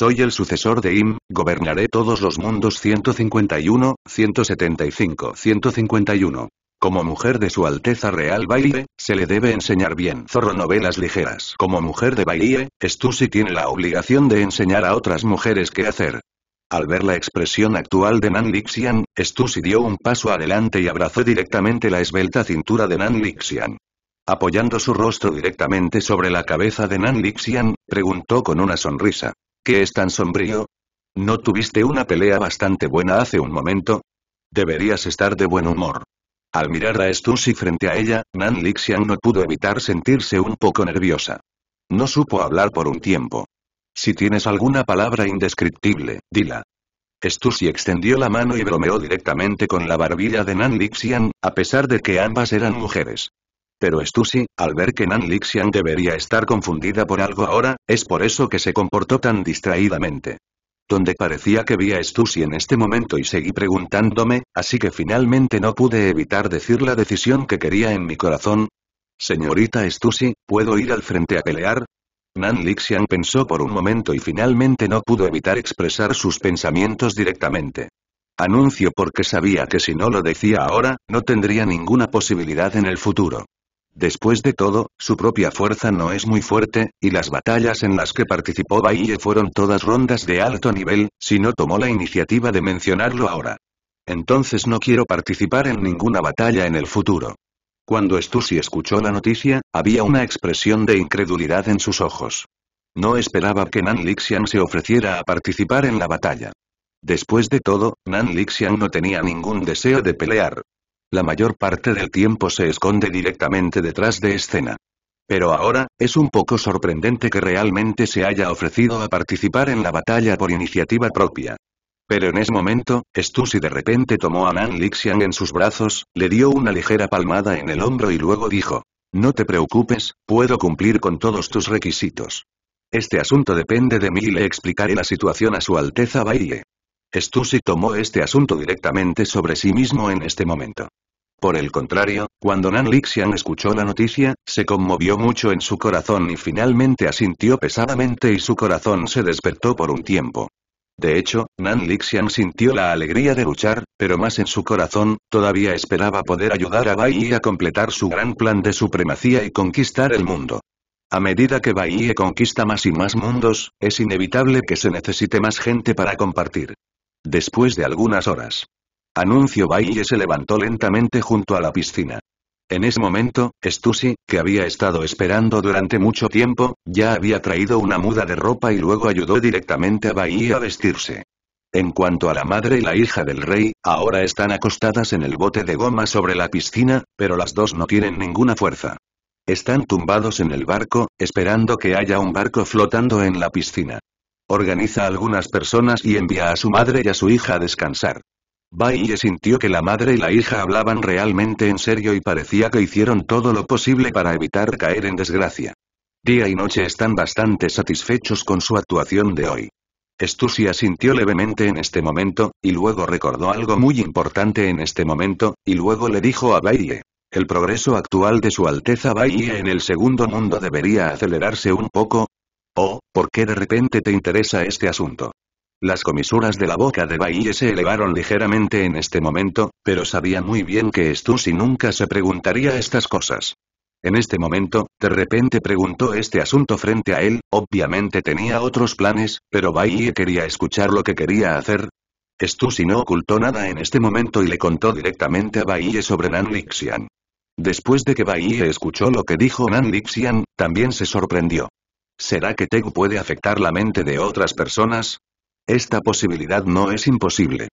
Soy el sucesor de Im, gobernaré todos los mundos 151, 175, 151. Como mujer de su Alteza Real Baile, se le debe enseñar bien zorro novelas ligeras. Como mujer de Bailie, Stussy tiene la obligación de enseñar a otras mujeres qué hacer. Al ver la expresión actual de Nan Lixian, Stussy dio un paso adelante y abrazó directamente la esbelta cintura de Nan Lixian. Apoyando su rostro directamente sobre la cabeza de Nan Lixian, preguntó con una sonrisa es tan sombrío? ¿No tuviste una pelea bastante buena hace un momento? Deberías estar de buen humor. Al mirar a Stussy frente a ella, Nan Lixian no pudo evitar sentirse un poco nerviosa. No supo hablar por un tiempo. Si tienes alguna palabra indescriptible, dila. Stussy extendió la mano y bromeó directamente con la barbilla de Nan Lixian, a pesar de que ambas eran mujeres. Pero Stussy, al ver que Nan Lixian debería estar confundida por algo ahora, es por eso que se comportó tan distraídamente. Donde parecía que vi a Stussy en este momento y seguí preguntándome, así que finalmente no pude evitar decir la decisión que quería en mi corazón. Señorita Stussy, ¿puedo ir al frente a pelear? Nan Lixian pensó por un momento y finalmente no pudo evitar expresar sus pensamientos directamente. Anuncio porque sabía que si no lo decía ahora, no tendría ninguna posibilidad en el futuro. Después de todo, su propia fuerza no es muy fuerte, y las batallas en las que participó Baille fueron todas rondas de alto nivel, si no tomó la iniciativa de mencionarlo ahora. Entonces no quiero participar en ninguna batalla en el futuro. Cuando Stussy escuchó la noticia, había una expresión de incredulidad en sus ojos. No esperaba que Nan Lixian se ofreciera a participar en la batalla. Después de todo, Nan Lixian no tenía ningún deseo de pelear. La mayor parte del tiempo se esconde directamente detrás de escena. Pero ahora, es un poco sorprendente que realmente se haya ofrecido a participar en la batalla por iniciativa propia. Pero en ese momento, Stussy de repente tomó a Nan Lixian en sus brazos, le dio una ligera palmada en el hombro y luego dijo, «No te preocupes, puedo cumplir con todos tus requisitos. Este asunto depende de mí y le explicaré la situación a su Alteza Baile. Stussy tomó este asunto directamente sobre sí mismo en este momento. Por el contrario, cuando Nan Lixian escuchó la noticia, se conmovió mucho en su corazón y finalmente asintió pesadamente y su corazón se despertó por un tiempo. De hecho, Nan Lixian sintió la alegría de luchar, pero más en su corazón, todavía esperaba poder ayudar a Bai a completar su gran plan de supremacía y conquistar el mundo. A medida que Bai conquista más y más mundos, es inevitable que se necesite más gente para compartir. Después de algunas horas. Anuncio y se levantó lentamente junto a la piscina. En ese momento, Stussy, que había estado esperando durante mucho tiempo, ya había traído una muda de ropa y luego ayudó directamente a Bahía a vestirse. En cuanto a la madre y la hija del rey, ahora están acostadas en el bote de goma sobre la piscina, pero las dos no tienen ninguna fuerza. Están tumbados en el barco, esperando que haya un barco flotando en la piscina. Organiza algunas personas y envía a su madre y a su hija a descansar. Baille sintió que la madre y la hija hablaban realmente en serio y parecía que hicieron todo lo posible para evitar caer en desgracia. Día y noche están bastante satisfechos con su actuación de hoy. Estusia sintió levemente en este momento, y luego recordó algo muy importante en este momento, y luego le dijo a Baille. El progreso actual de su Alteza Baille en el segundo mundo debería acelerarse un poco, Oh, ¿por qué de repente te interesa este asunto? Las comisuras de la boca de Baille se elevaron ligeramente en este momento, pero sabía muy bien que Stussy nunca se preguntaría estas cosas. En este momento, de repente preguntó este asunto frente a él, obviamente tenía otros planes, pero Baille quería escuchar lo que quería hacer. Stussy no ocultó nada en este momento y le contó directamente a Baille sobre Nan Lixian. Después de que Baille escuchó lo que dijo Nan Lixian, también se sorprendió. ¿Será que Tegu puede afectar la mente de otras personas? Esta posibilidad no es imposible.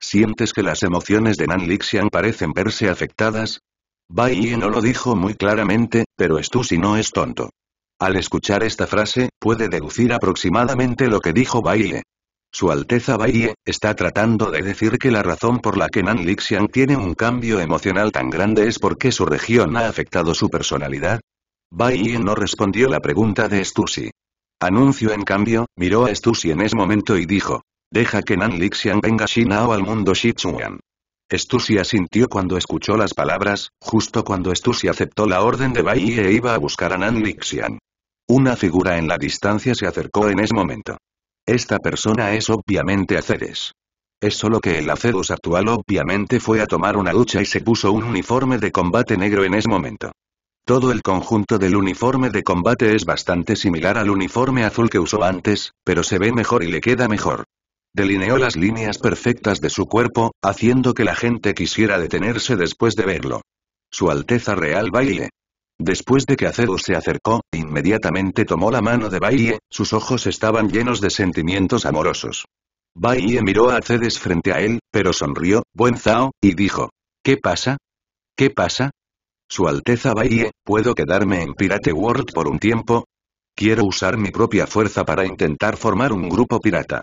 ¿Sientes que las emociones de Nan Lixian parecen verse afectadas? Bai no lo dijo muy claramente, pero tú si no es tonto. Al escuchar esta frase, puede deducir aproximadamente lo que dijo Baile. Su Alteza Ye, está tratando de decir que la razón por la que Nan Lixian tiene un cambio emocional tan grande es porque su región ha afectado su personalidad, Bai Yi no respondió la pregunta de Stusi. Anuncio en cambio, miró a Stussy en ese momento y dijo. Deja que Nan Lixian venga Shinao al mundo Shichuan. Stussy asintió cuando escuchó las palabras, justo cuando Stussy aceptó la orden de Bai Yi e iba a buscar a Nan Lixian. Una figura en la distancia se acercó en ese momento. Esta persona es obviamente Aceres. Es solo que el Acerus actual obviamente fue a tomar una lucha y se puso un uniforme de combate negro en ese momento. Todo el conjunto del uniforme de combate es bastante similar al uniforme azul que usó antes, pero se ve mejor y le queda mejor. Delineó las líneas perfectas de su cuerpo, haciendo que la gente quisiera detenerse después de verlo. Su Alteza Real Baile. Después de que Acedo se acercó, inmediatamente tomó la mano de Baile, sus ojos estaban llenos de sentimientos amorosos. Baile miró a Acedes frente a él, pero sonrió, buen Zao, y dijo. ¿Qué pasa? ¿Qué pasa? Su Alteza Baye, ¿puedo quedarme en Pirate World por un tiempo? Quiero usar mi propia fuerza para intentar formar un grupo pirata.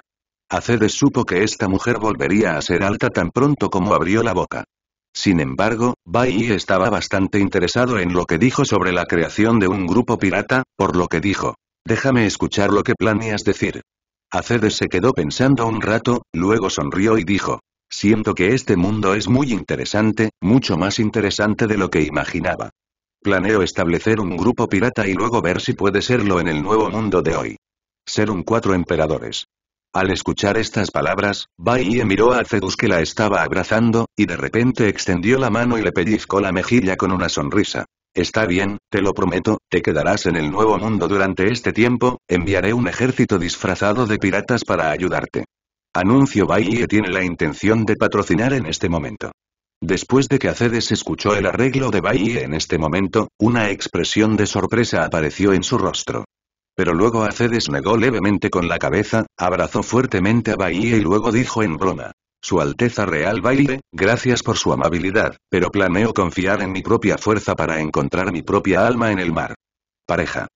Acedes supo que esta mujer volvería a ser alta tan pronto como abrió la boca. Sin embargo, Bai estaba bastante interesado en lo que dijo sobre la creación de un grupo pirata, por lo que dijo, déjame escuchar lo que planeas decir. Acedes se quedó pensando un rato, luego sonrió y dijo, Siento que este mundo es muy interesante, mucho más interesante de lo que imaginaba. Planeo establecer un grupo pirata y luego ver si puede serlo en el nuevo mundo de hoy. Ser un cuatro emperadores. Al escuchar estas palabras, Bai miró a Cedus que la estaba abrazando, y de repente extendió la mano y le pellizcó la mejilla con una sonrisa. Está bien, te lo prometo, te quedarás en el nuevo mundo durante este tiempo, enviaré un ejército disfrazado de piratas para ayudarte. Anuncio Bailey tiene la intención de patrocinar en este momento. Después de que Acedes escuchó el arreglo de Bailey en este momento, una expresión de sorpresa apareció en su rostro. Pero luego Acedes negó levemente con la cabeza, abrazó fuertemente a Bailey y luego dijo en broma. Su Alteza Real Baile, gracias por su amabilidad, pero planeo confiar en mi propia fuerza para encontrar mi propia alma en el mar. Pareja.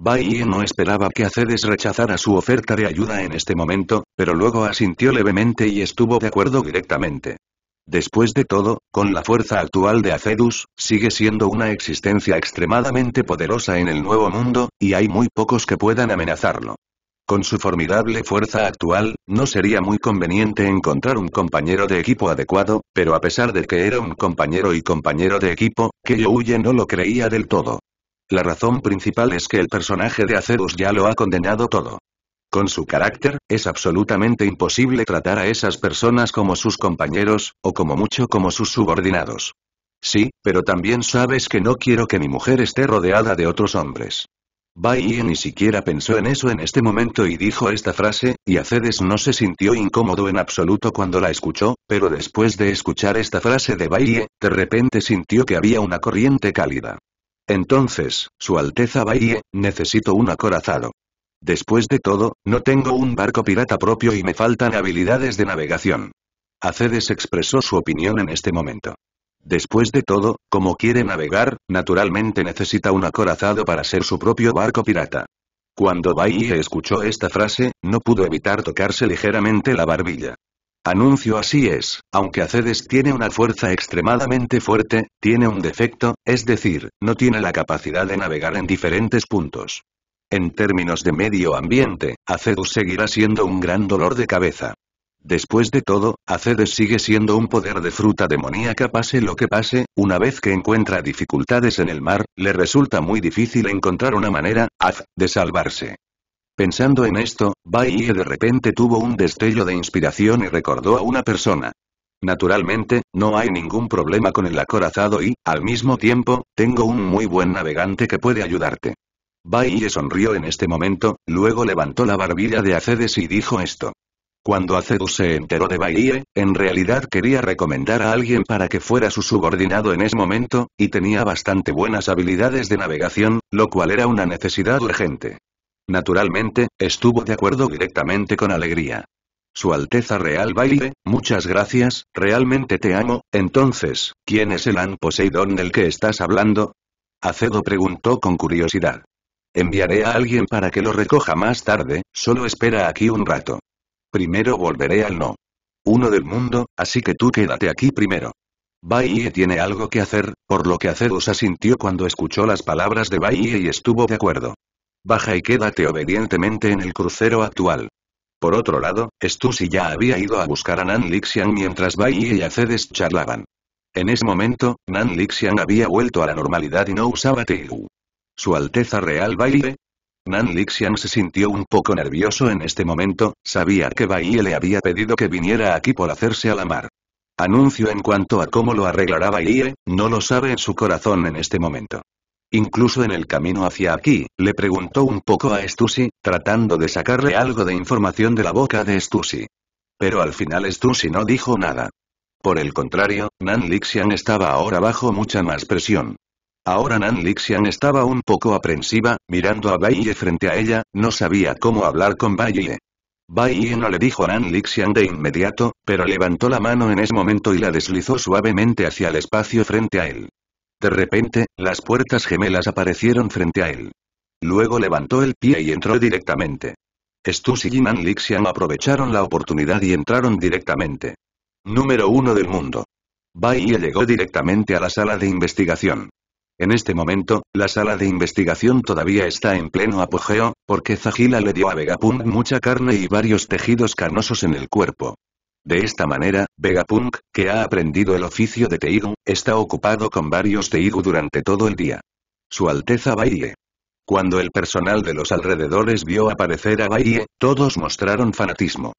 Bai no esperaba que Acedes rechazara su oferta de ayuda en este momento, pero luego asintió levemente y estuvo de acuerdo directamente. Después de todo, con la fuerza actual de Acedus, sigue siendo una existencia extremadamente poderosa en el Nuevo Mundo, y hay muy pocos que puedan amenazarlo. Con su formidable fuerza actual, no sería muy conveniente encontrar un compañero de equipo adecuado, pero a pesar de que era un compañero y compañero de equipo, que huye no lo creía del todo. La razón principal es que el personaje de Acedus ya lo ha condenado todo. Con su carácter, es absolutamente imposible tratar a esas personas como sus compañeros, o como mucho como sus subordinados. Sí, pero también sabes que no quiero que mi mujer esté rodeada de otros hombres. Baye ni siquiera pensó en eso en este momento y dijo esta frase, y Acedes no se sintió incómodo en absoluto cuando la escuchó, pero después de escuchar esta frase de Baye, de repente sintió que había una corriente cálida. Entonces, Su Alteza Baiye, necesito un acorazado. Después de todo, no tengo un barco pirata propio y me faltan habilidades de navegación. Acedes expresó su opinión en este momento. Después de todo, como quiere navegar, naturalmente necesita un acorazado para ser su propio barco pirata. Cuando Baiye escuchó esta frase, no pudo evitar tocarse ligeramente la barbilla. Anuncio así es, aunque Acedes tiene una fuerza extremadamente fuerte, tiene un defecto, es decir, no tiene la capacidad de navegar en diferentes puntos. En términos de medio ambiente, Acedus seguirá siendo un gran dolor de cabeza. Después de todo, Acedes sigue siendo un poder de fruta demoníaca pase lo que pase, una vez que encuentra dificultades en el mar, le resulta muy difícil encontrar una manera, haz, de salvarse. Pensando en esto, Baiye de repente tuvo un destello de inspiración y recordó a una persona. Naturalmente, no hay ningún problema con el acorazado y, al mismo tiempo, tengo un muy buen navegante que puede ayudarte. Baiye sonrió en este momento, luego levantó la barbilla de Acedes y dijo esto. Cuando Acedus se enteró de Baiye, en realidad quería recomendar a alguien para que fuera su subordinado en ese momento, y tenía bastante buenas habilidades de navegación, lo cual era una necesidad urgente. Naturalmente, estuvo de acuerdo directamente con alegría. Su Alteza Real Baile, muchas gracias, realmente te amo, entonces, ¿quién es el An Poseidón del que estás hablando? Acedo preguntó con curiosidad. Enviaré a alguien para que lo recoja más tarde, solo espera aquí un rato. Primero volveré al no. Uno del mundo, así que tú quédate aquí primero. Baie tiene algo que hacer, por lo que Acedo se asintió cuando escuchó las palabras de Baie y estuvo de acuerdo. Baja y quédate obedientemente en el crucero actual. Por otro lado, Stussy ya había ido a buscar a Nan Lixian mientras Bai y Acedes charlaban. En ese momento, Nan Lixian había vuelto a la normalidad y no usaba Tiu. ¿Su Alteza Real Baile? Nan Lixian se sintió un poco nervioso en este momento, sabía que Baiye le había pedido que viniera aquí por hacerse a la mar. Anuncio en cuanto a cómo lo arreglará Baiye, no lo sabe en su corazón en este momento. Incluso en el camino hacia aquí, le preguntó un poco a Stussy, tratando de sacarle algo de información de la boca de Stussy. Pero al final Stussy no dijo nada. Por el contrario, Nan Lixian estaba ahora bajo mucha más presión. Ahora Nan Lixian estaba un poco aprensiva, mirando a Baiye frente a ella, no sabía cómo hablar con Baille. Baille no le dijo a Nan Lixian de inmediato, pero levantó la mano en ese momento y la deslizó suavemente hacia el espacio frente a él. De repente, las puertas gemelas aparecieron frente a él. Luego levantó el pie y entró directamente. Stus y Lixian aprovecharon la oportunidad y entraron directamente. Número uno del mundo. Bai llegó directamente a la sala de investigación. En este momento, la sala de investigación todavía está en pleno apogeo, porque Zagila le dio a Vegapunk mucha carne y varios tejidos carnosos en el cuerpo. De esta manera, Vegapunk, que ha aprendido el oficio de Teigu, está ocupado con varios Teigu durante todo el día. Su Alteza Baile. Cuando el personal de los alrededores vio aparecer a Baile, todos mostraron fanatismo.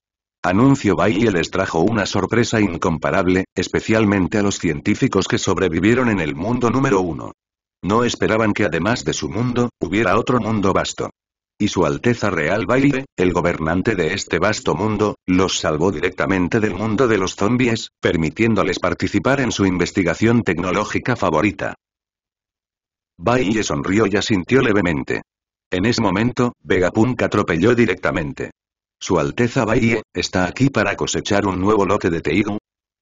Anuncio Baile les trajo una sorpresa incomparable, especialmente a los científicos que sobrevivieron en el mundo número uno. No esperaban que además de su mundo, hubiera otro mundo vasto y su Alteza Real Baile, el gobernante de este vasto mundo, los salvó directamente del mundo de los zombies, permitiéndoles participar en su investigación tecnológica favorita. Baile sonrió y asintió levemente. En ese momento, Vegapunk atropelló directamente. Su Alteza Baile, está aquí para cosechar un nuevo lote de Teigu,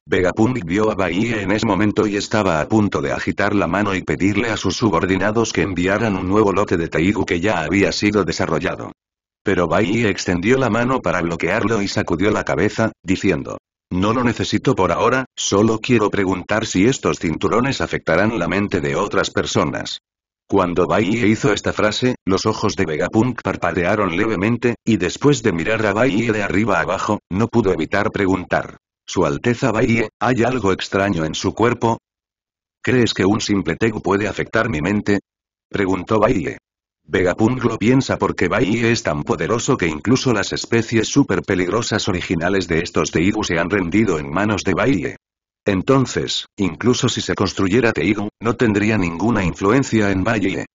Vegapunk vio a Bahía en ese momento y estaba a punto de agitar la mano y pedirle a sus subordinados que enviaran un nuevo lote de Taigu que ya había sido desarrollado. Pero Bahía extendió la mano para bloquearlo y sacudió la cabeza, diciendo, no lo necesito por ahora, solo quiero preguntar si estos cinturones afectarán la mente de otras personas. Cuando Bai hizo esta frase, los ojos de Vegapunk parpadearon levemente, y después de mirar a Bai de arriba abajo, no pudo evitar preguntar. Su Alteza Baye, ¿hay algo extraño en su cuerpo? ¿Crees que un simple Tegu puede afectar mi mente? Preguntó Baye. Vegapunk lo piensa porque Baye es tan poderoso que incluso las especies súper peligrosas originales de estos Teigu se han rendido en manos de Baye. Entonces, incluso si se construyera Teigu, no tendría ninguna influencia en Baye.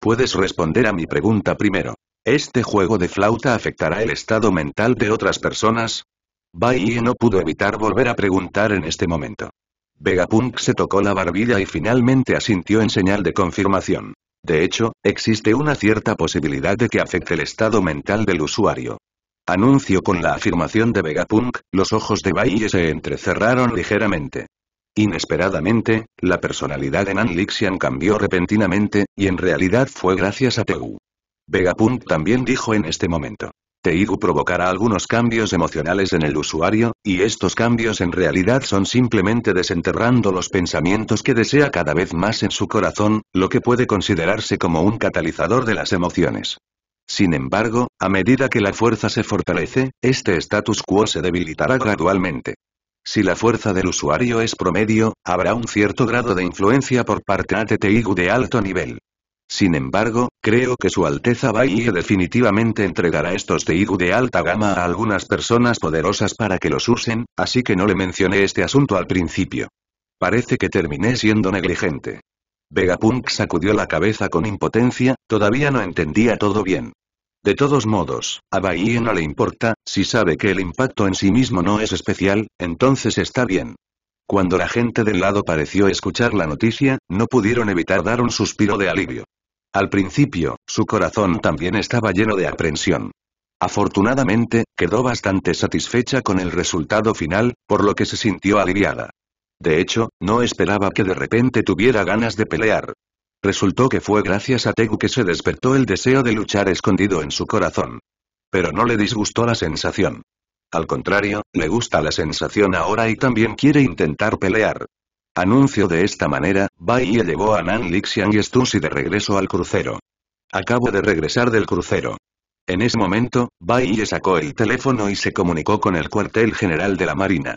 Puedes responder a mi pregunta primero. ¿Este juego de flauta afectará el estado mental de otras personas? Baiye no pudo evitar volver a preguntar en este momento. Vegapunk se tocó la barbilla y finalmente asintió en señal de confirmación. De hecho, existe una cierta posibilidad de que afecte el estado mental del usuario. Anuncio con la afirmación de Vegapunk, los ojos de Baiye se entrecerraron ligeramente. Inesperadamente, la personalidad de Nan Lixian cambió repentinamente, y en realidad fue gracias a Tegu. Vegapunk también dijo en este momento. Teigu provocará algunos cambios emocionales en el usuario, y estos cambios en realidad son simplemente desenterrando los pensamientos que desea cada vez más en su corazón, lo que puede considerarse como un catalizador de las emociones. Sin embargo, a medida que la fuerza se fortalece, este status quo se debilitará gradualmente. Si la fuerza del usuario es promedio, habrá un cierto grado de influencia por parte de Teigu de alto nivel. Sin embargo, creo que su Alteza Baiye definitivamente entregará estos Teigu de alta gama a algunas personas poderosas para que los usen, así que no le mencioné este asunto al principio. Parece que terminé siendo negligente. Vegapunk sacudió la cabeza con impotencia, todavía no entendía todo bien. De todos modos, a Baiye no le importa, si sabe que el impacto en sí mismo no es especial, entonces está bien. Cuando la gente del lado pareció escuchar la noticia, no pudieron evitar dar un suspiro de alivio. Al principio, su corazón también estaba lleno de aprensión. Afortunadamente, quedó bastante satisfecha con el resultado final, por lo que se sintió aliviada. De hecho, no esperaba que de repente tuviera ganas de pelear. Resultó que fue gracias a Tegu que se despertó el deseo de luchar escondido en su corazón. Pero no le disgustó la sensación. Al contrario, le gusta la sensación ahora y también quiere intentar pelear. Anuncio de esta manera, Bai Ye llevó a Nan Lixiang y Stunsi de regreso al crucero. Acabo de regresar del crucero. En ese momento, Bai Ye sacó el teléfono y se comunicó con el cuartel general de la Marina.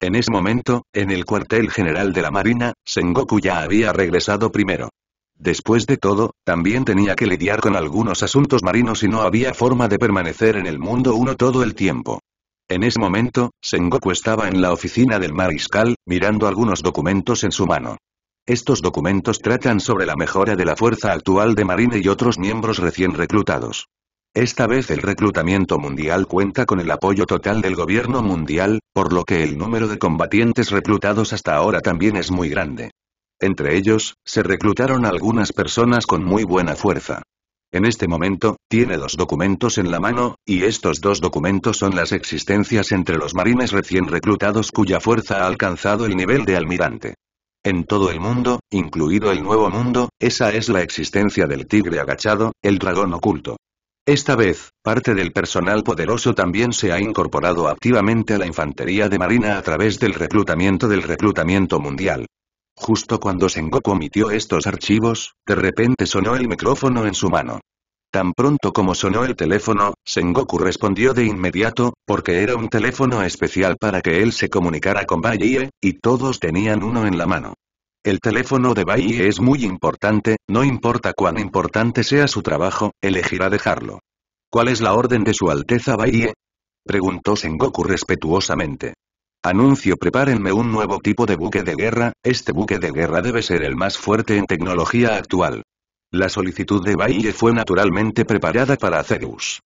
En ese momento, en el cuartel general de la Marina, Sengoku ya había regresado primero. Después de todo, también tenía que lidiar con algunos asuntos marinos y no había forma de permanecer en el mundo uno todo el tiempo. En ese momento, Sengoku estaba en la oficina del mariscal, mirando algunos documentos en su mano. Estos documentos tratan sobre la mejora de la fuerza actual de Marine y otros miembros recién reclutados. Esta vez el reclutamiento mundial cuenta con el apoyo total del gobierno mundial, por lo que el número de combatientes reclutados hasta ahora también es muy grande. Entre ellos, se reclutaron algunas personas con muy buena fuerza. En este momento, tiene dos documentos en la mano, y estos dos documentos son las existencias entre los marines recién reclutados cuya fuerza ha alcanzado el nivel de almirante. En todo el mundo, incluido el Nuevo Mundo, esa es la existencia del tigre agachado, el dragón oculto. Esta vez, parte del personal poderoso también se ha incorporado activamente a la infantería de marina a través del reclutamiento del reclutamiento mundial. Justo cuando Sengoku omitió estos archivos, de repente sonó el micrófono en su mano. Tan pronto como sonó el teléfono, Sengoku respondió de inmediato, porque era un teléfono especial para que él se comunicara con Baiye, y todos tenían uno en la mano. El teléfono de Baiye es muy importante, no importa cuán importante sea su trabajo, elegirá dejarlo. ¿Cuál es la orden de su Alteza Baiye? Preguntó Sengoku respetuosamente. Anuncio prepárenme un nuevo tipo de buque de guerra, este buque de guerra debe ser el más fuerte en tecnología actual. La solicitud de Baille fue naturalmente preparada para Zeus.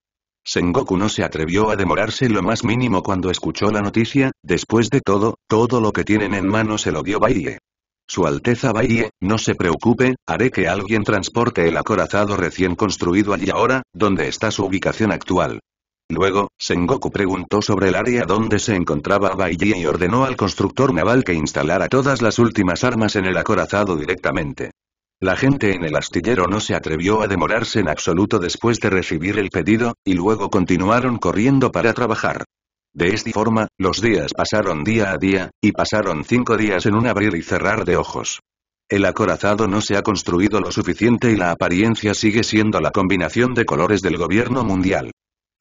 Sengoku no se atrevió a demorarse lo más mínimo cuando escuchó la noticia, después de todo, todo lo que tienen en mano se lo dio Baille. Su Alteza Baille, no se preocupe, haré que alguien transporte el acorazado recién construido allí ahora, donde está su ubicación actual. Luego, Sengoku preguntó sobre el área donde se encontraba Baiji y ordenó al constructor naval que instalara todas las últimas armas en el acorazado directamente. La gente en el astillero no se atrevió a demorarse en absoluto después de recibir el pedido, y luego continuaron corriendo para trabajar. De esta forma, los días pasaron día a día, y pasaron cinco días en un abrir y cerrar de ojos. El acorazado no se ha construido lo suficiente y la apariencia sigue siendo la combinación de colores del gobierno mundial.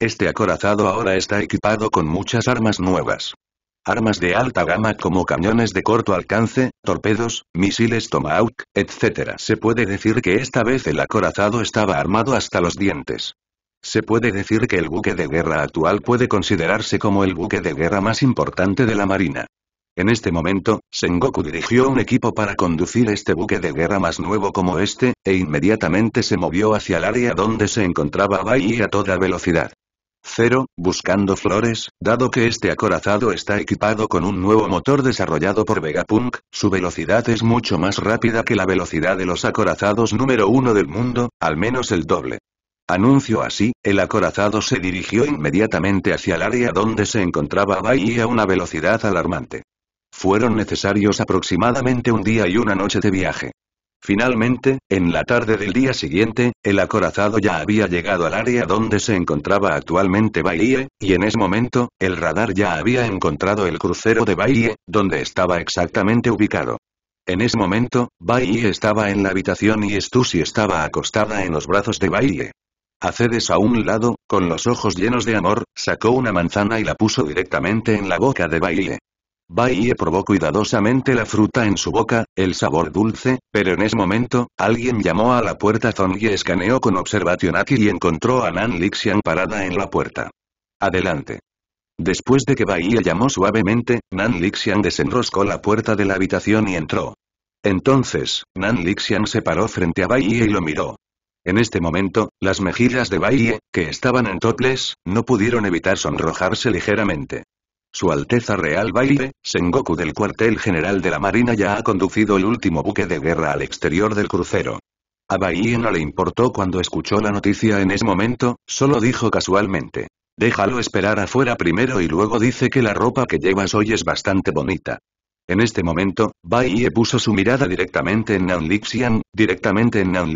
Este acorazado ahora está equipado con muchas armas nuevas. Armas de alta gama como cañones de corto alcance, torpedos, misiles Tomahawk, etc. Se puede decir que esta vez el acorazado estaba armado hasta los dientes. Se puede decir que el buque de guerra actual puede considerarse como el buque de guerra más importante de la Marina. En este momento, Sengoku dirigió un equipo para conducir este buque de guerra más nuevo como este, e inmediatamente se movió hacia el área donde se encontraba Bai a toda velocidad. 0, buscando flores, dado que este acorazado está equipado con un nuevo motor desarrollado por Vegapunk, su velocidad es mucho más rápida que la velocidad de los acorazados número uno del mundo, al menos el doble. Anuncio así, el acorazado se dirigió inmediatamente hacia el área donde se encontraba Bai a una velocidad alarmante. Fueron necesarios aproximadamente un día y una noche de viaje. Finalmente, en la tarde del día siguiente, el acorazado ya había llegado al área donde se encontraba actualmente Bahía, y en ese momento, el radar ya había encontrado el crucero de Bahía, donde estaba exactamente ubicado. En ese momento, Bahía estaba en la habitación y Stussy estaba acostada en los brazos de Bahía. Hacedes a un lado, con los ojos llenos de amor, sacó una manzana y la puso directamente en la boca de Baile. Ye probó cuidadosamente la fruta en su boca, el sabor dulce, pero en ese momento, alguien llamó a la puerta Zongye escaneó con observación aquí y encontró a Nan Lixian parada en la puerta. Adelante. Después de que Baiye llamó suavemente, Nan Lixian desenroscó la puerta de la habitación y entró. Entonces, Nan Lixian se paró frente a Baiye y lo miró. En este momento, las mejillas de Baiye, que estaban en toples, no pudieron evitar sonrojarse ligeramente. Su Alteza Real Baile, Sengoku del cuartel general de la Marina ya ha conducido el último buque de guerra al exterior del crucero. A Baiye no le importó cuando escuchó la noticia en ese momento, solo dijo casualmente. Déjalo esperar afuera primero y luego dice que la ropa que llevas hoy es bastante bonita. En este momento, Baiye puso su mirada directamente en Nan directamente en Nan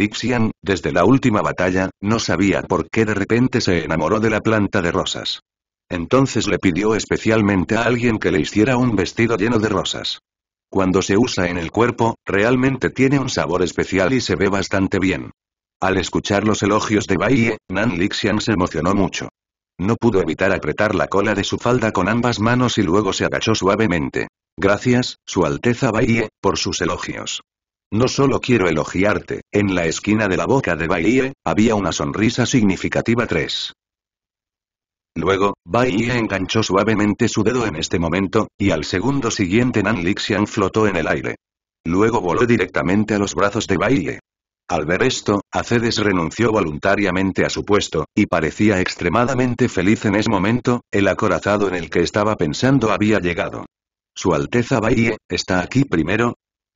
desde la última batalla, no sabía por qué de repente se enamoró de la planta de rosas. Entonces le pidió especialmente a alguien que le hiciera un vestido lleno de rosas. Cuando se usa en el cuerpo, realmente tiene un sabor especial y se ve bastante bien. Al escuchar los elogios de Baiye, Nan Lixian se emocionó mucho. No pudo evitar apretar la cola de su falda con ambas manos y luego se agachó suavemente. Gracias, Su Alteza Baiye, por sus elogios. No solo quiero elogiarte, en la esquina de la boca de Baiye, había una sonrisa significativa 3. Luego, Bai enganchó suavemente su dedo en este momento, y al segundo siguiente Nan Lixian flotó en el aire. Luego voló directamente a los brazos de Bai Al ver esto, Acedes renunció voluntariamente a su puesto, y parecía extremadamente feliz en ese momento, el acorazado en el que estaba pensando había llegado. Su Alteza Baie, ¿está aquí primero?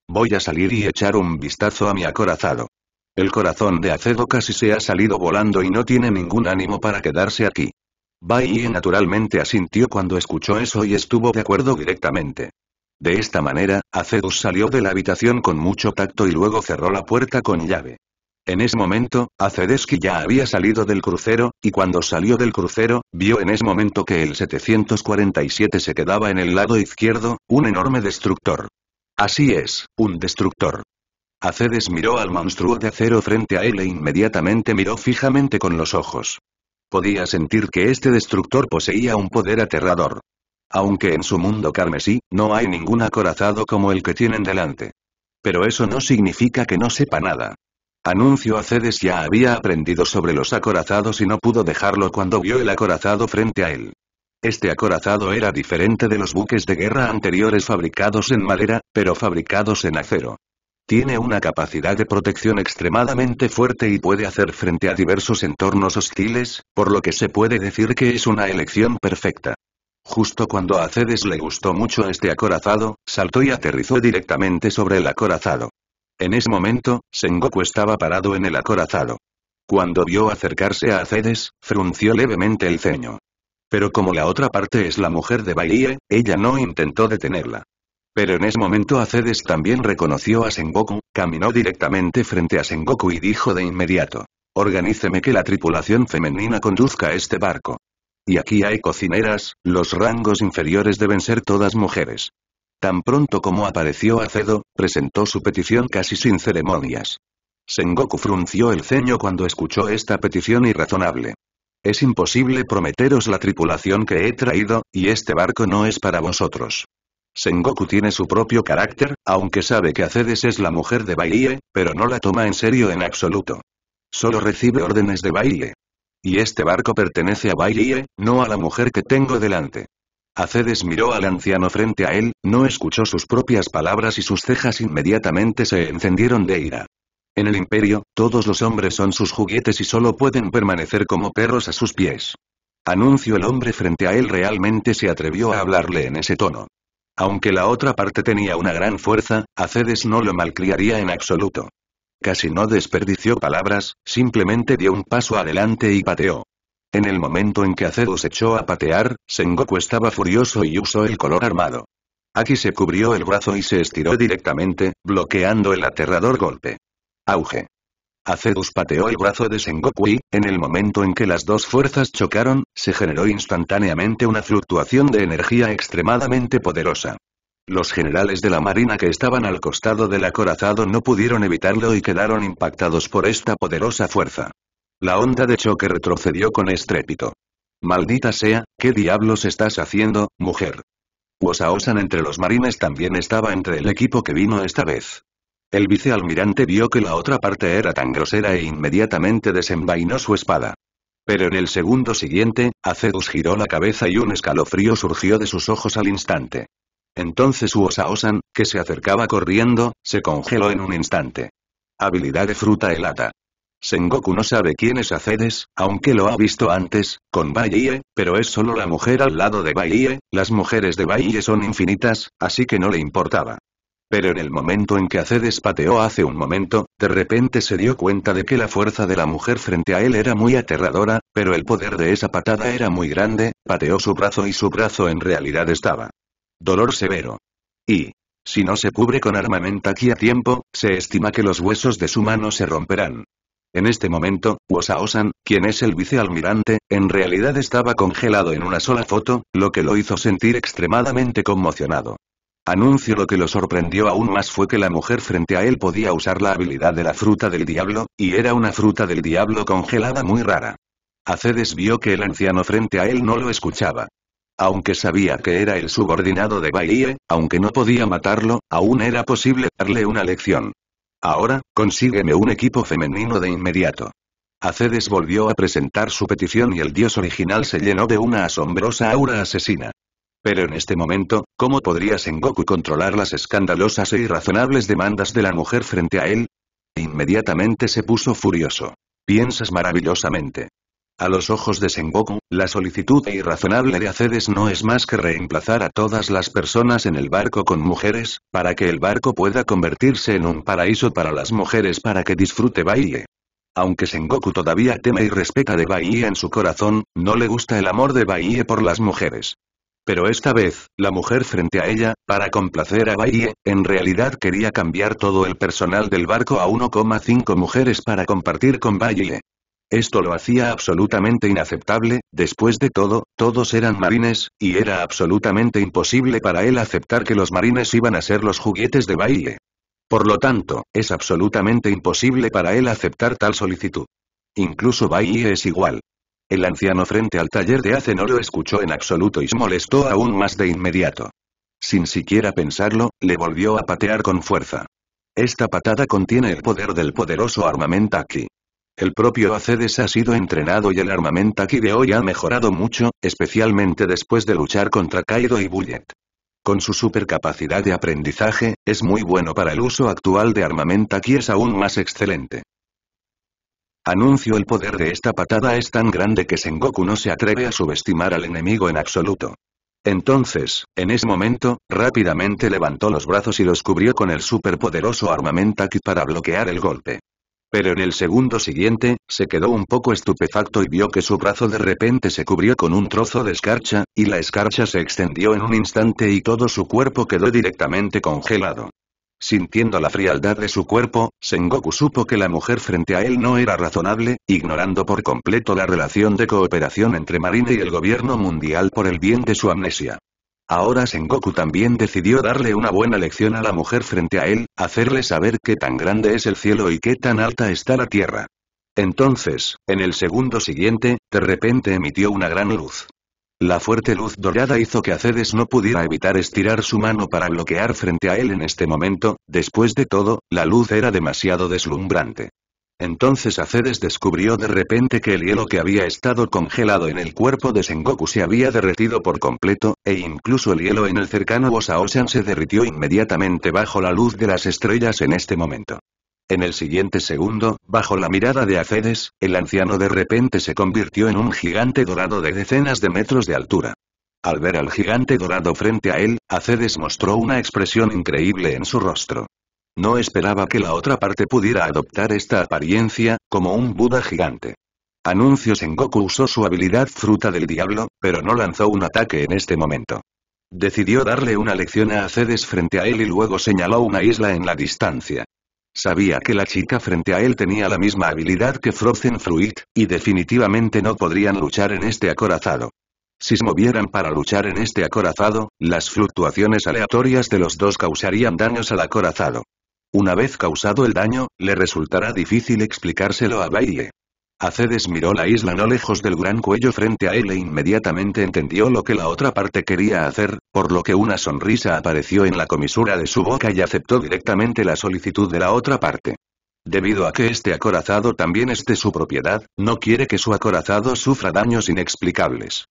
Voy a salir y echar un vistazo a mi acorazado. El corazón de Acedo casi se ha salido volando y no tiene ningún ánimo para quedarse aquí. Bai naturalmente asintió cuando escuchó eso y estuvo de acuerdo directamente. De esta manera, Acedus salió de la habitación con mucho tacto y luego cerró la puerta con llave. En ese momento, Acedeski ya había salido del crucero, y cuando salió del crucero, vio en ese momento que el 747 se quedaba en el lado izquierdo, un enorme destructor. Así es, un destructor. Acedes miró al monstruo de acero frente a él e inmediatamente miró fijamente con los ojos. Podía sentir que este destructor poseía un poder aterrador. Aunque en su mundo carmesí, no hay ningún acorazado como el que tienen delante. Pero eso no significa que no sepa nada. Anuncio a Cedes ya había aprendido sobre los acorazados y no pudo dejarlo cuando vio el acorazado frente a él. Este acorazado era diferente de los buques de guerra anteriores fabricados en madera, pero fabricados en acero. Tiene una capacidad de protección extremadamente fuerte y puede hacer frente a diversos entornos hostiles, por lo que se puede decir que es una elección perfecta. Justo cuando a Cedes le gustó mucho este acorazado, saltó y aterrizó directamente sobre el acorazado. En ese momento, Sengoku estaba parado en el acorazado. Cuando vio acercarse a Acedes, frunció levemente el ceño. Pero como la otra parte es la mujer de Baie, ella no intentó detenerla. Pero en ese momento Acedes también reconoció a Sengoku, caminó directamente frente a Sengoku y dijo de inmediato. Organíceme que la tripulación femenina conduzca este barco. Y aquí hay cocineras, los rangos inferiores deben ser todas mujeres. Tan pronto como apareció Acedo, presentó su petición casi sin ceremonias. Sengoku frunció el ceño cuando escuchó esta petición irrazonable. Es imposible prometeros la tripulación que he traído, y este barco no es para vosotros. Sengoku tiene su propio carácter, aunque sabe que Acedes es la mujer de Baile, pero no la toma en serio en absoluto. Solo recibe órdenes de Baile. Y este barco pertenece a Baile, no a la mujer que tengo delante. Acedes miró al anciano frente a él, no escuchó sus propias palabras y sus cejas inmediatamente se encendieron de ira. En el imperio, todos los hombres son sus juguetes y solo pueden permanecer como perros a sus pies. Anuncio el hombre frente a él realmente se atrevió a hablarle en ese tono. Aunque la otra parte tenía una gran fuerza, Acedes no lo malcriaría en absoluto. Casi no desperdició palabras, simplemente dio un paso adelante y pateó. En el momento en que Acedes echó a patear, Sengoku estaba furioso y usó el color armado. Aki se cubrió el brazo y se estiró directamente, bloqueando el aterrador golpe. Auge. Acedus pateó el brazo de Sengoku en el momento en que las dos fuerzas chocaron, se generó instantáneamente una fluctuación de energía extremadamente poderosa. Los generales de la marina que estaban al costado del acorazado no pudieron evitarlo y quedaron impactados por esta poderosa fuerza. La onda de choque retrocedió con estrépito. Maldita sea, ¿qué diablos estás haciendo, mujer? Wosaosan entre los marines también estaba entre el equipo que vino esta vez. El vicealmirante vio que la otra parte era tan grosera e inmediatamente desenvainó su espada. Pero en el segundo siguiente, Acedus giró la cabeza y un escalofrío surgió de sus ojos al instante. Entonces Uosaosan, que se acercaba corriendo, se congeló en un instante. Habilidad de fruta helada. Sengoku no sabe quién es Acedes, aunque lo ha visto antes, con Baiye, pero es solo la mujer al lado de Baiye, las mujeres de Baiye son infinitas, así que no le importaba. Pero en el momento en que Acedes pateó hace un momento, de repente se dio cuenta de que la fuerza de la mujer frente a él era muy aterradora, pero el poder de esa patada era muy grande, pateó su brazo y su brazo en realidad estaba. Dolor severo. Y, si no se cubre con armamento aquí a tiempo, se estima que los huesos de su mano se romperán. En este momento, Wosaosan, quien es el vicealmirante, en realidad estaba congelado en una sola foto, lo que lo hizo sentir extremadamente conmocionado. Anuncio lo que lo sorprendió aún más fue que la mujer frente a él podía usar la habilidad de la fruta del diablo, y era una fruta del diablo congelada muy rara. Acedes vio que el anciano frente a él no lo escuchaba. Aunque sabía que era el subordinado de Baie, aunque no podía matarlo, aún era posible darle una lección. Ahora, consígueme un equipo femenino de inmediato. Acedes volvió a presentar su petición y el dios original se llenó de una asombrosa aura asesina. Pero en este momento, ¿cómo podría Sengoku controlar las escandalosas e irrazonables demandas de la mujer frente a él? Inmediatamente se puso furioso. Piensas maravillosamente. A los ojos de Sengoku, la solicitud e irrazonable de Acedes no es más que reemplazar a todas las personas en el barco con mujeres, para que el barco pueda convertirse en un paraíso para las mujeres para que disfrute baile Aunque Sengoku todavía teme y respeta de Bahie en su corazón, no le gusta el amor de Bahie por las mujeres. Pero esta vez, la mujer frente a ella, para complacer a Bailey, en realidad quería cambiar todo el personal del barco a 1,5 mujeres para compartir con Bailey. Esto lo hacía absolutamente inaceptable, después de todo, todos eran marines, y era absolutamente imposible para él aceptar que los marines iban a ser los juguetes de Baile. Por lo tanto, es absolutamente imposible para él aceptar tal solicitud. Incluso baye es igual. El anciano frente al taller de Ace no lo escuchó en absoluto y se molestó aún más de inmediato. Sin siquiera pensarlo, le volvió a patear con fuerza. Esta patada contiene el poder del poderoso Armamentaki. El propio Acedes ha sido entrenado y el Armamentaki de hoy ha mejorado mucho, especialmente después de luchar contra Kaido y Bullet. Con su supercapacidad de aprendizaje, es muy bueno para el uso actual de Armamentaki es aún más excelente. Anuncio el poder de esta patada es tan grande que Sengoku no se atreve a subestimar al enemigo en absoluto. Entonces, en ese momento, rápidamente levantó los brazos y los cubrió con el superpoderoso armamentaki para bloquear el golpe. Pero en el segundo siguiente, se quedó un poco estupefacto y vio que su brazo de repente se cubrió con un trozo de escarcha, y la escarcha se extendió en un instante y todo su cuerpo quedó directamente congelado. Sintiendo la frialdad de su cuerpo, Sengoku supo que la mujer frente a él no era razonable, ignorando por completo la relación de cooperación entre Marine y el gobierno mundial por el bien de su amnesia. Ahora Sengoku también decidió darle una buena lección a la mujer frente a él, hacerle saber qué tan grande es el cielo y qué tan alta está la tierra. Entonces, en el segundo siguiente, de repente emitió una gran luz. La fuerte luz dorada hizo que Acedes no pudiera evitar estirar su mano para bloquear frente a él en este momento, después de todo, la luz era demasiado deslumbrante. Entonces Acedes descubrió de repente que el hielo que había estado congelado en el cuerpo de Sengoku se había derretido por completo, e incluso el hielo en el cercano Bosa se derritió inmediatamente bajo la luz de las estrellas en este momento. En el siguiente segundo, bajo la mirada de Acedes, el anciano de repente se convirtió en un gigante dorado de decenas de metros de altura. Al ver al gigante dorado frente a él, Acedes mostró una expresión increíble en su rostro. No esperaba que la otra parte pudiera adoptar esta apariencia, como un Buda gigante. Anuncios en Goku usó su habilidad fruta del diablo, pero no lanzó un ataque en este momento. Decidió darle una lección a Acedes frente a él y luego señaló una isla en la distancia. Sabía que la chica frente a él tenía la misma habilidad que Frozen Fruit, y definitivamente no podrían luchar en este acorazado. Si se movieran para luchar en este acorazado, las fluctuaciones aleatorias de los dos causarían daños al acorazado. Una vez causado el daño, le resultará difícil explicárselo a Bailey. Acedes miró la isla no lejos del gran cuello frente a él e inmediatamente entendió lo que la otra parte quería hacer, por lo que una sonrisa apareció en la comisura de su boca y aceptó directamente la solicitud de la otra parte. Debido a que este acorazado también es de su propiedad, no quiere que su acorazado sufra daños inexplicables.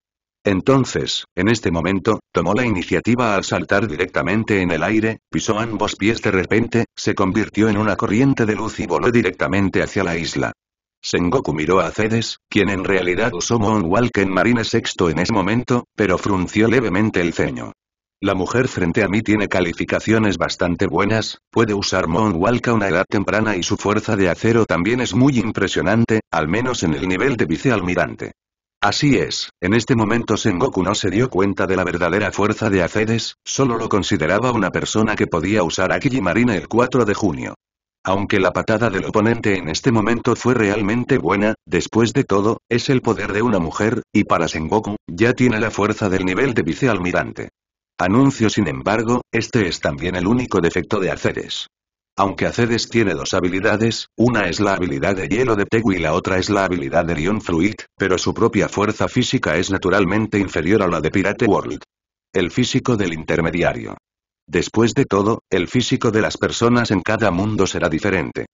Entonces, en este momento, tomó la iniciativa al saltar directamente en el aire, pisó ambos pies de repente, se convirtió en una corriente de luz y voló directamente hacia la isla. Sengoku miró a Cedes, quien en realidad usó Moonwalk en Marine VI en ese momento, pero frunció levemente el ceño. La mujer frente a mí tiene calificaciones bastante buenas, puede usar Moonwalk a una edad temprana y su fuerza de acero también es muy impresionante, al menos en el nivel de vicealmirante. Así es, en este momento Sengoku no se dio cuenta de la verdadera fuerza de Acedes, solo lo consideraba una persona que podía usar Akiji Marine el 4 de junio. Aunque la patada del oponente en este momento fue realmente buena, después de todo, es el poder de una mujer, y para Sengoku, ya tiene la fuerza del nivel de vicealmirante. Anuncio sin embargo, este es también el único defecto de Acedes. Aunque Acedes tiene dos habilidades, una es la habilidad de hielo de Tegu y la otra es la habilidad de Rion Fluid, pero su propia fuerza física es naturalmente inferior a la de Pirate World. El físico del intermediario. Después de todo, el físico de las personas en cada mundo será diferente.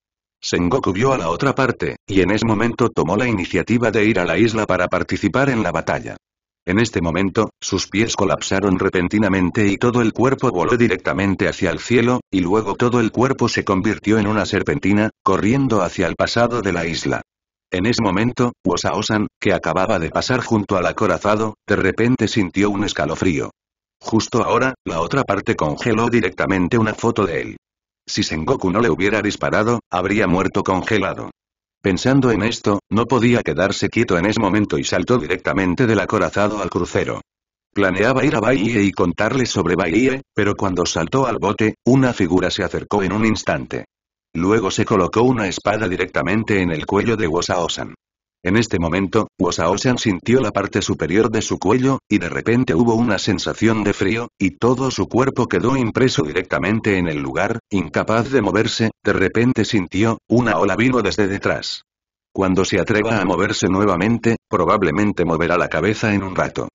Sengoku vio a la otra parte, y en ese momento tomó la iniciativa de ir a la isla para participar en la batalla. En este momento, sus pies colapsaron repentinamente y todo el cuerpo voló directamente hacia el cielo, y luego todo el cuerpo se convirtió en una serpentina, corriendo hacia el pasado de la isla. En ese momento, Wosaosan, que acababa de pasar junto al acorazado, de repente sintió un escalofrío. Justo ahora, la otra parte congeló directamente una foto de él. Si Sengoku no le hubiera disparado, habría muerto congelado. Pensando en esto, no podía quedarse quieto en ese momento y saltó directamente del acorazado al crucero. Planeaba ir a Bahía y contarle sobre Bahía, pero cuando saltó al bote, una figura se acercó en un instante. Luego se colocó una espada directamente en el cuello de Wosaosan. En este momento, Wosaosan sintió la parte superior de su cuello, y de repente hubo una sensación de frío, y todo su cuerpo quedó impreso directamente en el lugar, incapaz de moverse, de repente sintió, una ola vino desde detrás. Cuando se atreva a moverse nuevamente, probablemente moverá la cabeza en un rato.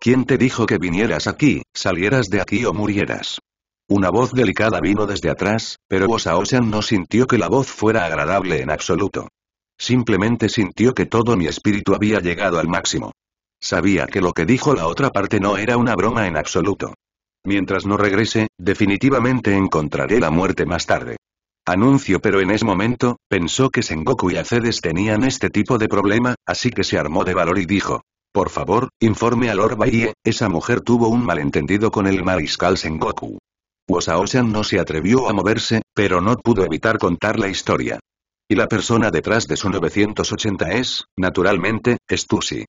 ¿Quién te dijo que vinieras aquí, salieras de aquí o murieras? Una voz delicada vino desde atrás, pero sean no sintió que la voz fuera agradable en absoluto. Simplemente sintió que todo mi espíritu había llegado al máximo. Sabía que lo que dijo la otra parte no era una broma en absoluto. Mientras no regrese, definitivamente encontraré la muerte más tarde. Anuncio pero en ese momento, pensó que Sengoku y Acedes tenían este tipo de problema, así que se armó de valor y dijo. Por favor, informe a Lord esa mujer tuvo un malentendido con el mariscal Sengoku. Wosaoshan no se atrevió a moverse, pero no pudo evitar contar la historia. Y la persona detrás de su 980 es, naturalmente, Stussy.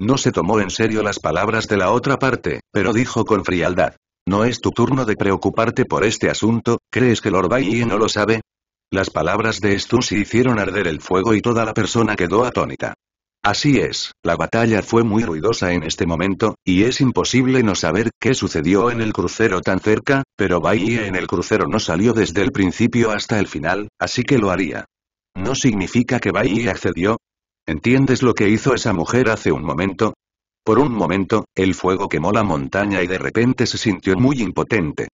No se tomó en serio las palabras de la otra parte, pero dijo con frialdad. No es tu turno de preocuparte por este asunto, ¿crees que Lord Bailly no lo sabe? Las palabras de Stussy hicieron arder el fuego y toda la persona quedó atónita. Así es, la batalla fue muy ruidosa en este momento, y es imposible no saber qué sucedió en el crucero tan cerca, pero Bahía en el crucero no salió desde el principio hasta el final, así que lo haría. ¿No significa que y accedió? ¿Entiendes lo que hizo esa mujer hace un momento? Por un momento, el fuego quemó la montaña y de repente se sintió muy impotente.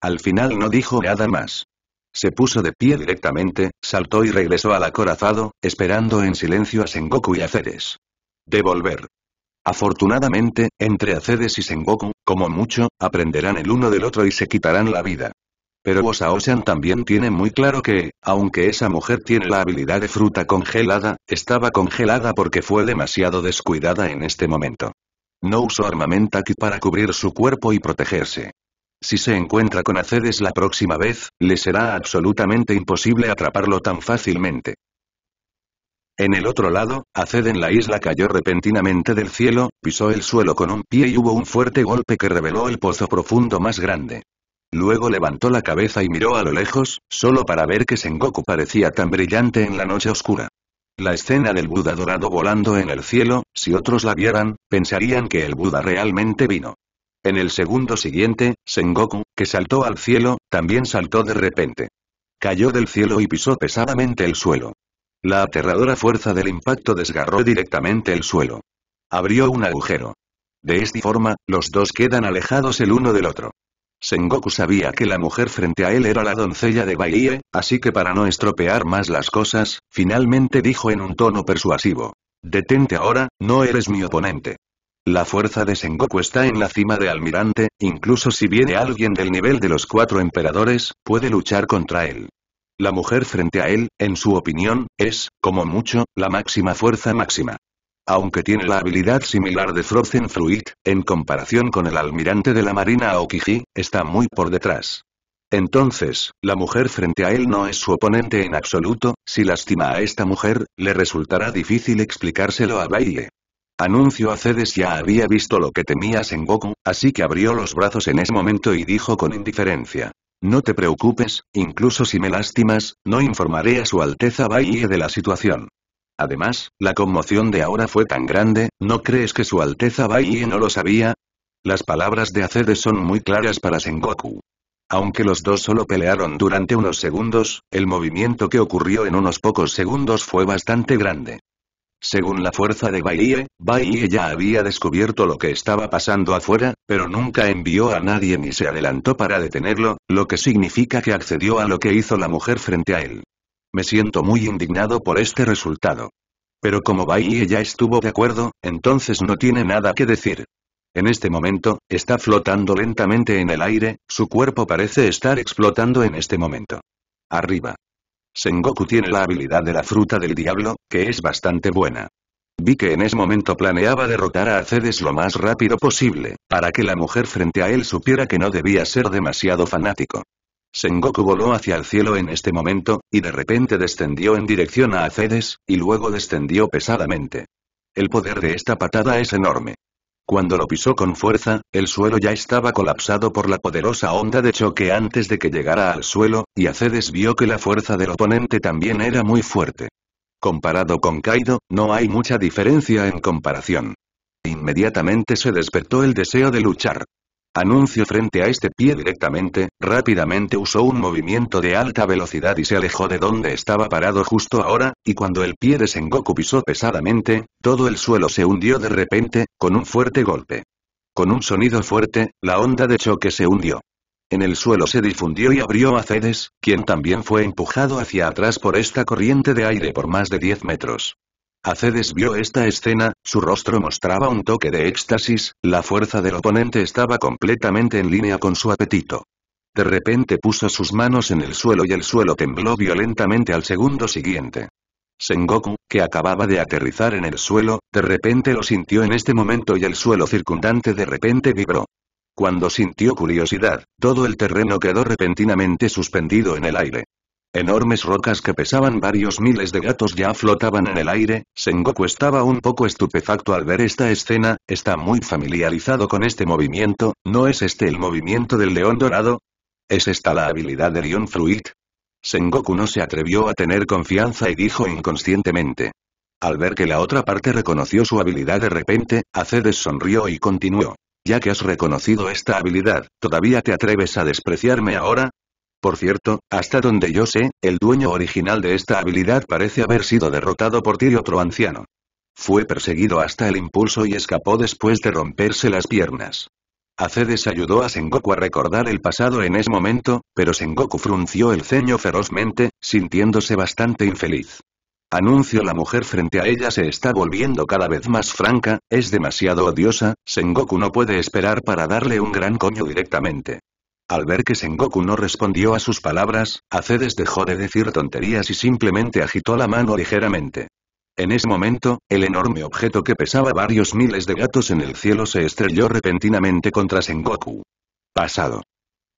Al final no dijo nada más. Se puso de pie directamente, saltó y regresó al acorazado, esperando en silencio a Sengoku y a Ceres. Devolver. Afortunadamente, entre Acedes y Sengoku, como mucho, aprenderán el uno del otro y se quitarán la vida. Pero Osaosan también tiene muy claro que, aunque esa mujer tiene la habilidad de fruta congelada, estaba congelada porque fue demasiado descuidada en este momento. No usó aquí para cubrir su cuerpo y protegerse. Si se encuentra con Acedes la próxima vez, le será absolutamente imposible atraparlo tan fácilmente. En el otro lado, Aced en la isla cayó repentinamente del cielo, pisó el suelo con un pie y hubo un fuerte golpe que reveló el pozo profundo más grande. Luego levantó la cabeza y miró a lo lejos, solo para ver que Sengoku parecía tan brillante en la noche oscura. La escena del Buda dorado volando en el cielo, si otros la vieran, pensarían que el Buda realmente vino. En el segundo siguiente, Sengoku, que saltó al cielo, también saltó de repente. Cayó del cielo y pisó pesadamente el suelo. La aterradora fuerza del impacto desgarró directamente el suelo. Abrió un agujero. De esta forma, los dos quedan alejados el uno del otro. Sengoku sabía que la mujer frente a él era la doncella de Baie, así que para no estropear más las cosas, finalmente dijo en un tono persuasivo. Detente ahora, no eres mi oponente. La fuerza de Sengoku está en la cima de Almirante, incluso si viene alguien del nivel de los cuatro emperadores, puede luchar contra él. La mujer frente a él, en su opinión, es, como mucho, la máxima fuerza máxima aunque tiene la habilidad similar de Frozen Fruit, en comparación con el almirante de la marina Aokiji, está muy por detrás. Entonces, la mujer frente a él no es su oponente en absoluto, si lastima a esta mujer, le resultará difícil explicárselo a Baile. Anuncio Acedes ya había visto lo que temías en Goku, así que abrió los brazos en ese momento y dijo con indiferencia. No te preocupes, incluso si me lastimas, no informaré a su Alteza Baile de la situación. Además, la conmoción de ahora fue tan grande, ¿no crees que su Alteza Baiye no lo sabía? Las palabras de Acedes son muy claras para Sengoku. Aunque los dos solo pelearon durante unos segundos, el movimiento que ocurrió en unos pocos segundos fue bastante grande. Según la fuerza de Baiye, Baiye ya había descubierto lo que estaba pasando afuera, pero nunca envió a nadie ni se adelantó para detenerlo, lo que significa que accedió a lo que hizo la mujer frente a él. Me siento muy indignado por este resultado. Pero como Bai ella estuvo de acuerdo, entonces no tiene nada que decir. En este momento, está flotando lentamente en el aire, su cuerpo parece estar explotando en este momento. Arriba. Sengoku tiene la habilidad de la fruta del diablo, que es bastante buena. Vi que en ese momento planeaba derrotar a Acedes lo más rápido posible, para que la mujer frente a él supiera que no debía ser demasiado fanático. Sengoku voló hacia el cielo en este momento, y de repente descendió en dirección a Acedes, y luego descendió pesadamente. El poder de esta patada es enorme. Cuando lo pisó con fuerza, el suelo ya estaba colapsado por la poderosa onda de choque antes de que llegara al suelo, y Acedes vio que la fuerza del oponente también era muy fuerte. Comparado con Kaido, no hay mucha diferencia en comparación. Inmediatamente se despertó el deseo de luchar. Anuncio frente a este pie directamente, rápidamente usó un movimiento de alta velocidad y se alejó de donde estaba parado justo ahora, y cuando el pie de Sengoku pisó pesadamente, todo el suelo se hundió de repente, con un fuerte golpe. Con un sonido fuerte, la onda de choque se hundió. En el suelo se difundió y abrió a Cedes, quien también fue empujado hacia atrás por esta corriente de aire por más de 10 metros. Acedes vio esta escena, su rostro mostraba un toque de éxtasis, la fuerza del oponente estaba completamente en línea con su apetito. De repente puso sus manos en el suelo y el suelo tembló violentamente al segundo siguiente. Sengoku, que acababa de aterrizar en el suelo, de repente lo sintió en este momento y el suelo circundante de repente vibró. Cuando sintió curiosidad, todo el terreno quedó repentinamente suspendido en el aire. Enormes rocas que pesaban varios miles de gatos ya flotaban en el aire, Sengoku estaba un poco estupefacto al ver esta escena, está muy familiarizado con este movimiento, ¿no es este el movimiento del león dorado? ¿Es esta la habilidad de Lion Fruit? Sengoku no se atrevió a tener confianza y dijo inconscientemente. Al ver que la otra parte reconoció su habilidad de repente, Acedes sonrió y continuó. Ya que has reconocido esta habilidad, ¿todavía te atreves a despreciarme ahora? Por cierto, hasta donde yo sé, el dueño original de esta habilidad parece haber sido derrotado por y otro anciano. Fue perseguido hasta el impulso y escapó después de romperse las piernas. Acedes ayudó a Sengoku a recordar el pasado en ese momento, pero Sengoku frunció el ceño ferozmente, sintiéndose bastante infeliz. Anuncio la mujer frente a ella se está volviendo cada vez más franca, es demasiado odiosa, Sengoku no puede esperar para darle un gran coño directamente. Al ver que Sengoku no respondió a sus palabras, Acedes dejó de decir tonterías y simplemente agitó la mano ligeramente. En ese momento, el enorme objeto que pesaba varios miles de gatos en el cielo se estrelló repentinamente contra Sengoku. Pasado.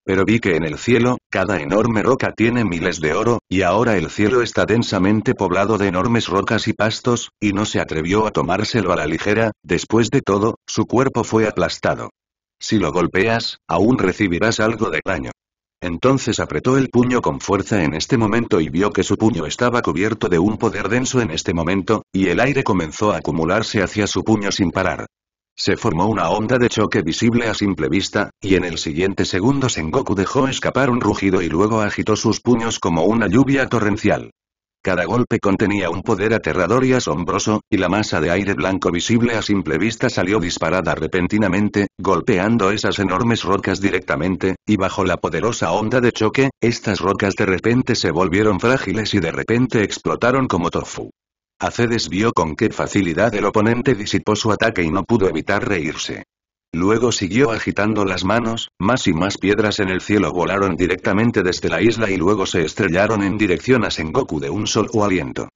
Pero vi que en el cielo, cada enorme roca tiene miles de oro, y ahora el cielo está densamente poblado de enormes rocas y pastos, y no se atrevió a tomárselo a la ligera, después de todo, su cuerpo fue aplastado. Si lo golpeas, aún recibirás algo de daño. Entonces apretó el puño con fuerza en este momento y vio que su puño estaba cubierto de un poder denso en este momento, y el aire comenzó a acumularse hacia su puño sin parar. Se formó una onda de choque visible a simple vista, y en el siguiente segundo Sengoku dejó escapar un rugido y luego agitó sus puños como una lluvia torrencial. Cada golpe contenía un poder aterrador y asombroso, y la masa de aire blanco visible a simple vista salió disparada repentinamente, golpeando esas enormes rocas directamente, y bajo la poderosa onda de choque, estas rocas de repente se volvieron frágiles y de repente explotaron como tofu. Acedes vio con qué facilidad el oponente disipó su ataque y no pudo evitar reírse. Luego siguió agitando las manos, más y más piedras en el cielo volaron directamente desde la isla y luego se estrellaron en dirección a Sengoku de un sol o aliento.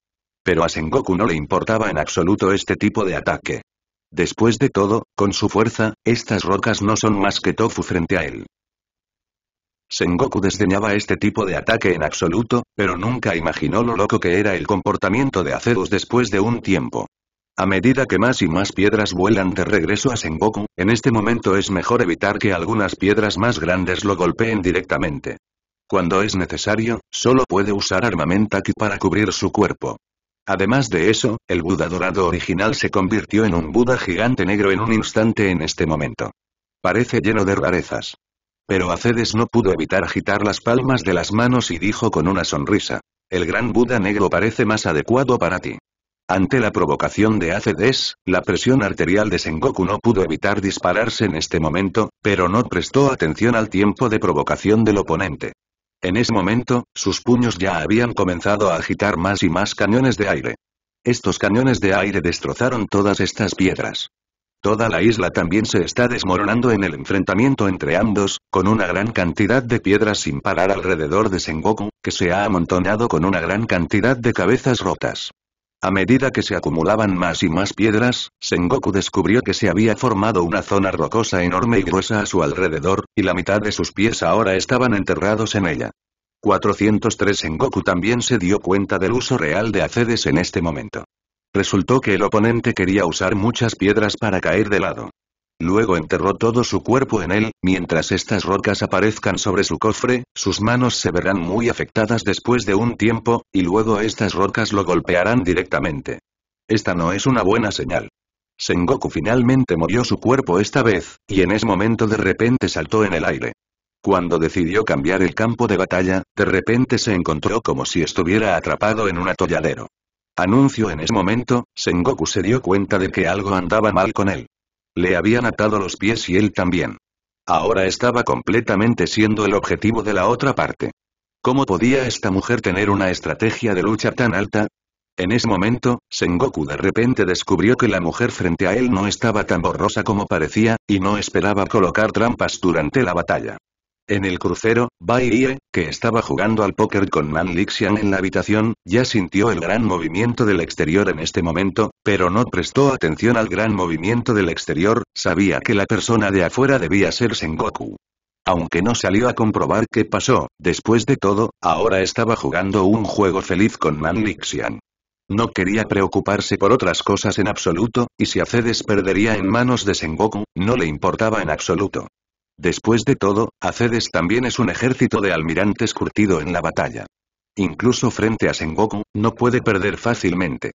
Pero a Sengoku no le importaba en absoluto este tipo de ataque. Después de todo, con su fuerza, estas rocas no son más que tofu frente a él. Sengoku desdeñaba este tipo de ataque en absoluto, pero nunca imaginó lo loco que era el comportamiento de aceros después de un tiempo. A medida que más y más piedras vuelan de regreso a Sengoku, en este momento es mejor evitar que algunas piedras más grandes lo golpeen directamente. Cuando es necesario, solo puede usar aquí para cubrir su cuerpo. Además de eso, el Buda dorado original se convirtió en un Buda gigante negro en un instante en este momento. Parece lleno de rarezas. Pero Acedes no pudo evitar agitar las palmas de las manos y dijo con una sonrisa. El gran Buda negro parece más adecuado para ti. Ante la provocación de ACDs, la presión arterial de Sengoku no pudo evitar dispararse en este momento, pero no prestó atención al tiempo de provocación del oponente. En ese momento, sus puños ya habían comenzado a agitar más y más cañones de aire. Estos cañones de aire destrozaron todas estas piedras. Toda la isla también se está desmoronando en el enfrentamiento entre ambos, con una gran cantidad de piedras sin parar alrededor de Sengoku, que se ha amontonado con una gran cantidad de cabezas rotas. A medida que se acumulaban más y más piedras, Sengoku descubrió que se había formado una zona rocosa enorme y gruesa a su alrededor, y la mitad de sus pies ahora estaban enterrados en ella. 403 Sengoku también se dio cuenta del uso real de Acedes en este momento. Resultó que el oponente quería usar muchas piedras para caer de lado. Luego enterró todo su cuerpo en él, mientras estas rocas aparezcan sobre su cofre, sus manos se verán muy afectadas después de un tiempo, y luego estas rocas lo golpearán directamente. Esta no es una buena señal. Sengoku finalmente movió su cuerpo esta vez, y en ese momento de repente saltó en el aire. Cuando decidió cambiar el campo de batalla, de repente se encontró como si estuviera atrapado en un atolladero. Anuncio en ese momento, Sengoku se dio cuenta de que algo andaba mal con él. Le habían atado los pies y él también. Ahora estaba completamente siendo el objetivo de la otra parte. ¿Cómo podía esta mujer tener una estrategia de lucha tan alta? En ese momento, Sengoku de repente descubrió que la mujer frente a él no estaba tan borrosa como parecía, y no esperaba colocar trampas durante la batalla. En el crucero, Bai Ye, que estaba jugando al póker con Man Lixian en la habitación, ya sintió el gran movimiento del exterior en este momento, pero no prestó atención al gran movimiento del exterior, sabía que la persona de afuera debía ser Sengoku. Aunque no salió a comprobar qué pasó, después de todo, ahora estaba jugando un juego feliz con Man Lixian. No quería preocuparse por otras cosas en absoluto, y si Acedes perdería en manos de Sengoku, no le importaba en absoluto. Después de todo, Acedes también es un ejército de almirantes curtido en la batalla. Incluso frente a Sengoku, no puede perder fácilmente.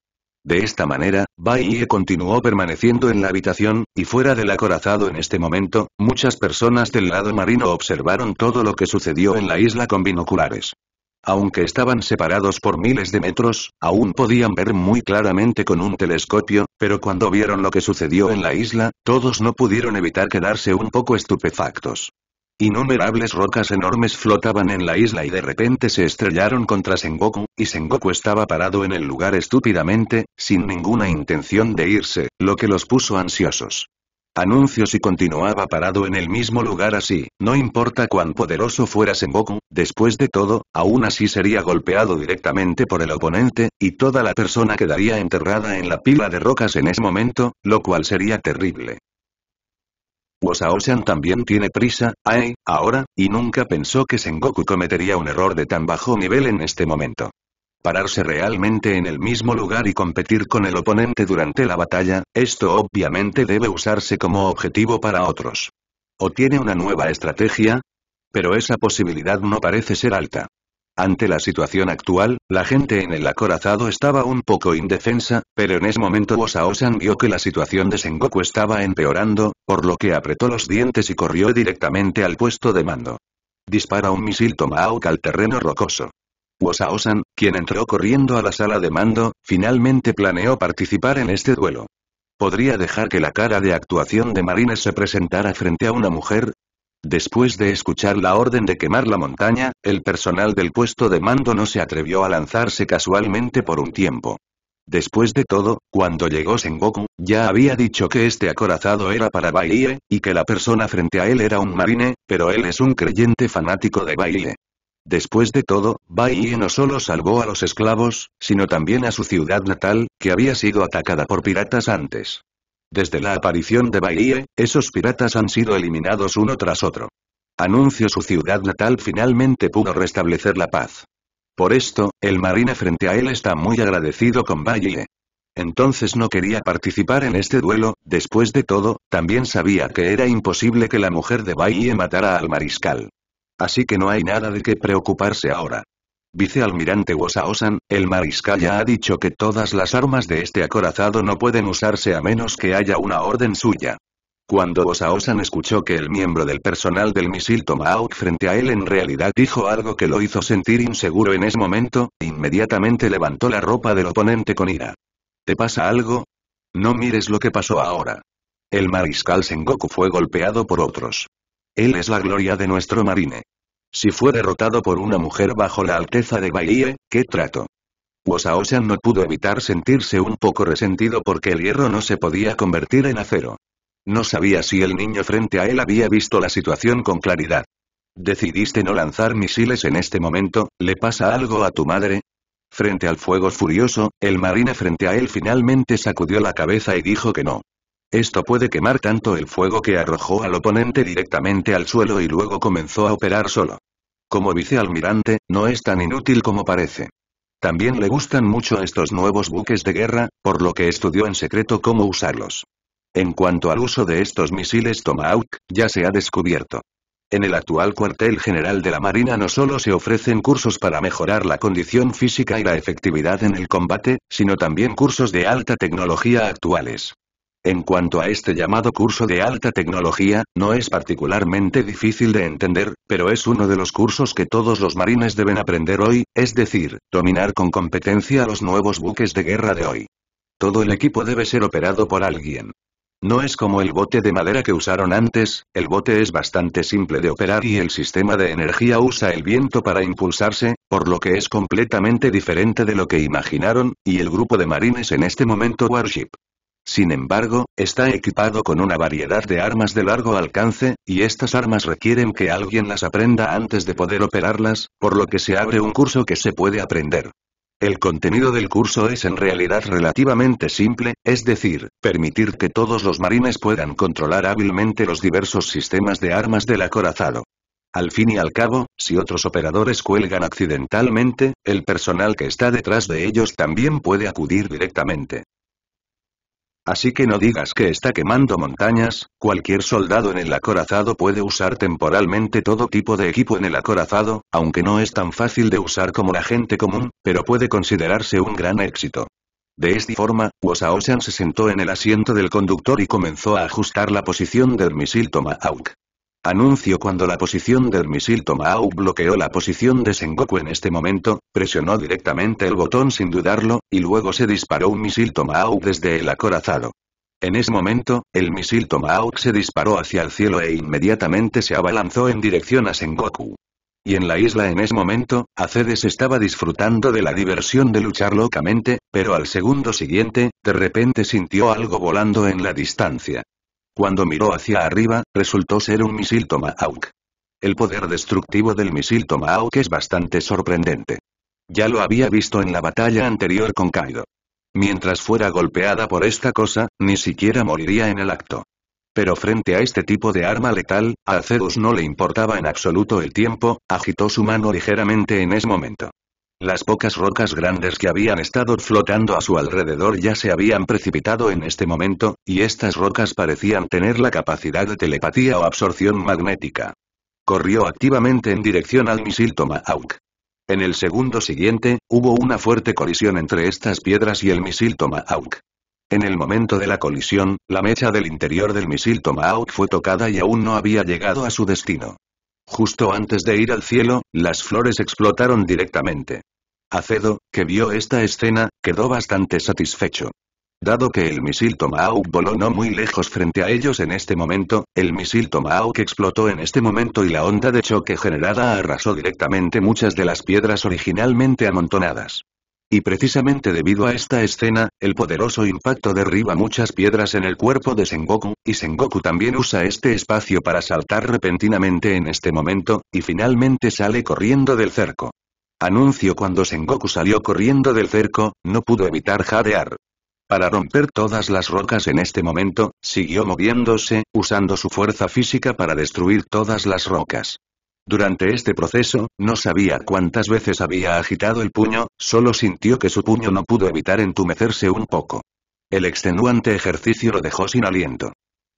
De esta manera, Baiye continuó permaneciendo en la habitación, y fuera del acorazado en este momento, muchas personas del lado marino observaron todo lo que sucedió en la isla con binoculares. Aunque estaban separados por miles de metros, aún podían ver muy claramente con un telescopio, pero cuando vieron lo que sucedió en la isla, todos no pudieron evitar quedarse un poco estupefactos. Innumerables rocas enormes flotaban en la isla y de repente se estrellaron contra Sengoku, y Sengoku estaba parado en el lugar estúpidamente, sin ninguna intención de irse, lo que los puso ansiosos anuncios y continuaba parado en el mismo lugar así, no importa cuán poderoso fuera Sengoku, después de todo, aún así sería golpeado directamente por el oponente, y toda la persona quedaría enterrada en la pila de rocas en ese momento, lo cual sería terrible. Osaoshan también tiene prisa, ay, ahora, y nunca pensó que Sengoku cometería un error de tan bajo nivel en este momento pararse realmente en el mismo lugar y competir con el oponente durante la batalla, esto obviamente debe usarse como objetivo para otros. ¿O tiene una nueva estrategia? Pero esa posibilidad no parece ser alta. Ante la situación actual, la gente en el acorazado estaba un poco indefensa, pero en ese momento Wosaosan vio que la situación de Sengoku estaba empeorando, por lo que apretó los dientes y corrió directamente al puesto de mando. Dispara un misil Tomahawk al terreno rocoso. Wosaosan, quien entró corriendo a la sala de mando, finalmente planeó participar en este duelo. ¿Podría dejar que la cara de actuación de Marines se presentara frente a una mujer? Después de escuchar la orden de quemar la montaña, el personal del puesto de mando no se atrevió a lanzarse casualmente por un tiempo. Después de todo, cuando llegó Sengoku, ya había dicho que este acorazado era para Baile, y que la persona frente a él era un marine, pero él es un creyente fanático de Baile. Después de todo, Bai no solo salvó a los esclavos, sino también a su ciudad natal, que había sido atacada por piratas antes. Desde la aparición de Bai esos piratas han sido eliminados uno tras otro. Anuncio su ciudad natal finalmente pudo restablecer la paz. Por esto, el marina frente a él está muy agradecido con Baiye. Entonces no quería participar en este duelo, después de todo, también sabía que era imposible que la mujer de Valle matara al mariscal así que no hay nada de qué preocuparse ahora. Vicealmirante Osaosan, el mariscal ya ha dicho que todas las armas de este acorazado no pueden usarse a menos que haya una orden suya. Cuando Wosaosan escuchó que el miembro del personal del misil Tomahawk frente a él en realidad dijo algo que lo hizo sentir inseguro en ese momento, inmediatamente levantó la ropa del oponente con ira. ¿Te pasa algo? No mires lo que pasó ahora. El mariscal Sengoku fue golpeado por otros. Él es la gloria de nuestro marine. Si fue derrotado por una mujer bajo la alteza de Bahía, ¿qué trato? Wosaosan no pudo evitar sentirse un poco resentido porque el hierro no se podía convertir en acero. No sabía si el niño frente a él había visto la situación con claridad. ¿Decidiste no lanzar misiles en este momento? ¿Le pasa algo a tu madre? Frente al fuego furioso, el marine frente a él finalmente sacudió la cabeza y dijo que no. Esto puede quemar tanto el fuego que arrojó al oponente directamente al suelo y luego comenzó a operar solo. Como vicealmirante, no es tan inútil como parece. También le gustan mucho estos nuevos buques de guerra, por lo que estudió en secreto cómo usarlos. En cuanto al uso de estos misiles Tomahawk, ya se ha descubierto. En el actual cuartel general de la Marina no solo se ofrecen cursos para mejorar la condición física y la efectividad en el combate, sino también cursos de alta tecnología actuales. En cuanto a este llamado curso de alta tecnología, no es particularmente difícil de entender, pero es uno de los cursos que todos los marines deben aprender hoy, es decir, dominar con competencia los nuevos buques de guerra de hoy. Todo el equipo debe ser operado por alguien. No es como el bote de madera que usaron antes, el bote es bastante simple de operar y el sistema de energía usa el viento para impulsarse, por lo que es completamente diferente de lo que imaginaron, y el grupo de marines en este momento Warship sin embargo, está equipado con una variedad de armas de largo alcance, y estas armas requieren que alguien las aprenda antes de poder operarlas, por lo que se abre un curso que se puede aprender. El contenido del curso es en realidad relativamente simple, es decir, permitir que todos los marines puedan controlar hábilmente los diversos sistemas de armas del acorazado. Al fin y al cabo, si otros operadores cuelgan accidentalmente, el personal que está detrás de ellos también puede acudir directamente. Así que no digas que está quemando montañas, cualquier soldado en el acorazado puede usar temporalmente todo tipo de equipo en el acorazado, aunque no es tan fácil de usar como la gente común, pero puede considerarse un gran éxito. De esta forma, Wosaosan se sentó en el asiento del conductor y comenzó a ajustar la posición del misil Tomahawk. Anuncio cuando la posición del misil Tomahawk bloqueó la posición de Sengoku en este momento, presionó directamente el botón sin dudarlo, y luego se disparó un misil Tomahawk desde el acorazado. En ese momento, el misil Tomahawk se disparó hacia el cielo e inmediatamente se abalanzó en dirección a Sengoku. Y en la isla en ese momento, Acedes estaba disfrutando de la diversión de luchar locamente, pero al segundo siguiente, de repente sintió algo volando en la distancia. Cuando miró hacia arriba, resultó ser un misil Tomahawk. El poder destructivo del misil Tomahawk es bastante sorprendente. Ya lo había visto en la batalla anterior con Kaido. Mientras fuera golpeada por esta cosa, ni siquiera moriría en el acto. Pero frente a este tipo de arma letal, a Zeus no le importaba en absoluto el tiempo, agitó su mano ligeramente en ese momento. Las pocas rocas grandes que habían estado flotando a su alrededor ya se habían precipitado en este momento, y estas rocas parecían tener la capacidad de telepatía o absorción magnética. Corrió activamente en dirección al misil Tomahawk. En el segundo siguiente, hubo una fuerte colisión entre estas piedras y el misil Tomahawk. En el momento de la colisión, la mecha del interior del misil Tomahawk fue tocada y aún no había llegado a su destino. Justo antes de ir al cielo, las flores explotaron directamente. Acedo, que vio esta escena, quedó bastante satisfecho. Dado que el misil Tomahawk voló no muy lejos frente a ellos en este momento, el misil Tomahawk explotó en este momento y la onda de choque generada arrasó directamente muchas de las piedras originalmente amontonadas. Y precisamente debido a esta escena, el poderoso impacto derriba muchas piedras en el cuerpo de Sengoku, y Sengoku también usa este espacio para saltar repentinamente en este momento, y finalmente sale corriendo del cerco. Anuncio cuando Sengoku salió corriendo del cerco, no pudo evitar jadear. Para romper todas las rocas en este momento, siguió moviéndose, usando su fuerza física para destruir todas las rocas. Durante este proceso, no sabía cuántas veces había agitado el puño, solo sintió que su puño no pudo evitar entumecerse un poco. El extenuante ejercicio lo dejó sin aliento.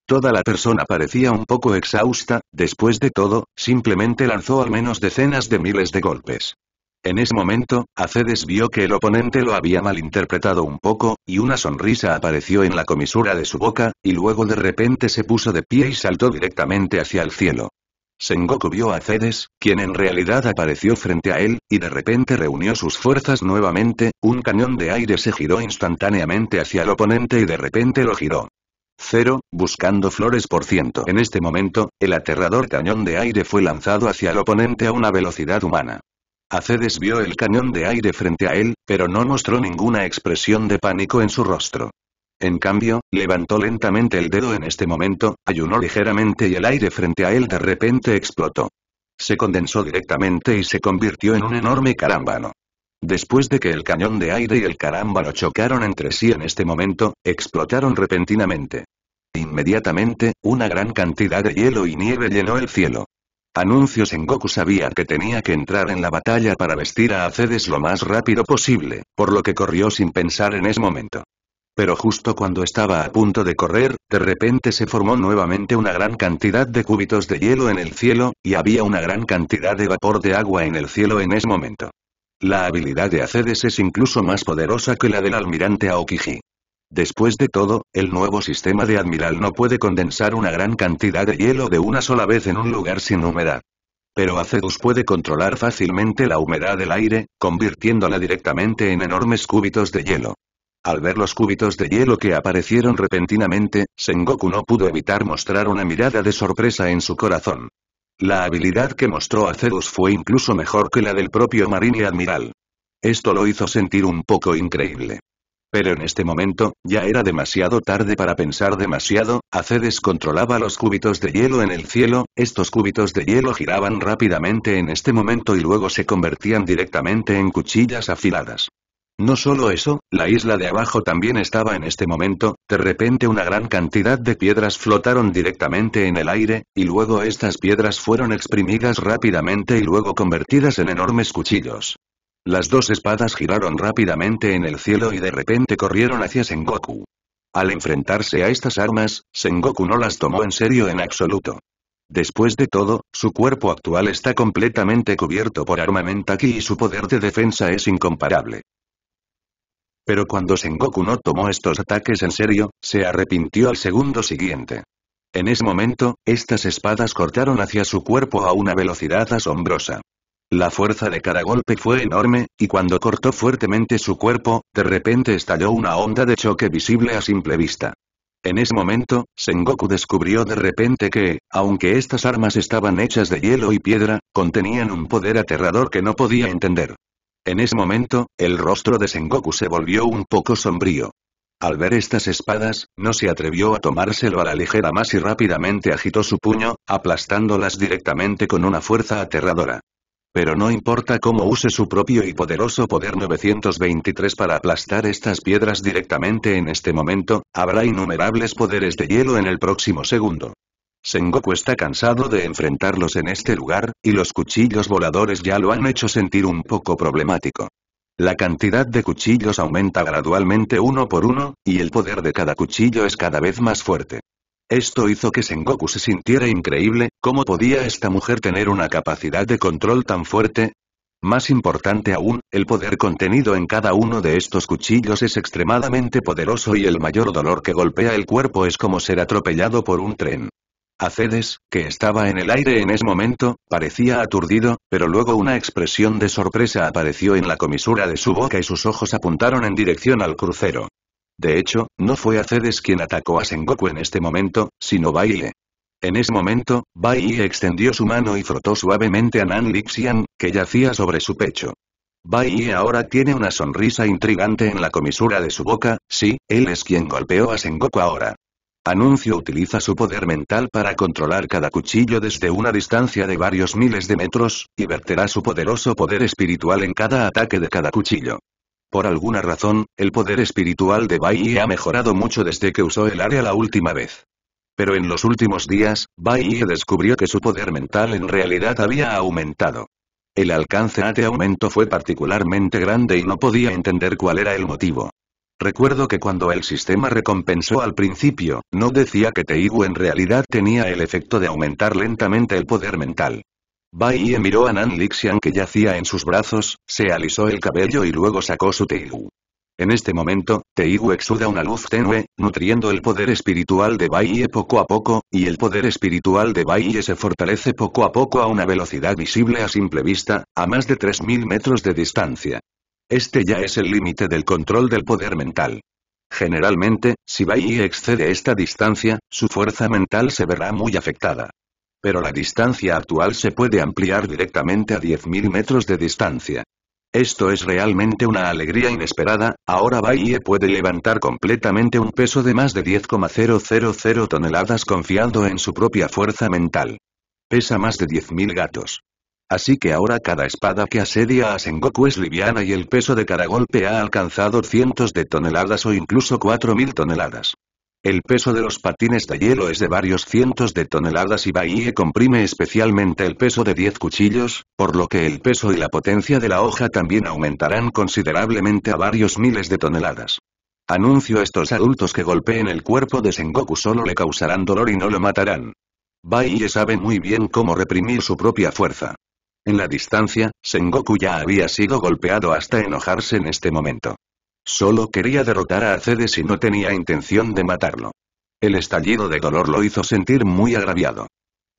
Toda la persona parecía un poco exhausta, después de todo, simplemente lanzó al menos decenas de miles de golpes. En ese momento, Acedes vio que el oponente lo había malinterpretado un poco, y una sonrisa apareció en la comisura de su boca, y luego de repente se puso de pie y saltó directamente hacia el cielo. Sengoku vio a Acedes, quien en realidad apareció frente a él, y de repente reunió sus fuerzas nuevamente, un cañón de aire se giró instantáneamente hacia el oponente y de repente lo giró. Cero, buscando flores por ciento. En este momento, el aterrador cañón de aire fue lanzado hacia el oponente a una velocidad humana. Acedes vio el cañón de aire frente a él, pero no mostró ninguna expresión de pánico en su rostro. En cambio, levantó lentamente el dedo en este momento, ayunó ligeramente y el aire frente a él de repente explotó. Se condensó directamente y se convirtió en un enorme carámbano. Después de que el cañón de aire y el carámbano chocaron entre sí en este momento, explotaron repentinamente. Inmediatamente, una gran cantidad de hielo y nieve llenó el cielo. Anuncios en Goku sabía que tenía que entrar en la batalla para vestir a Acedes lo más rápido posible, por lo que corrió sin pensar en ese momento. Pero justo cuando estaba a punto de correr, de repente se formó nuevamente una gran cantidad de cúbitos de hielo en el cielo, y había una gran cantidad de vapor de agua en el cielo en ese momento. La habilidad de Acedes es incluso más poderosa que la del almirante Aokiji. Después de todo, el nuevo sistema de Admiral no puede condensar una gran cantidad de hielo de una sola vez en un lugar sin humedad. Pero Acedus puede controlar fácilmente la humedad del aire, convirtiéndola directamente en enormes cúbitos de hielo. Al ver los cúbitos de hielo que aparecieron repentinamente, Sengoku no pudo evitar mostrar una mirada de sorpresa en su corazón. La habilidad que mostró Acedus fue incluso mejor que la del propio Marine Admiral. Esto lo hizo sentir un poco increíble. Pero en este momento, ya era demasiado tarde para pensar demasiado, Acedes controlaba los cúbitos de hielo en el cielo, estos cúbitos de hielo giraban rápidamente en este momento y luego se convertían directamente en cuchillas afiladas. No solo eso, la isla de abajo también estaba en este momento, de repente una gran cantidad de piedras flotaron directamente en el aire, y luego estas piedras fueron exprimidas rápidamente y luego convertidas en enormes cuchillos. Las dos espadas giraron rápidamente en el cielo y de repente corrieron hacia Sengoku. Al enfrentarse a estas armas, Sengoku no las tomó en serio en absoluto. Después de todo, su cuerpo actual está completamente cubierto por armamentaki y su poder de defensa es incomparable. Pero cuando Sengoku no tomó estos ataques en serio, se arrepintió al segundo siguiente. En ese momento, estas espadas cortaron hacia su cuerpo a una velocidad asombrosa. La fuerza de cada golpe fue enorme, y cuando cortó fuertemente su cuerpo, de repente estalló una onda de choque visible a simple vista. En ese momento, Sengoku descubrió de repente que, aunque estas armas estaban hechas de hielo y piedra, contenían un poder aterrador que no podía entender. En ese momento, el rostro de Sengoku se volvió un poco sombrío. Al ver estas espadas, no se atrevió a tomárselo a la ligera más y rápidamente agitó su puño, aplastándolas directamente con una fuerza aterradora. Pero no importa cómo use su propio y poderoso poder 923 para aplastar estas piedras directamente en este momento, habrá innumerables poderes de hielo en el próximo segundo. Sengoku está cansado de enfrentarlos en este lugar, y los cuchillos voladores ya lo han hecho sentir un poco problemático. La cantidad de cuchillos aumenta gradualmente uno por uno, y el poder de cada cuchillo es cada vez más fuerte. Esto hizo que Sengoku se sintiera increíble, ¿cómo podía esta mujer tener una capacidad de control tan fuerte? Más importante aún, el poder contenido en cada uno de estos cuchillos es extremadamente poderoso y el mayor dolor que golpea el cuerpo es como ser atropellado por un tren. Acedes, que estaba en el aire en ese momento, parecía aturdido, pero luego una expresión de sorpresa apareció en la comisura de su boca y sus ojos apuntaron en dirección al crucero. De hecho, no fue Acedes quien atacó a Sengoku en este momento, sino Baile. En ese momento, Baile extendió su mano y frotó suavemente a Nan Lixian, que yacía sobre su pecho. Baile ahora tiene una sonrisa intrigante en la comisura de su boca, sí, él es quien golpeó a Sengoku ahora. Anuncio utiliza su poder mental para controlar cada cuchillo desde una distancia de varios miles de metros, y verterá su poderoso poder espiritual en cada ataque de cada cuchillo. Por alguna razón, el poder espiritual de Bai ha mejorado mucho desde que usó el área la última vez. Pero en los últimos días, Bai descubrió que su poder mental en realidad había aumentado. El alcance a este aumento fue particularmente grande y no podía entender cuál era el motivo. Recuerdo que cuando el sistema recompensó al principio, no decía que Teigu en realidad tenía el efecto de aumentar lentamente el poder mental. Bai miró a Nan Lixian que yacía en sus brazos, se alisó el cabello y luego sacó su Teigu. En este momento, Teigu exuda una luz tenue, nutriendo el poder espiritual de Bai poco a poco, y el poder espiritual de Bai se fortalece poco a poco a una velocidad visible a simple vista, a más de 3.000 metros de distancia. Este ya es el límite del control del poder mental. Generalmente, si Bai excede esta distancia, su fuerza mental se verá muy afectada pero la distancia actual se puede ampliar directamente a 10.000 metros de distancia. Esto es realmente una alegría inesperada, ahora Baie puede levantar completamente un peso de más de 10,000 toneladas confiando en su propia fuerza mental. Pesa más de 10.000 gatos. Así que ahora cada espada que asedia a Sengoku es liviana y el peso de cada golpe ha alcanzado cientos de toneladas o incluso 4.000 toneladas. El peso de los patines de hielo es de varios cientos de toneladas y Bahie comprime especialmente el peso de 10 cuchillos, por lo que el peso y la potencia de la hoja también aumentarán considerablemente a varios miles de toneladas. Anuncio a estos adultos que golpeen el cuerpo de Sengoku solo le causarán dolor y no lo matarán. Bahie sabe muy bien cómo reprimir su propia fuerza. En la distancia, Sengoku ya había sido golpeado hasta enojarse en este momento. Solo quería derrotar a Arcedes y no tenía intención de matarlo. El estallido de dolor lo hizo sentir muy agraviado.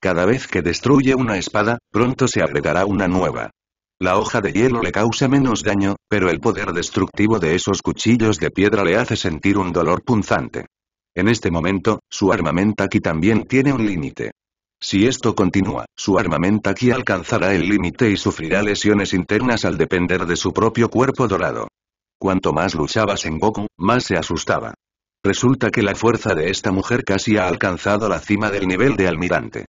Cada vez que destruye una espada, pronto se agregará una nueva. La hoja de hielo le causa menos daño, pero el poder destructivo de esos cuchillos de piedra le hace sentir un dolor punzante. En este momento, su aquí también tiene un límite. Si esto continúa, su aquí alcanzará el límite y sufrirá lesiones internas al depender de su propio cuerpo dorado. Cuanto más luchaba Sengoku, más se asustaba. Resulta que la fuerza de esta mujer casi ha alcanzado la cima del nivel de almirante.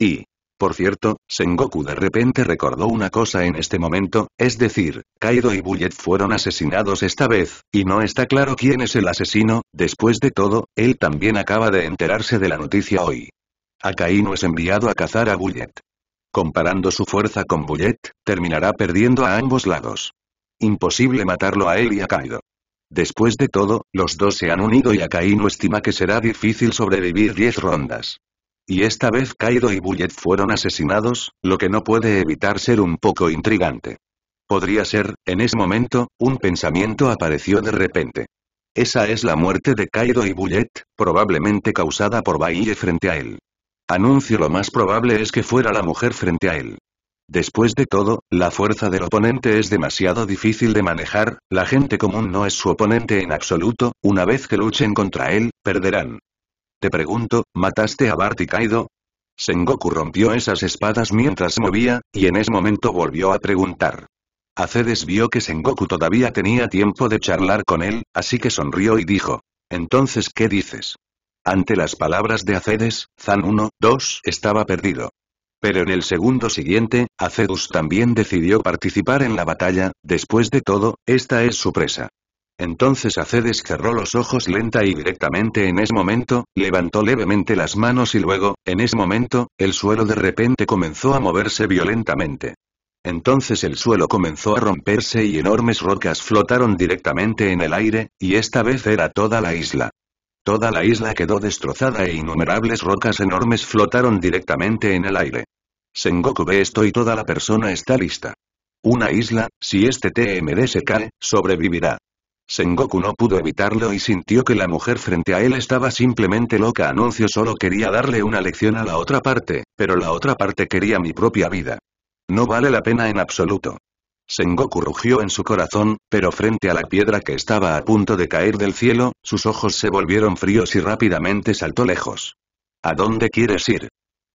Y, por cierto, Sengoku de repente recordó una cosa en este momento, es decir, Kaido y Bullet fueron asesinados esta vez, y no está claro quién es el asesino, después de todo, él también acaba de enterarse de la noticia hoy. Akainu es enviado a cazar a Bullet. Comparando su fuerza con Bullet, terminará perdiendo a ambos lados. Imposible matarlo a él y a Kaido. Después de todo, los dos se han unido y Akainu estima que será difícil sobrevivir 10 rondas. Y esta vez Kaido y Bullet fueron asesinados, lo que no puede evitar ser un poco intrigante. Podría ser, en ese momento, un pensamiento apareció de repente. Esa es la muerte de Kaido y Bullet, probablemente causada por baile frente a él. Anuncio lo más probable es que fuera la mujer frente a él. Después de todo, la fuerza del oponente es demasiado difícil de manejar, la gente común no es su oponente en absoluto, una vez que luchen contra él, perderán. Te pregunto, ¿mataste a Bart Kaido? Sengoku rompió esas espadas mientras movía, y en ese momento volvió a preguntar. Acedes vio que Sengoku todavía tenía tiempo de charlar con él, así que sonrió y dijo. Entonces, ¿qué dices? Ante las palabras de Acedes, Zan 1, 2 estaba perdido. Pero en el segundo siguiente, Acedus también decidió participar en la batalla, después de todo, esta es su presa. Entonces Acedes cerró los ojos lenta y directamente en ese momento, levantó levemente las manos y luego, en ese momento, el suelo de repente comenzó a moverse violentamente. Entonces el suelo comenzó a romperse y enormes rocas flotaron directamente en el aire, y esta vez era toda la isla. Toda la isla quedó destrozada e innumerables rocas enormes flotaron directamente en el aire. Sengoku ve esto y toda la persona está lista. Una isla, si este TMD se cae, sobrevivirá. Sengoku no pudo evitarlo y sintió que la mujer frente a él estaba simplemente loca. Anuncio solo quería darle una lección a la otra parte, pero la otra parte quería mi propia vida. No vale la pena en absoluto. Sengoku rugió en su corazón, pero frente a la piedra que estaba a punto de caer del cielo, sus ojos se volvieron fríos y rápidamente saltó lejos. ¿A dónde quieres ir?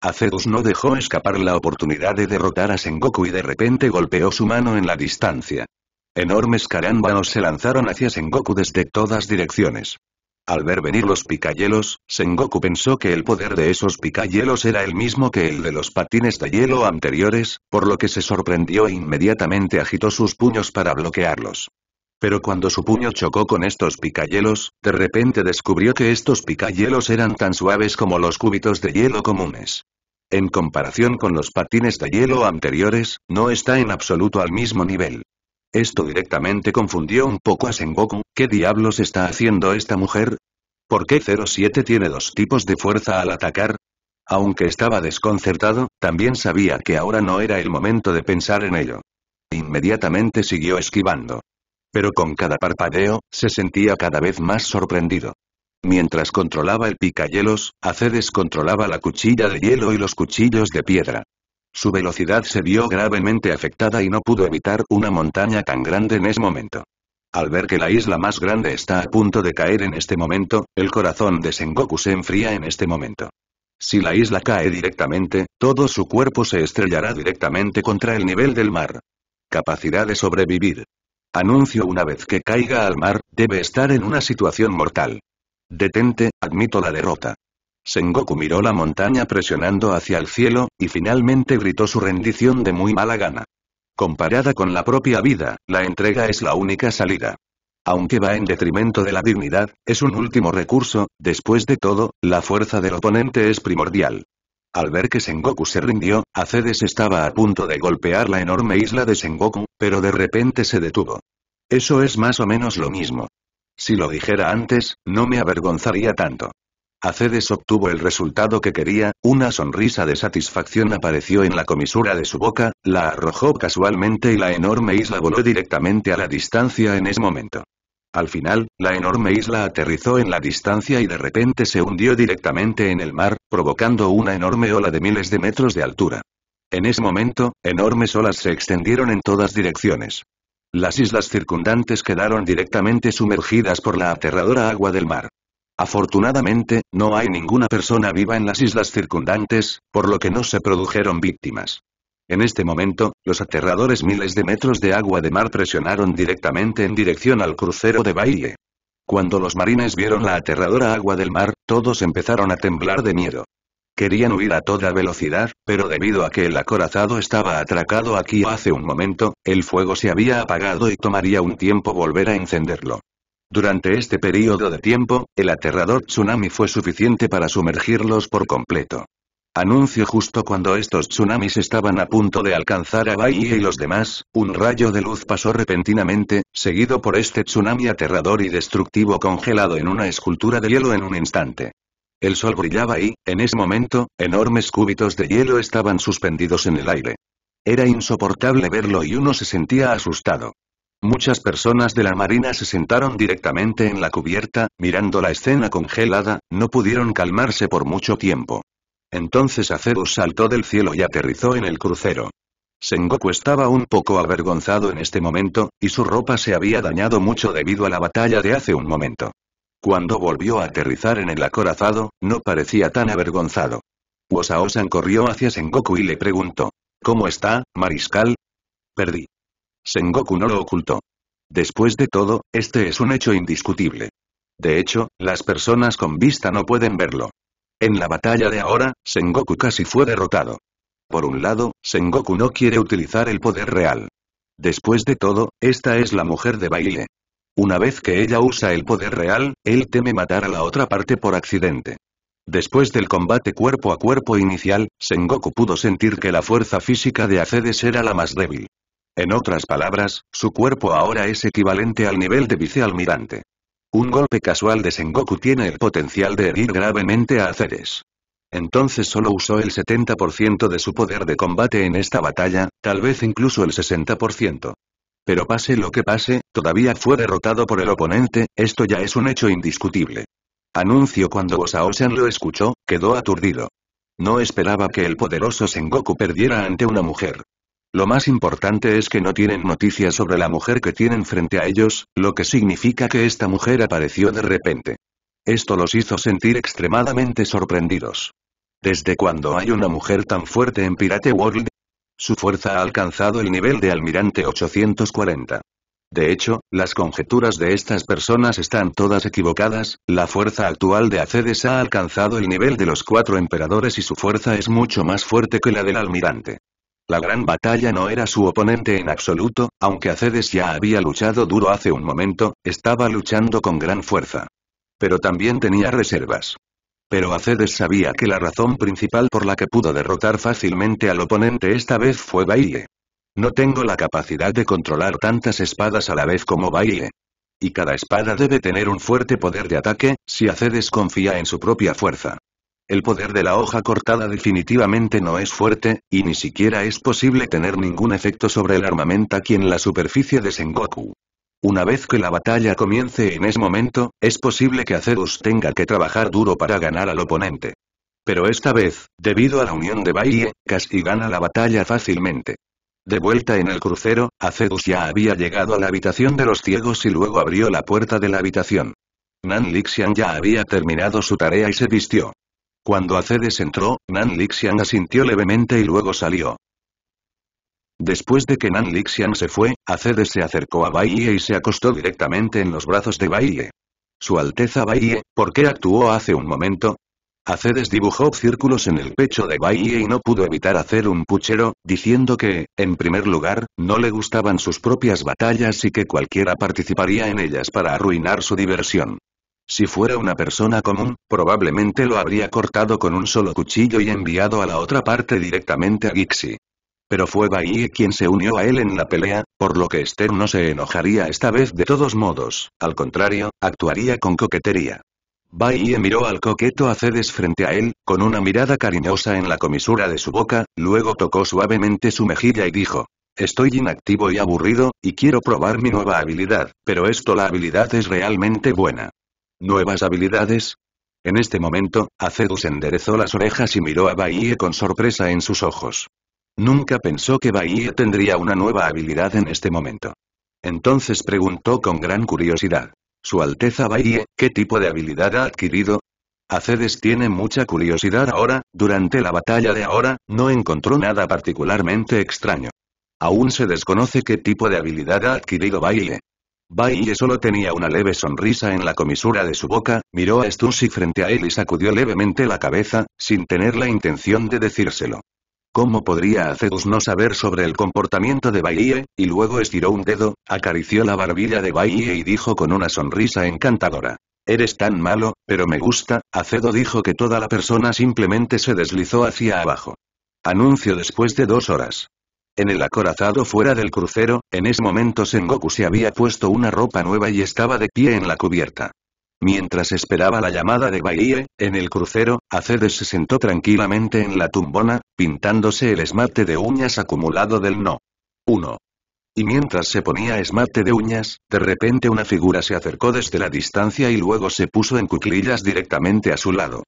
Acedus no dejó escapar la oportunidad de derrotar a Sengoku y de repente golpeó su mano en la distancia. Enormes carámbanos se lanzaron hacia Sengoku desde todas direcciones. Al ver venir los picayelos, Sengoku pensó que el poder de esos picayelos era el mismo que el de los patines de hielo anteriores, por lo que se sorprendió e inmediatamente agitó sus puños para bloquearlos. Pero cuando su puño chocó con estos picayelos, de repente descubrió que estos picayelos eran tan suaves como los cúbitos de hielo comunes. En comparación con los patines de hielo anteriores, no está en absoluto al mismo nivel. Esto directamente confundió un poco a Sengoku, ¿qué diablos está haciendo esta mujer? ¿Por qué 07 tiene dos tipos de fuerza al atacar? Aunque estaba desconcertado, también sabía que ahora no era el momento de pensar en ello. Inmediatamente siguió esquivando. Pero con cada parpadeo, se sentía cada vez más sorprendido. Mientras controlaba el picahielos, Acedes controlaba la cuchilla de hielo y los cuchillos de piedra. Su velocidad se vio gravemente afectada y no pudo evitar una montaña tan grande en ese momento. Al ver que la isla más grande está a punto de caer en este momento, el corazón de Sengoku se enfría en este momento. Si la isla cae directamente, todo su cuerpo se estrellará directamente contra el nivel del mar. Capacidad de sobrevivir. Anuncio una vez que caiga al mar, debe estar en una situación mortal. Detente, admito la derrota. Sengoku miró la montaña presionando hacia el cielo, y finalmente gritó su rendición de muy mala gana. Comparada con la propia vida, la entrega es la única salida. Aunque va en detrimento de la dignidad, es un último recurso, después de todo, la fuerza del oponente es primordial. Al ver que Sengoku se rindió, Acedes estaba a punto de golpear la enorme isla de Sengoku, pero de repente se detuvo. Eso es más o menos lo mismo. Si lo dijera antes, no me avergonzaría tanto. Acedes obtuvo el resultado que quería, una sonrisa de satisfacción apareció en la comisura de su boca, la arrojó casualmente y la enorme isla voló directamente a la distancia en ese momento. Al final, la enorme isla aterrizó en la distancia y de repente se hundió directamente en el mar, provocando una enorme ola de miles de metros de altura. En ese momento, enormes olas se extendieron en todas direcciones. Las islas circundantes quedaron directamente sumergidas por la aterradora agua del mar. Afortunadamente, no hay ninguna persona viva en las islas circundantes, por lo que no se produjeron víctimas. En este momento, los aterradores miles de metros de agua de mar presionaron directamente en dirección al crucero de Baile. Cuando los marines vieron la aterradora agua del mar, todos empezaron a temblar de miedo. Querían huir a toda velocidad, pero debido a que el acorazado estaba atracado aquí hace un momento, el fuego se había apagado y tomaría un tiempo volver a encenderlo. Durante este período de tiempo, el aterrador tsunami fue suficiente para sumergirlos por completo. Anuncio justo cuando estos tsunamis estaban a punto de alcanzar a Bahía y los demás, un rayo de luz pasó repentinamente, seguido por este tsunami aterrador y destructivo congelado en una escultura de hielo en un instante. El sol brillaba y, en ese momento, enormes cúbitos de hielo estaban suspendidos en el aire. Era insoportable verlo y uno se sentía asustado. Muchas personas de la marina se sentaron directamente en la cubierta, mirando la escena congelada, no pudieron calmarse por mucho tiempo. Entonces Acerus saltó del cielo y aterrizó en el crucero. Sengoku estaba un poco avergonzado en este momento, y su ropa se había dañado mucho debido a la batalla de hace un momento. Cuando volvió a aterrizar en el acorazado, no parecía tan avergonzado. Wosaosan corrió hacia Sengoku y le preguntó. ¿Cómo está, mariscal? Perdí. Sengoku no lo ocultó. Después de todo, este es un hecho indiscutible. De hecho, las personas con vista no pueden verlo. En la batalla de ahora, Sengoku casi fue derrotado. Por un lado, Sengoku no quiere utilizar el poder real. Después de todo, esta es la mujer de baile. Una vez que ella usa el poder real, él teme matar a la otra parte por accidente. Después del combate cuerpo a cuerpo inicial, Sengoku pudo sentir que la fuerza física de Acedes era la más débil. En otras palabras, su cuerpo ahora es equivalente al nivel de vicealmirante. Un golpe casual de Sengoku tiene el potencial de herir gravemente a Aceres. Entonces solo usó el 70% de su poder de combate en esta batalla, tal vez incluso el 60%. Pero pase lo que pase, todavía fue derrotado por el oponente, esto ya es un hecho indiscutible. Anuncio cuando Osaosan lo escuchó, quedó aturdido. No esperaba que el poderoso Sengoku perdiera ante una mujer. Lo más importante es que no tienen noticias sobre la mujer que tienen frente a ellos, lo que significa que esta mujer apareció de repente. Esto los hizo sentir extremadamente sorprendidos. ¿Desde cuando hay una mujer tan fuerte en Pirate World? Su fuerza ha alcanzado el nivel de Almirante 840. De hecho, las conjeturas de estas personas están todas equivocadas, la fuerza actual de Acedes ha alcanzado el nivel de los cuatro emperadores y su fuerza es mucho más fuerte que la del almirante. La gran batalla no era su oponente en absoluto, aunque Acedes ya había luchado duro hace un momento, estaba luchando con gran fuerza. Pero también tenía reservas. Pero Acedes sabía que la razón principal por la que pudo derrotar fácilmente al oponente esta vez fue Baile. No tengo la capacidad de controlar tantas espadas a la vez como Baile. Y cada espada debe tener un fuerte poder de ataque, si Acedes confía en su propia fuerza el poder de la hoja cortada definitivamente no es fuerte, y ni siquiera es posible tener ningún efecto sobre el armamento aquí en la superficie de Sengoku. Una vez que la batalla comience en ese momento, es posible que Acerus tenga que trabajar duro para ganar al oponente. Pero esta vez, debido a la unión de Baie, casi gana la batalla fácilmente. De vuelta en el crucero, Acedus ya había llegado a la habitación de los ciegos y luego abrió la puerta de la habitación. Nan Lixian ya había terminado su tarea y se vistió. Cuando Acedes entró, Nan Lixian asintió levemente y luego salió. Después de que Nan Lixian se fue, Acedes se acercó a Baiye y se acostó directamente en los brazos de Baiye. Su Alteza Baiye, ¿por qué actuó hace un momento? Acedes dibujó círculos en el pecho de Baiye y no pudo evitar hacer un puchero, diciendo que, en primer lugar, no le gustaban sus propias batallas y que cualquiera participaría en ellas para arruinar su diversión. Si fuera una persona común, probablemente lo habría cortado con un solo cuchillo y enviado a la otra parte directamente a Gixi. Pero fue Baie quien se unió a él en la pelea, por lo que Esther no se enojaría esta vez de todos modos, al contrario, actuaría con coquetería. Baie miró al coqueto Cedes frente a él, con una mirada cariñosa en la comisura de su boca, luego tocó suavemente su mejilla y dijo, Estoy inactivo y aburrido, y quiero probar mi nueva habilidad, pero esto la habilidad es realmente buena. ¿Nuevas habilidades? En este momento, Acedus enderezó las orejas y miró a Bahie con sorpresa en sus ojos. Nunca pensó que Bahie tendría una nueva habilidad en este momento. Entonces preguntó con gran curiosidad. Su Alteza Bahie, ¿qué tipo de habilidad ha adquirido? Acedes tiene mucha curiosidad ahora, durante la batalla de ahora, no encontró nada particularmente extraño. Aún se desconoce qué tipo de habilidad ha adquirido Baile. Baiye solo tenía una leve sonrisa en la comisura de su boca, miró a Stussy frente a él y sacudió levemente la cabeza, sin tener la intención de decírselo. ¿Cómo podría Acedus no saber sobre el comportamiento de Baiye? Y luego estiró un dedo, acarició la barbilla de Baiye y dijo con una sonrisa encantadora. Eres tan malo, pero me gusta, Acedo dijo que toda la persona simplemente se deslizó hacia abajo. Anuncio después de dos horas en el acorazado fuera del crucero, en ese momento Sengoku se había puesto una ropa nueva y estaba de pie en la cubierta. Mientras esperaba la llamada de Baie, en el crucero, Acedes se sentó tranquilamente en la tumbona, pintándose el esmalte de uñas acumulado del no. 1. Y mientras se ponía esmalte de uñas, de repente una figura se acercó desde la distancia y luego se puso en cuclillas directamente a su lado.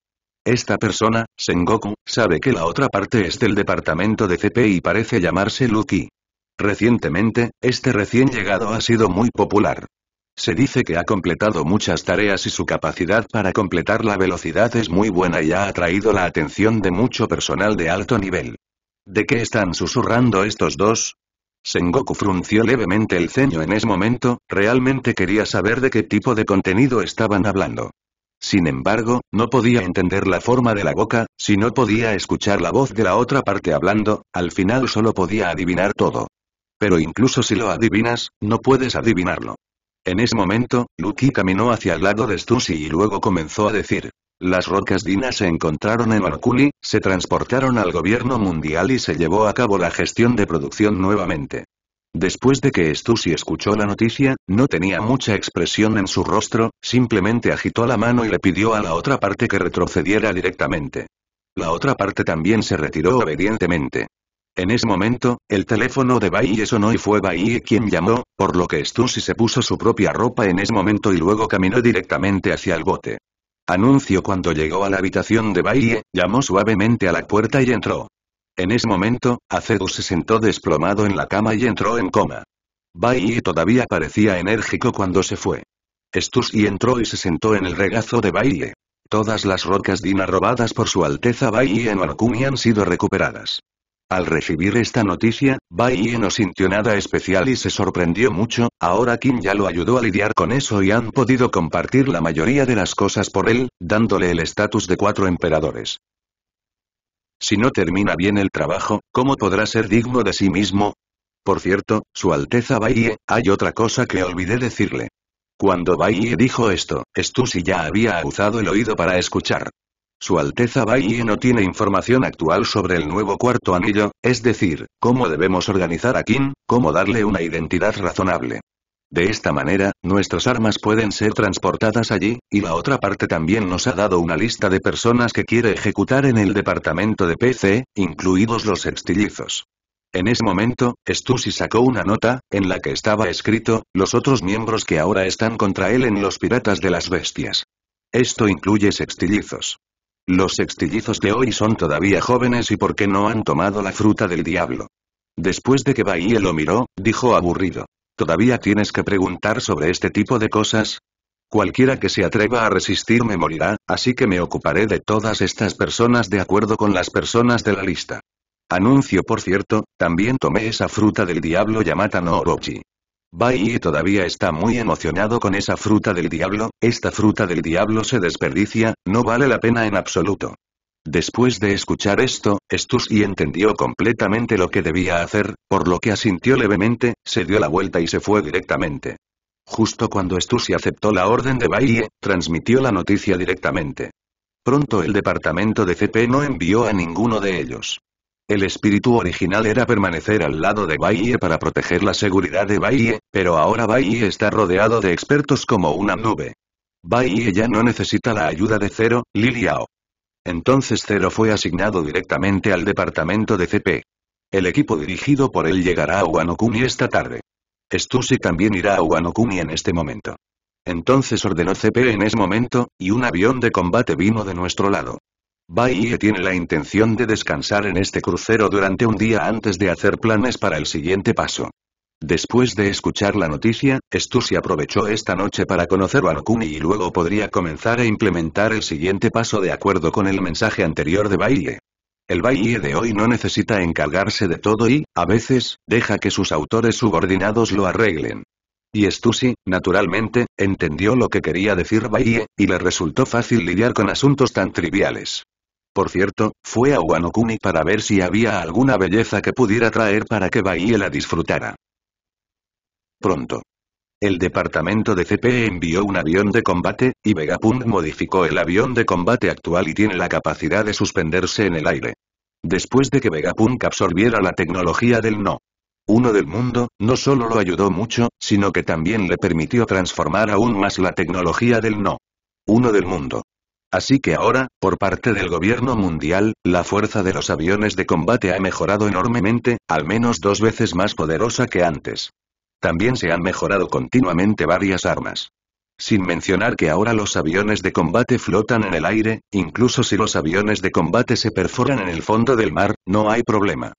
Esta persona, Sengoku, sabe que la otra parte es del departamento de CP y parece llamarse Lucky. Recientemente, este recién llegado ha sido muy popular. Se dice que ha completado muchas tareas y su capacidad para completar la velocidad es muy buena y ha atraído la atención de mucho personal de alto nivel. ¿De qué están susurrando estos dos? Sengoku frunció levemente el ceño en ese momento, realmente quería saber de qué tipo de contenido estaban hablando. Sin embargo, no podía entender la forma de la boca, si no podía escuchar la voz de la otra parte hablando, al final solo podía adivinar todo. Pero incluso si lo adivinas, no puedes adivinarlo. En ese momento, Lucky caminó hacia el lado de Stussy y luego comenzó a decir. Las rocas dinas se encontraron en Orkuli, se transportaron al gobierno mundial y se llevó a cabo la gestión de producción nuevamente. Después de que Stussy escuchó la noticia, no tenía mucha expresión en su rostro, simplemente agitó la mano y le pidió a la otra parte que retrocediera directamente. La otra parte también se retiró obedientemente. En ese momento, el teléfono de Baiye sonó y fue Bailey quien llamó, por lo que Stussy se puso su propia ropa en ese momento y luego caminó directamente hacia el bote. Anuncio cuando llegó a la habitación de Bailey, llamó suavemente a la puerta y entró. En ese momento, Acedus se sentó desplomado en la cama y entró en coma. Bai todavía parecía enérgico cuando se fue. y entró y se sentó en el regazo de Bai. Todas las rocas Dina robadas por su Alteza Bai en Orkumi han sido recuperadas. Al recibir esta noticia, Bai no sintió nada especial y se sorprendió mucho, ahora Kim ya lo ayudó a lidiar con eso y han podido compartir la mayoría de las cosas por él, dándole el estatus de cuatro emperadores. Si no termina bien el trabajo, ¿cómo podrá ser digno de sí mismo? Por cierto, Su Alteza Baiye, hay otra cosa que olvidé decirle. Cuando Baie dijo esto, Stussy ya había aguzado el oído para escuchar. Su Alteza Baiye no tiene información actual sobre el nuevo cuarto anillo, es decir, cómo debemos organizar a Kim, cómo darle una identidad razonable. De esta manera, nuestras armas pueden ser transportadas allí, y la otra parte también nos ha dado una lista de personas que quiere ejecutar en el departamento de PC, incluidos los extillizos. En ese momento, Stussy sacó una nota, en la que estaba escrito, los otros miembros que ahora están contra él en los piratas de las bestias. Esto incluye sextillizos. Los sextillizos de hoy son todavía jóvenes y porque no han tomado la fruta del diablo. Después de que Bahía lo miró, dijo aburrido. ¿Todavía tienes que preguntar sobre este tipo de cosas? Cualquiera que se atreva a resistir me morirá, así que me ocuparé de todas estas personas de acuerdo con las personas de la lista. Anuncio por cierto, también tomé esa fruta del diablo llamada no Orochi. Bai todavía está muy emocionado con esa fruta del diablo, esta fruta del diablo se desperdicia, no vale la pena en absoluto. Después de escuchar esto, Stussy entendió completamente lo que debía hacer, por lo que asintió levemente, se dio la vuelta y se fue directamente. Justo cuando Stussy aceptó la orden de Bailey, transmitió la noticia directamente. Pronto el departamento de CP no envió a ninguno de ellos. El espíritu original era permanecer al lado de Bailey para proteger la seguridad de Bailey, pero ahora Bailey está rodeado de expertos como una nube. Bailey ya no necesita la ayuda de Zero, Liliao. Entonces cero fue asignado directamente al departamento de CP. El equipo dirigido por él llegará a Wano esta tarde. Stussy también irá a Wano en este momento. Entonces ordenó CP en ese momento, y un avión de combate vino de nuestro lado. Baiye tiene la intención de descansar en este crucero durante un día antes de hacer planes para el siguiente paso. Después de escuchar la noticia, Stussy aprovechó esta noche para conocer a Kuni y luego podría comenzar a implementar el siguiente paso de acuerdo con el mensaje anterior de Baile. El Baile de hoy no necesita encargarse de todo y, a veces, deja que sus autores subordinados lo arreglen. Y Stussy, naturalmente, entendió lo que quería decir Baile, y le resultó fácil lidiar con asuntos tan triviales. Por cierto, fue a Wanokuni para ver si había alguna belleza que pudiera traer para que Baile la disfrutara. Pronto. El departamento de CP envió un avión de combate, y Vegapunk modificó el avión de combate actual y tiene la capacidad de suspenderse en el aire. Después de que Vegapunk absorbiera la tecnología del no. Uno del mundo, no solo lo ayudó mucho, sino que también le permitió transformar aún más la tecnología del no. Uno del mundo. Así que ahora, por parte del gobierno mundial, la fuerza de los aviones de combate ha mejorado enormemente, al menos dos veces más poderosa que antes. También se han mejorado continuamente varias armas. Sin mencionar que ahora los aviones de combate flotan en el aire, incluso si los aviones de combate se perforan en el fondo del mar, no hay problema.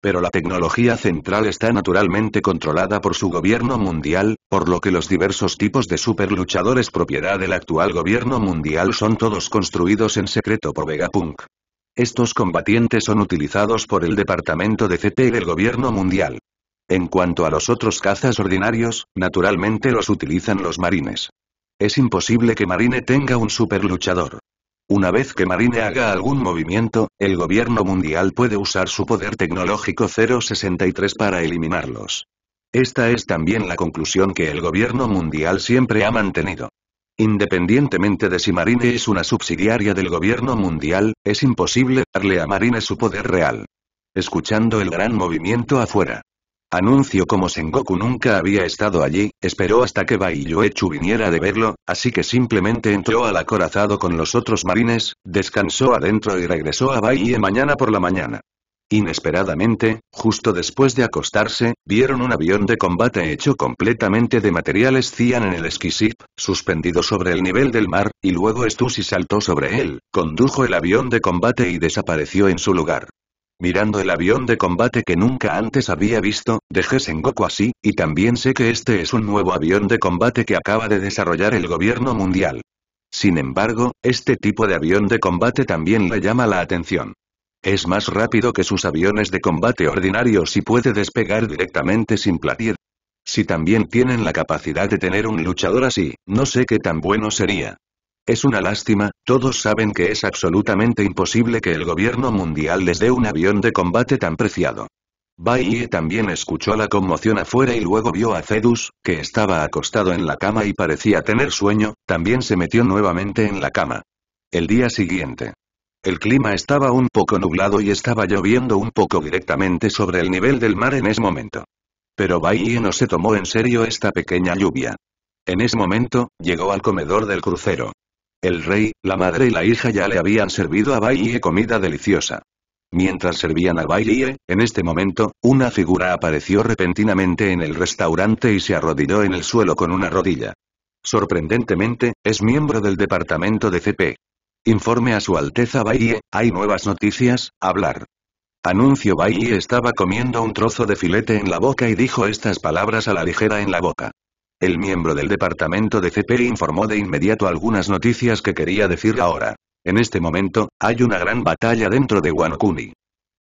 Pero la tecnología central está naturalmente controlada por su gobierno mundial, por lo que los diversos tipos de superluchadores propiedad del actual gobierno mundial son todos construidos en secreto por Vegapunk. Estos combatientes son utilizados por el Departamento de CT del gobierno mundial. En cuanto a los otros cazas ordinarios, naturalmente los utilizan los marines. Es imposible que Marine tenga un superluchador. Una vez que Marine haga algún movimiento, el gobierno mundial puede usar su poder tecnológico 063 para eliminarlos. Esta es también la conclusión que el gobierno mundial siempre ha mantenido. Independientemente de si Marine es una subsidiaria del gobierno mundial, es imposible darle a Marine su poder real. Escuchando el gran movimiento afuera. Anuncio como Sengoku nunca había estado allí, esperó hasta que Baiyuechu viniera de verlo, así que simplemente entró al acorazado con los otros marines, descansó adentro y regresó a Baiye mañana por la mañana. Inesperadamente, justo después de acostarse, vieron un avión de combate hecho completamente de materiales cian en el Esquisip, suspendido sobre el nivel del mar, y luego Stussy saltó sobre él, condujo el avión de combate y desapareció en su lugar. Mirando el avión de combate que nunca antes había visto, dejé Sengoku así, y también sé que este es un nuevo avión de combate que acaba de desarrollar el gobierno mundial. Sin embargo, este tipo de avión de combate también le llama la atención. Es más rápido que sus aviones de combate ordinarios y puede despegar directamente sin platir. Si también tienen la capacidad de tener un luchador así, no sé qué tan bueno sería. Es una lástima, todos saben que es absolutamente imposible que el gobierno mundial les dé un avión de combate tan preciado. Bai también escuchó la conmoción afuera y luego vio a Cedus, que estaba acostado en la cama y parecía tener sueño, también se metió nuevamente en la cama. El día siguiente. El clima estaba un poco nublado y estaba lloviendo un poco directamente sobre el nivel del mar en ese momento. Pero Bai no se tomó en serio esta pequeña lluvia. En ese momento, llegó al comedor del crucero. El rey, la madre y la hija ya le habían servido a Baiye comida deliciosa. Mientras servían a Baiye, en este momento, una figura apareció repentinamente en el restaurante y se arrodilló en el suelo con una rodilla. Sorprendentemente, es miembro del departamento de CP. Informe a su Alteza Baiye, hay nuevas noticias, hablar. Anuncio Baiye estaba comiendo un trozo de filete en la boca y dijo estas palabras a la ligera en la boca. El miembro del departamento de CP informó de inmediato algunas noticias que quería decir ahora. En este momento, hay una gran batalla dentro de Wanokuni.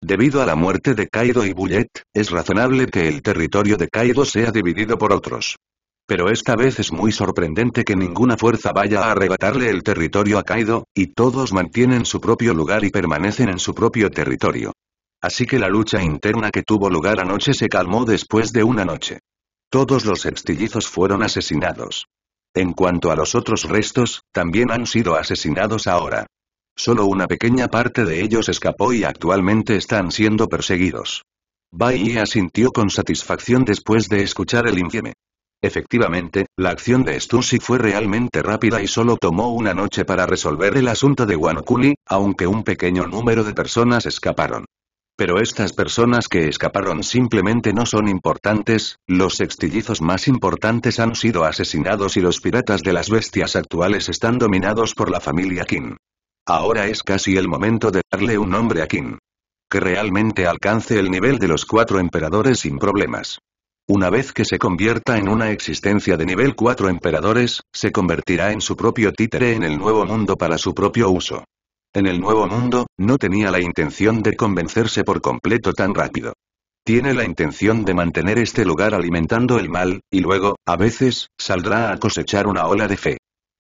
Debido a la muerte de Kaido y Bullet, es razonable que el territorio de Kaido sea dividido por otros. Pero esta vez es muy sorprendente que ninguna fuerza vaya a arrebatarle el territorio a Kaido, y todos mantienen su propio lugar y permanecen en su propio territorio. Así que la lucha interna que tuvo lugar anoche se calmó después de una noche. Todos los sextillizos fueron asesinados. En cuanto a los otros restos, también han sido asesinados ahora. Solo una pequeña parte de ellos escapó y actualmente están siendo perseguidos. Bai asintió con satisfacción después de escuchar el infieme. Efectivamente, la acción de Stussy fue realmente rápida y solo tomó una noche para resolver el asunto de Wanokuni, aunque un pequeño número de personas escaparon. Pero estas personas que escaparon simplemente no son importantes, los sextillizos más importantes han sido asesinados y los piratas de las bestias actuales están dominados por la familia Kim. Ahora es casi el momento de darle un nombre a Kim Que realmente alcance el nivel de los cuatro emperadores sin problemas. Una vez que se convierta en una existencia de nivel cuatro emperadores, se convertirá en su propio títere en el nuevo mundo para su propio uso. En el Nuevo Mundo, no tenía la intención de convencerse por completo tan rápido. Tiene la intención de mantener este lugar alimentando el mal, y luego, a veces, saldrá a cosechar una ola de fe.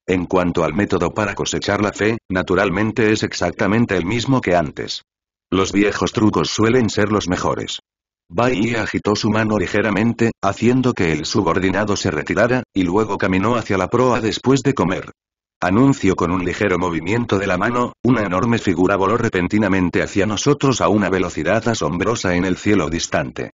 En cuanto al método para cosechar la fe, naturalmente es exactamente el mismo que antes. Los viejos trucos suelen ser los mejores. Bai agitó su mano ligeramente, haciendo que el subordinado se retirara, y luego caminó hacia la proa después de comer. Anuncio con un ligero movimiento de la mano, una enorme figura voló repentinamente hacia nosotros a una velocidad asombrosa en el cielo distante.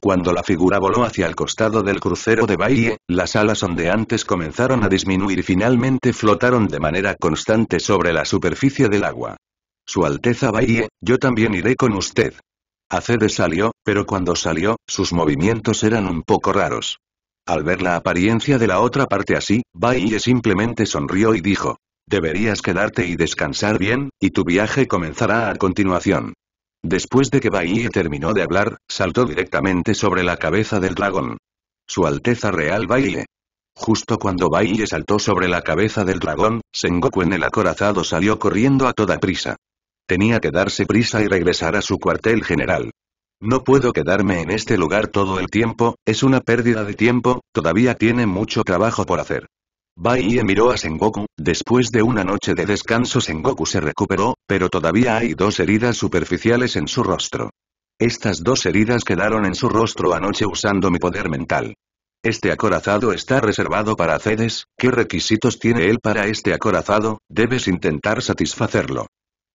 Cuando la figura voló hacia el costado del crucero de Bahía, las alas ondeantes comenzaron a disminuir y finalmente flotaron de manera constante sobre la superficie del agua. Su Alteza Bahía, yo también iré con usted. Acede salió, pero cuando salió, sus movimientos eran un poco raros. Al ver la apariencia de la otra parte así, Baiye simplemente sonrió y dijo. Deberías quedarte y descansar bien, y tu viaje comenzará a continuación. Después de que Baiye terminó de hablar, saltó directamente sobre la cabeza del dragón. Su Alteza Real Baile. Justo cuando Baiye saltó sobre la cabeza del dragón, Sengoku en el acorazado salió corriendo a toda prisa. Tenía que darse prisa y regresar a su cuartel general. No puedo quedarme en este lugar todo el tiempo, es una pérdida de tiempo, todavía tiene mucho trabajo por hacer. Bai y miró a Sengoku, después de una noche de descanso Sengoku se recuperó, pero todavía hay dos heridas superficiales en su rostro. Estas dos heridas quedaron en su rostro anoche usando mi poder mental. Este acorazado está reservado para Cedes, ¿qué requisitos tiene él para este acorazado? Debes intentar satisfacerlo.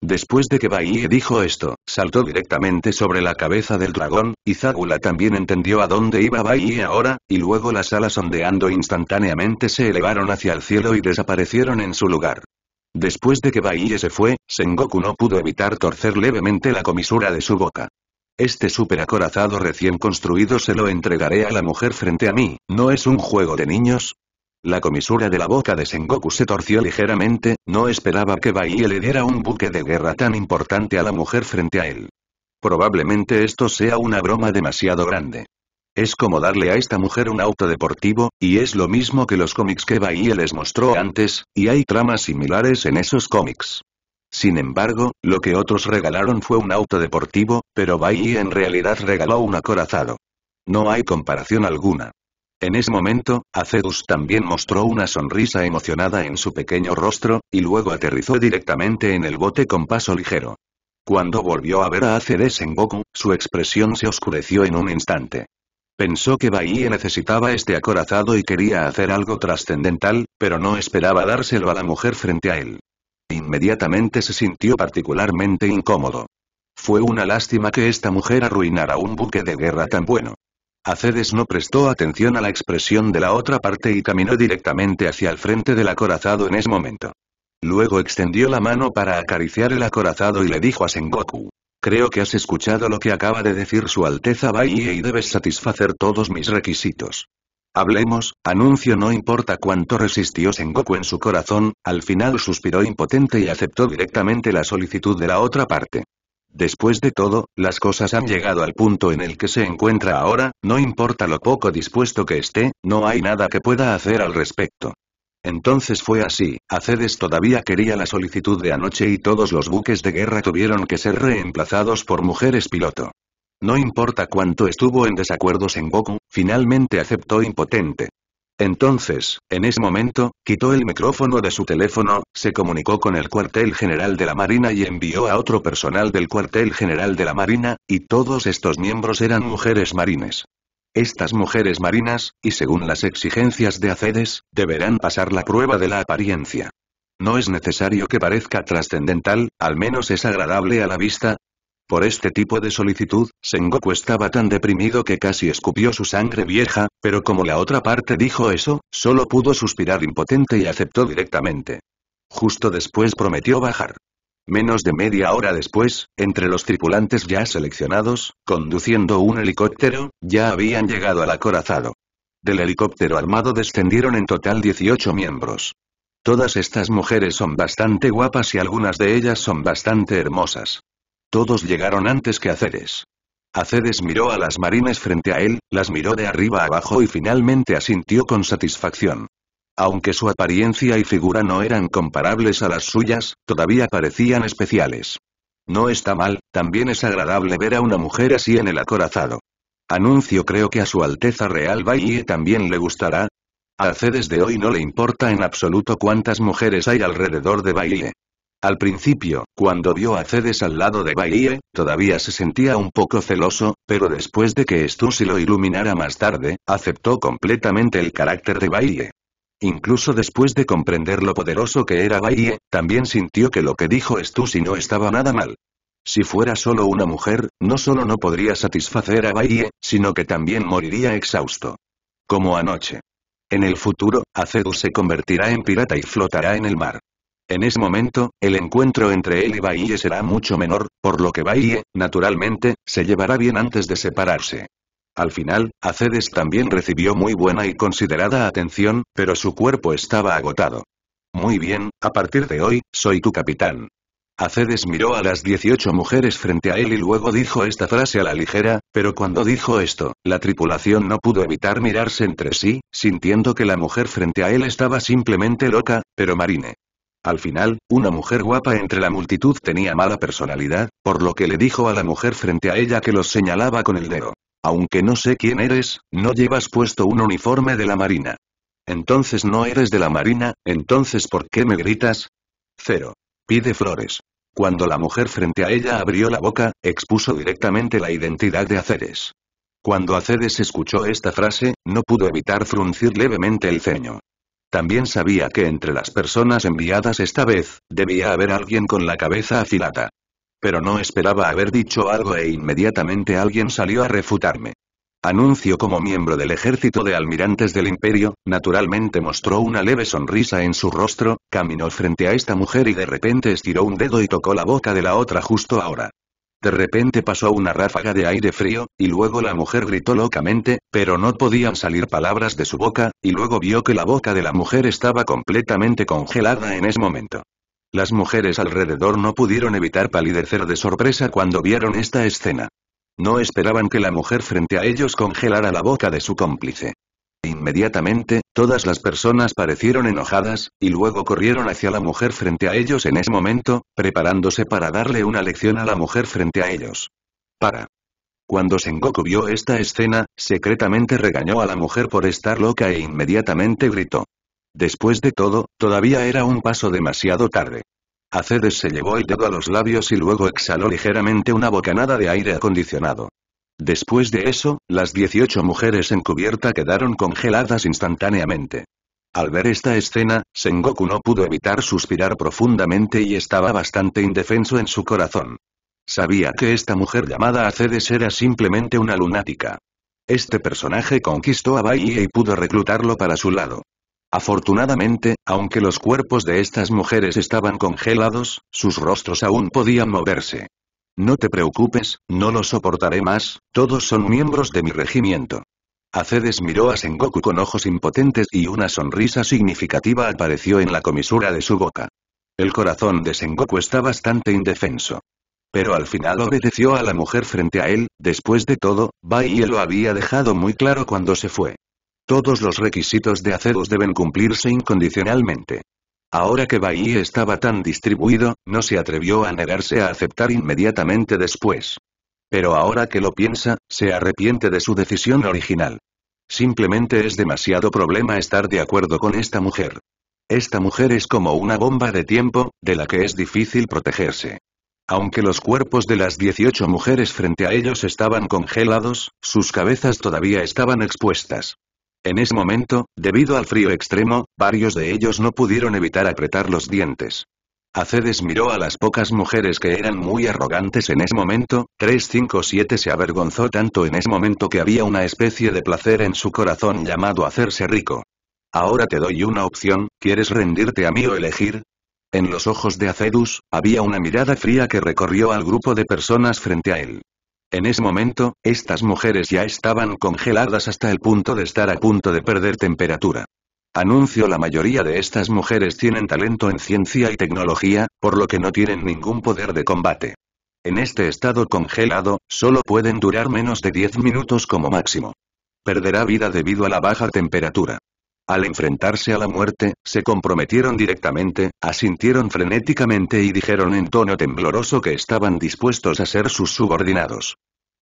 Después de que Baiye dijo esto, saltó directamente sobre la cabeza del dragón, y Zagula también entendió a dónde iba Baiye ahora, y luego las alas ondeando instantáneamente se elevaron hacia el cielo y desaparecieron en su lugar. Después de que Baiye se fue, Sengoku no pudo evitar torcer levemente la comisura de su boca. Este superacorazado recién construido se lo entregaré a la mujer frente a mí, ¿no es un juego de niños? La comisura de la boca de Sengoku se torció ligeramente, no esperaba que Baie le diera un buque de guerra tan importante a la mujer frente a él. Probablemente esto sea una broma demasiado grande. Es como darle a esta mujer un auto deportivo, y es lo mismo que los cómics que Bahie les mostró antes, y hay tramas similares en esos cómics. Sin embargo, lo que otros regalaron fue un auto deportivo, pero Baie en realidad regaló un acorazado. No hay comparación alguna. En ese momento, Acedus también mostró una sonrisa emocionada en su pequeño rostro, y luego aterrizó directamente en el bote con paso ligero. Cuando volvió a ver a Acedus en Goku, su expresión se oscureció en un instante. Pensó que Bahía necesitaba este acorazado y quería hacer algo trascendental, pero no esperaba dárselo a la mujer frente a él. Inmediatamente se sintió particularmente incómodo. Fue una lástima que esta mujer arruinara un buque de guerra tan bueno. Acedes no prestó atención a la expresión de la otra parte y caminó directamente hacia el frente del acorazado en ese momento. Luego extendió la mano para acariciar el acorazado y le dijo a Sengoku. Creo que has escuchado lo que acaba de decir su Alteza Baiye y debes satisfacer todos mis requisitos. Hablemos, anuncio no importa cuánto resistió Sengoku en su corazón, al final suspiró impotente y aceptó directamente la solicitud de la otra parte. Después de todo, las cosas han llegado al punto en el que se encuentra ahora, no importa lo poco dispuesto que esté, no hay nada que pueda hacer al respecto. Entonces fue así, Acedes todavía quería la solicitud de anoche y todos los buques de guerra tuvieron que ser reemplazados por mujeres piloto. No importa cuánto estuvo en desacuerdos en Goku, finalmente aceptó impotente. Entonces, en ese momento, quitó el micrófono de su teléfono, se comunicó con el cuartel general de la Marina y envió a otro personal del cuartel general de la Marina, y todos estos miembros eran mujeres marines. Estas mujeres marinas, y según las exigencias de Acedes, deberán pasar la prueba de la apariencia. No es necesario que parezca trascendental, al menos es agradable a la vista, por este tipo de solicitud, Sengoku estaba tan deprimido que casi escupió su sangre vieja, pero como la otra parte dijo eso, solo pudo suspirar impotente y aceptó directamente. Justo después prometió bajar. Menos de media hora después, entre los tripulantes ya seleccionados, conduciendo un helicóptero, ya habían llegado al acorazado. Del helicóptero armado descendieron en total 18 miembros. Todas estas mujeres son bastante guapas y algunas de ellas son bastante hermosas. Todos llegaron antes que Acedes. Acedes miró a las marines frente a él, las miró de arriba abajo y finalmente asintió con satisfacción. Aunque su apariencia y figura no eran comparables a las suyas, todavía parecían especiales. No está mal, también es agradable ver a una mujer así en el acorazado. Anuncio creo que a su Alteza Real Baile también le gustará. A Cedes de hoy no le importa en absoluto cuántas mujeres hay alrededor de Baile. Al principio, cuando vio a Cedes al lado de Bailey, todavía se sentía un poco celoso, pero después de que Stussy lo iluminara más tarde, aceptó completamente el carácter de Bailey. Incluso después de comprender lo poderoso que era Bailey, también sintió que lo que dijo Stussy no estaba nada mal. Si fuera solo una mujer, no solo no podría satisfacer a Bailey, sino que también moriría exhausto. Como anoche. En el futuro, Acedus se convertirá en pirata y flotará en el mar. En ese momento, el encuentro entre él y Baille será mucho menor, por lo que Baille, naturalmente, se llevará bien antes de separarse. Al final, Acedes también recibió muy buena y considerada atención, pero su cuerpo estaba agotado. Muy bien, a partir de hoy, soy tu capitán. Acedes miró a las 18 mujeres frente a él y luego dijo esta frase a la ligera, pero cuando dijo esto, la tripulación no pudo evitar mirarse entre sí, sintiendo que la mujer frente a él estaba simplemente loca, pero Marine, al final, una mujer guapa entre la multitud tenía mala personalidad, por lo que le dijo a la mujer frente a ella que los señalaba con el dedo. Aunque no sé quién eres, no llevas puesto un uniforme de la marina. Entonces no eres de la marina, entonces ¿por qué me gritas? Cero. Pide flores. Cuando la mujer frente a ella abrió la boca, expuso directamente la identidad de Aceres. Cuando Aceres escuchó esta frase, no pudo evitar fruncir levemente el ceño. También sabía que entre las personas enviadas esta vez, debía haber alguien con la cabeza afilada. Pero no esperaba haber dicho algo e inmediatamente alguien salió a refutarme. Anuncio como miembro del ejército de almirantes del imperio, naturalmente mostró una leve sonrisa en su rostro, caminó frente a esta mujer y de repente estiró un dedo y tocó la boca de la otra justo ahora. De repente pasó una ráfaga de aire frío, y luego la mujer gritó locamente, pero no podían salir palabras de su boca, y luego vio que la boca de la mujer estaba completamente congelada en ese momento. Las mujeres alrededor no pudieron evitar palidecer de sorpresa cuando vieron esta escena. No esperaban que la mujer frente a ellos congelara la boca de su cómplice. Inmediatamente, todas las personas parecieron enojadas, y luego corrieron hacia la mujer frente a ellos en ese momento, preparándose para darle una lección a la mujer frente a ellos. Para. Cuando Sengoku vio esta escena, secretamente regañó a la mujer por estar loca e inmediatamente gritó. Después de todo, todavía era un paso demasiado tarde. Acedes se llevó el dedo a los labios y luego exhaló ligeramente una bocanada de aire acondicionado. Después de eso, las 18 mujeres en cubierta quedaron congeladas instantáneamente. Al ver esta escena, Sengoku no pudo evitar suspirar profundamente y estaba bastante indefenso en su corazón. Sabía que esta mujer llamada Acedes era simplemente una lunática. Este personaje conquistó a Baiye y pudo reclutarlo para su lado. Afortunadamente, aunque los cuerpos de estas mujeres estaban congelados, sus rostros aún podían moverse. No te preocupes, no lo soportaré más, todos son miembros de mi regimiento. Acedes miró a Sengoku con ojos impotentes y una sonrisa significativa apareció en la comisura de su boca. El corazón de Sengoku está bastante indefenso. Pero al final obedeció a la mujer frente a él, después de todo, él lo había dejado muy claro cuando se fue. Todos los requisitos de Acedos deben cumplirse incondicionalmente. Ahora que Bai estaba tan distribuido, no se atrevió a negarse a aceptar inmediatamente después. Pero ahora que lo piensa, se arrepiente de su decisión original. Simplemente es demasiado problema estar de acuerdo con esta mujer. Esta mujer es como una bomba de tiempo, de la que es difícil protegerse. Aunque los cuerpos de las 18 mujeres frente a ellos estaban congelados, sus cabezas todavía estaban expuestas. En ese momento, debido al frío extremo, varios de ellos no pudieron evitar apretar los dientes. Acedes miró a las pocas mujeres que eran muy arrogantes en ese momento, 357 se avergonzó tanto en ese momento que había una especie de placer en su corazón llamado hacerse rico. Ahora te doy una opción, ¿quieres rendirte a mí o elegir? En los ojos de Acedus, había una mirada fría que recorrió al grupo de personas frente a él. En ese momento, estas mujeres ya estaban congeladas hasta el punto de estar a punto de perder temperatura. Anuncio la mayoría de estas mujeres tienen talento en ciencia y tecnología, por lo que no tienen ningún poder de combate. En este estado congelado, solo pueden durar menos de 10 minutos como máximo. Perderá vida debido a la baja temperatura. Al enfrentarse a la muerte, se comprometieron directamente, asintieron frenéticamente y dijeron en tono tembloroso que estaban dispuestos a ser sus subordinados.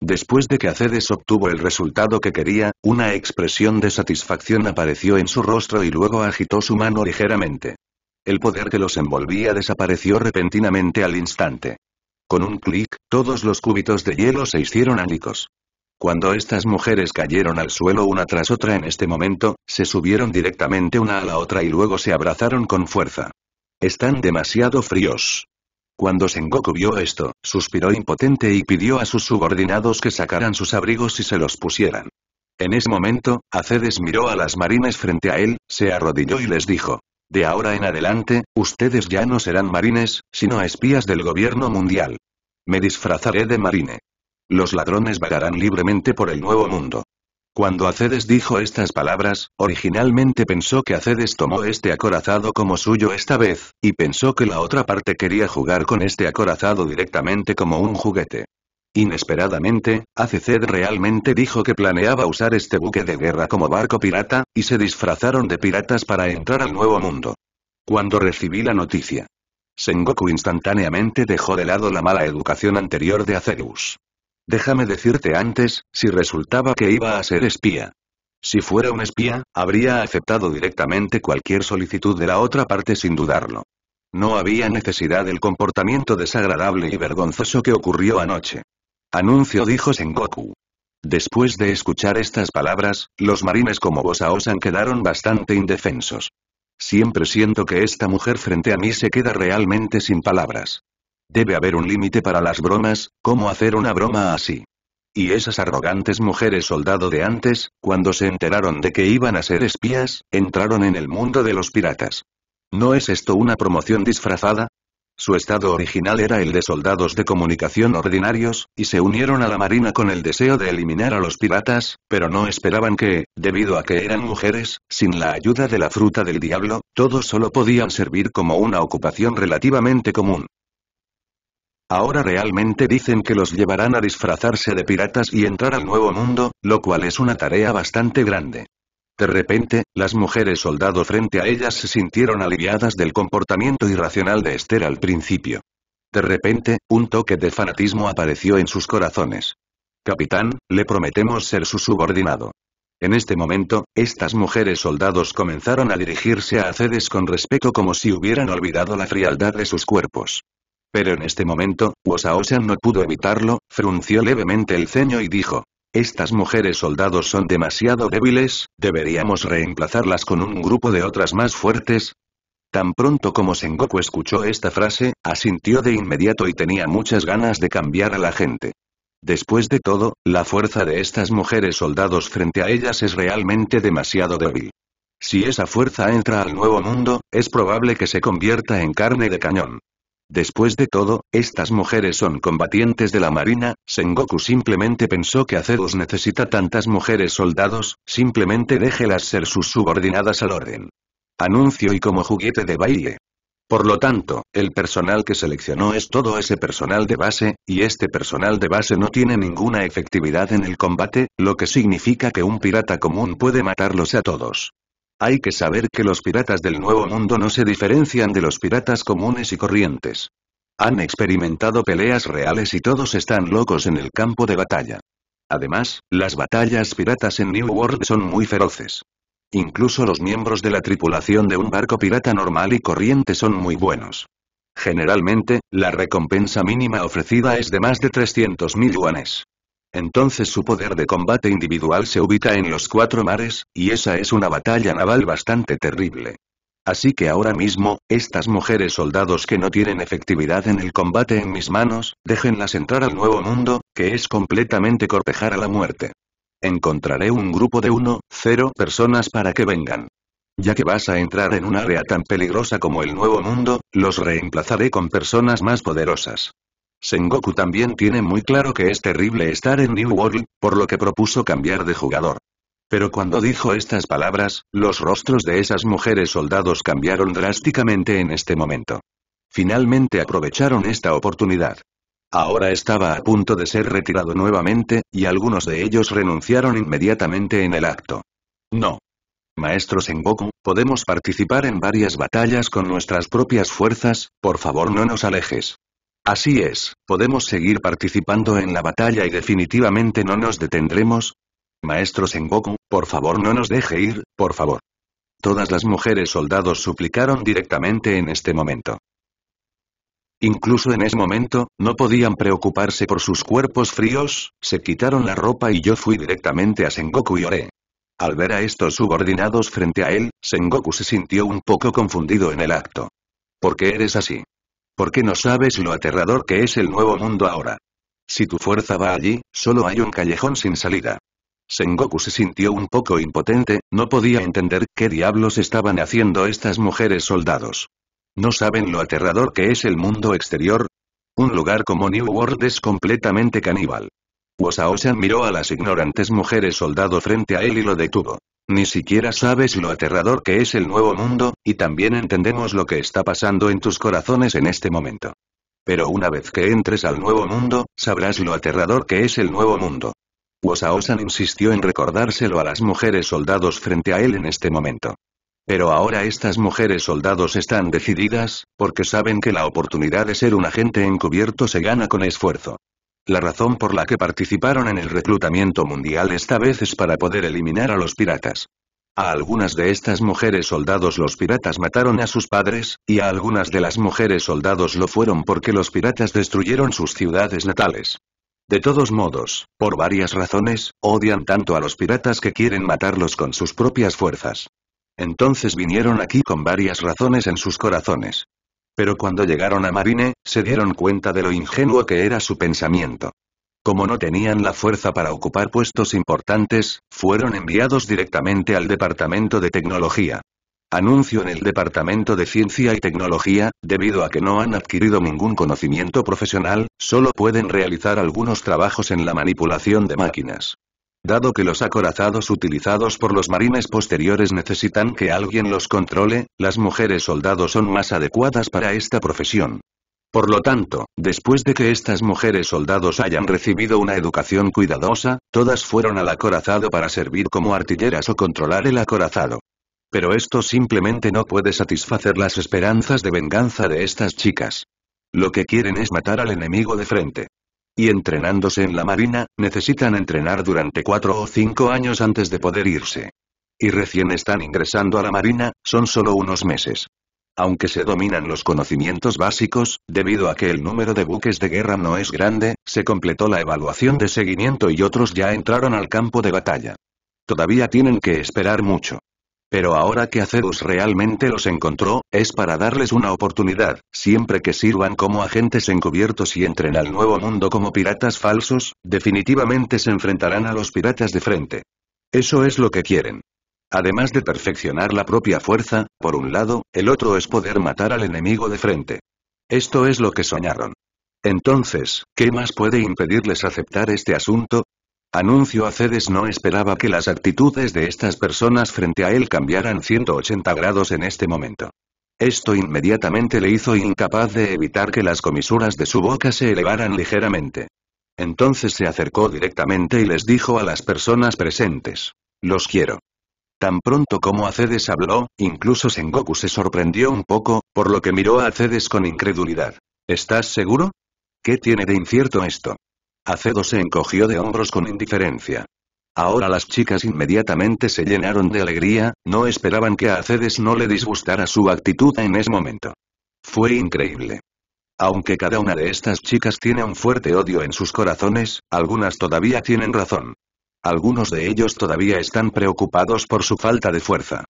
Después de que Acedes obtuvo el resultado que quería, una expresión de satisfacción apareció en su rostro y luego agitó su mano ligeramente. El poder que los envolvía desapareció repentinamente al instante. Con un clic, todos los cúbitos de hielo se hicieron ánicos. Cuando estas mujeres cayeron al suelo una tras otra en este momento, se subieron directamente una a la otra y luego se abrazaron con fuerza. Están demasiado fríos. Cuando Sengoku vio esto, suspiró impotente y pidió a sus subordinados que sacaran sus abrigos y se los pusieran. En ese momento, Acedes miró a las marines frente a él, se arrodilló y les dijo. De ahora en adelante, ustedes ya no serán marines, sino espías del gobierno mundial. Me disfrazaré de marine. Los ladrones vagarán libremente por el nuevo mundo. Cuando Acedes dijo estas palabras, originalmente pensó que Acedes tomó este acorazado como suyo esta vez, y pensó que la otra parte quería jugar con este acorazado directamente como un juguete. Inesperadamente, Acedes realmente dijo que planeaba usar este buque de guerra como barco pirata, y se disfrazaron de piratas para entrar al nuevo mundo. Cuando recibí la noticia, Sengoku instantáneamente dejó de lado la mala educación anterior de Acedeus. Déjame decirte antes, si resultaba que iba a ser espía. Si fuera un espía, habría aceptado directamente cualquier solicitud de la otra parte sin dudarlo. No había necesidad del comportamiento desagradable y vergonzoso que ocurrió anoche. Anuncio dijo Sengoku. Después de escuchar estas palabras, los marines como Bosaosan quedaron bastante indefensos. Siempre siento que esta mujer frente a mí se queda realmente sin palabras. Debe haber un límite para las bromas, ¿cómo hacer una broma así? Y esas arrogantes mujeres soldado de antes, cuando se enteraron de que iban a ser espías, entraron en el mundo de los piratas. ¿No es esto una promoción disfrazada? Su estado original era el de soldados de comunicación ordinarios, y se unieron a la marina con el deseo de eliminar a los piratas, pero no esperaban que, debido a que eran mujeres, sin la ayuda de la fruta del diablo, todos solo podían servir como una ocupación relativamente común. Ahora realmente dicen que los llevarán a disfrazarse de piratas y entrar al nuevo mundo, lo cual es una tarea bastante grande. De repente, las mujeres soldado frente a ellas se sintieron aliviadas del comportamiento irracional de Esther al principio. De repente, un toque de fanatismo apareció en sus corazones. Capitán, le prometemos ser su subordinado. En este momento, estas mujeres soldados comenzaron a dirigirse a Acedes con respeto como si hubieran olvidado la frialdad de sus cuerpos. Pero en este momento, Wosaosan no pudo evitarlo, frunció levemente el ceño y dijo. Estas mujeres soldados son demasiado débiles, deberíamos reemplazarlas con un grupo de otras más fuertes. Tan pronto como Sengoku escuchó esta frase, asintió de inmediato y tenía muchas ganas de cambiar a la gente. Después de todo, la fuerza de estas mujeres soldados frente a ellas es realmente demasiado débil. Si esa fuerza entra al nuevo mundo, es probable que se convierta en carne de cañón. Después de todo, estas mujeres son combatientes de la marina, Sengoku simplemente pensó que haceros necesita tantas mujeres soldados, simplemente déjelas ser sus subordinadas al orden. Anuncio y como juguete de baile. Por lo tanto, el personal que seleccionó es todo ese personal de base, y este personal de base no tiene ninguna efectividad en el combate, lo que significa que un pirata común puede matarlos a todos. Hay que saber que los piratas del Nuevo Mundo no se diferencian de los piratas comunes y corrientes. Han experimentado peleas reales y todos están locos en el campo de batalla. Además, las batallas piratas en New World son muy feroces. Incluso los miembros de la tripulación de un barco pirata normal y corriente son muy buenos. Generalmente, la recompensa mínima ofrecida es de más de 300.000 yuanes. Entonces su poder de combate individual se ubica en los cuatro mares, y esa es una batalla naval bastante terrible. Así que ahora mismo, estas mujeres soldados que no tienen efectividad en el combate en mis manos, déjenlas entrar al nuevo mundo, que es completamente cortejar a la muerte. Encontraré un grupo de uno, cero personas para que vengan. Ya que vas a entrar en un área tan peligrosa como el nuevo mundo, los reemplazaré con personas más poderosas. Sengoku también tiene muy claro que es terrible estar en New World, por lo que propuso cambiar de jugador. Pero cuando dijo estas palabras, los rostros de esas mujeres soldados cambiaron drásticamente en este momento. Finalmente aprovecharon esta oportunidad. Ahora estaba a punto de ser retirado nuevamente, y algunos de ellos renunciaron inmediatamente en el acto. No. Maestro Sengoku, podemos participar en varias batallas con nuestras propias fuerzas, por favor no nos alejes. Así es, podemos seguir participando en la batalla y definitivamente no nos detendremos. Maestro Sengoku, por favor no nos deje ir, por favor. Todas las mujeres soldados suplicaron directamente en este momento. Incluso en ese momento, no podían preocuparse por sus cuerpos fríos, se quitaron la ropa y yo fui directamente a Sengoku y oré. Al ver a estos subordinados frente a él, Sengoku se sintió un poco confundido en el acto. ¿Por qué eres así? ¿Por qué no sabes lo aterrador que es el nuevo mundo ahora. Si tu fuerza va allí, solo hay un callejón sin salida. Sengoku se sintió un poco impotente, no podía entender qué diablos estaban haciendo estas mujeres soldados. ¿No saben lo aterrador que es el mundo exterior? Un lugar como New World es completamente caníbal. Wosaosan miró a las ignorantes mujeres soldado frente a él y lo detuvo. Ni siquiera sabes lo aterrador que es el nuevo mundo, y también entendemos lo que está pasando en tus corazones en este momento. Pero una vez que entres al nuevo mundo, sabrás lo aterrador que es el nuevo mundo. Wosaosan insistió en recordárselo a las mujeres soldados frente a él en este momento. Pero ahora estas mujeres soldados están decididas, porque saben que la oportunidad de ser un agente encubierto se gana con esfuerzo. La razón por la que participaron en el reclutamiento mundial esta vez es para poder eliminar a los piratas. A algunas de estas mujeres soldados los piratas mataron a sus padres, y a algunas de las mujeres soldados lo fueron porque los piratas destruyeron sus ciudades natales. De todos modos, por varias razones, odian tanto a los piratas que quieren matarlos con sus propias fuerzas. Entonces vinieron aquí con varias razones en sus corazones pero cuando llegaron a Marine, se dieron cuenta de lo ingenuo que era su pensamiento. Como no tenían la fuerza para ocupar puestos importantes, fueron enviados directamente al Departamento de Tecnología. Anuncio en el Departamento de Ciencia y Tecnología, debido a que no han adquirido ningún conocimiento profesional, solo pueden realizar algunos trabajos en la manipulación de máquinas. Dado que los acorazados utilizados por los marines posteriores necesitan que alguien los controle, las mujeres soldados son más adecuadas para esta profesión. Por lo tanto, después de que estas mujeres soldados hayan recibido una educación cuidadosa, todas fueron al acorazado para servir como artilleras o controlar el acorazado. Pero esto simplemente no puede satisfacer las esperanzas de venganza de estas chicas. Lo que quieren es matar al enemigo de frente y entrenándose en la marina, necesitan entrenar durante cuatro o cinco años antes de poder irse. Y recién están ingresando a la marina, son solo unos meses. Aunque se dominan los conocimientos básicos, debido a que el número de buques de guerra no es grande, se completó la evaluación de seguimiento y otros ya entraron al campo de batalla. Todavía tienen que esperar mucho. Pero ahora que Acerus realmente los encontró, es para darles una oportunidad, siempre que sirvan como agentes encubiertos y entren al nuevo mundo como piratas falsos, definitivamente se enfrentarán a los piratas de frente. Eso es lo que quieren. Además de perfeccionar la propia fuerza, por un lado, el otro es poder matar al enemigo de frente. Esto es lo que soñaron. Entonces, ¿qué más puede impedirles aceptar este asunto? Anuncio Acedes no esperaba que las actitudes de estas personas frente a él cambiaran 180 grados en este momento. Esto inmediatamente le hizo incapaz de evitar que las comisuras de su boca se elevaran ligeramente. Entonces se acercó directamente y les dijo a las personas presentes. Los quiero. Tan pronto como Acedes habló, incluso Sengoku se sorprendió un poco, por lo que miró a Acedes con incredulidad. ¿Estás seguro? ¿Qué tiene de incierto esto? Acedo se encogió de hombros con indiferencia. Ahora las chicas inmediatamente se llenaron de alegría, no esperaban que a Acedes no le disgustara su actitud en ese momento. Fue increíble. Aunque cada una de estas chicas tiene un fuerte odio en sus corazones, algunas todavía tienen razón. Algunos de ellos todavía están preocupados por su falta de fuerza.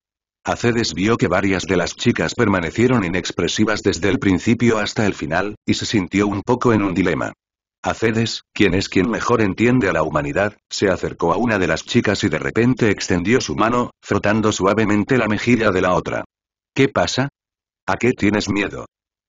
Acedes vio que varias de las chicas permanecieron inexpresivas desde el principio hasta el final, y se sintió un poco en un dilema. Acedes, quien es quien mejor entiende a la humanidad, se acercó a una de las chicas y de repente extendió su mano, frotando suavemente la mejilla de la otra. ¿Qué pasa? ¿A qué tienes miedo?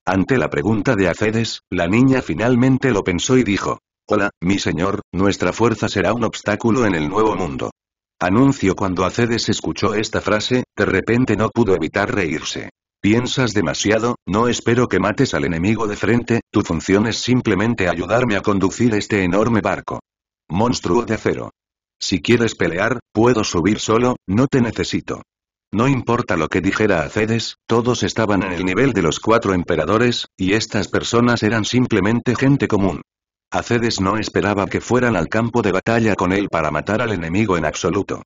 Ante la pregunta de Acedes, la niña finalmente lo pensó y dijo, Hola, mi señor, nuestra fuerza será un obstáculo en el nuevo mundo. Anuncio cuando Acedes escuchó esta frase, de repente no pudo evitar reírse. Piensas demasiado, no espero que mates al enemigo de frente, tu función es simplemente ayudarme a conducir este enorme barco. Monstruo de acero. Si quieres pelear, puedo subir solo, no te necesito. No importa lo que dijera Acedes, todos estaban en el nivel de los cuatro emperadores, y estas personas eran simplemente gente común. Acedes no esperaba que fueran al campo de batalla con él para matar al enemigo en absoluto.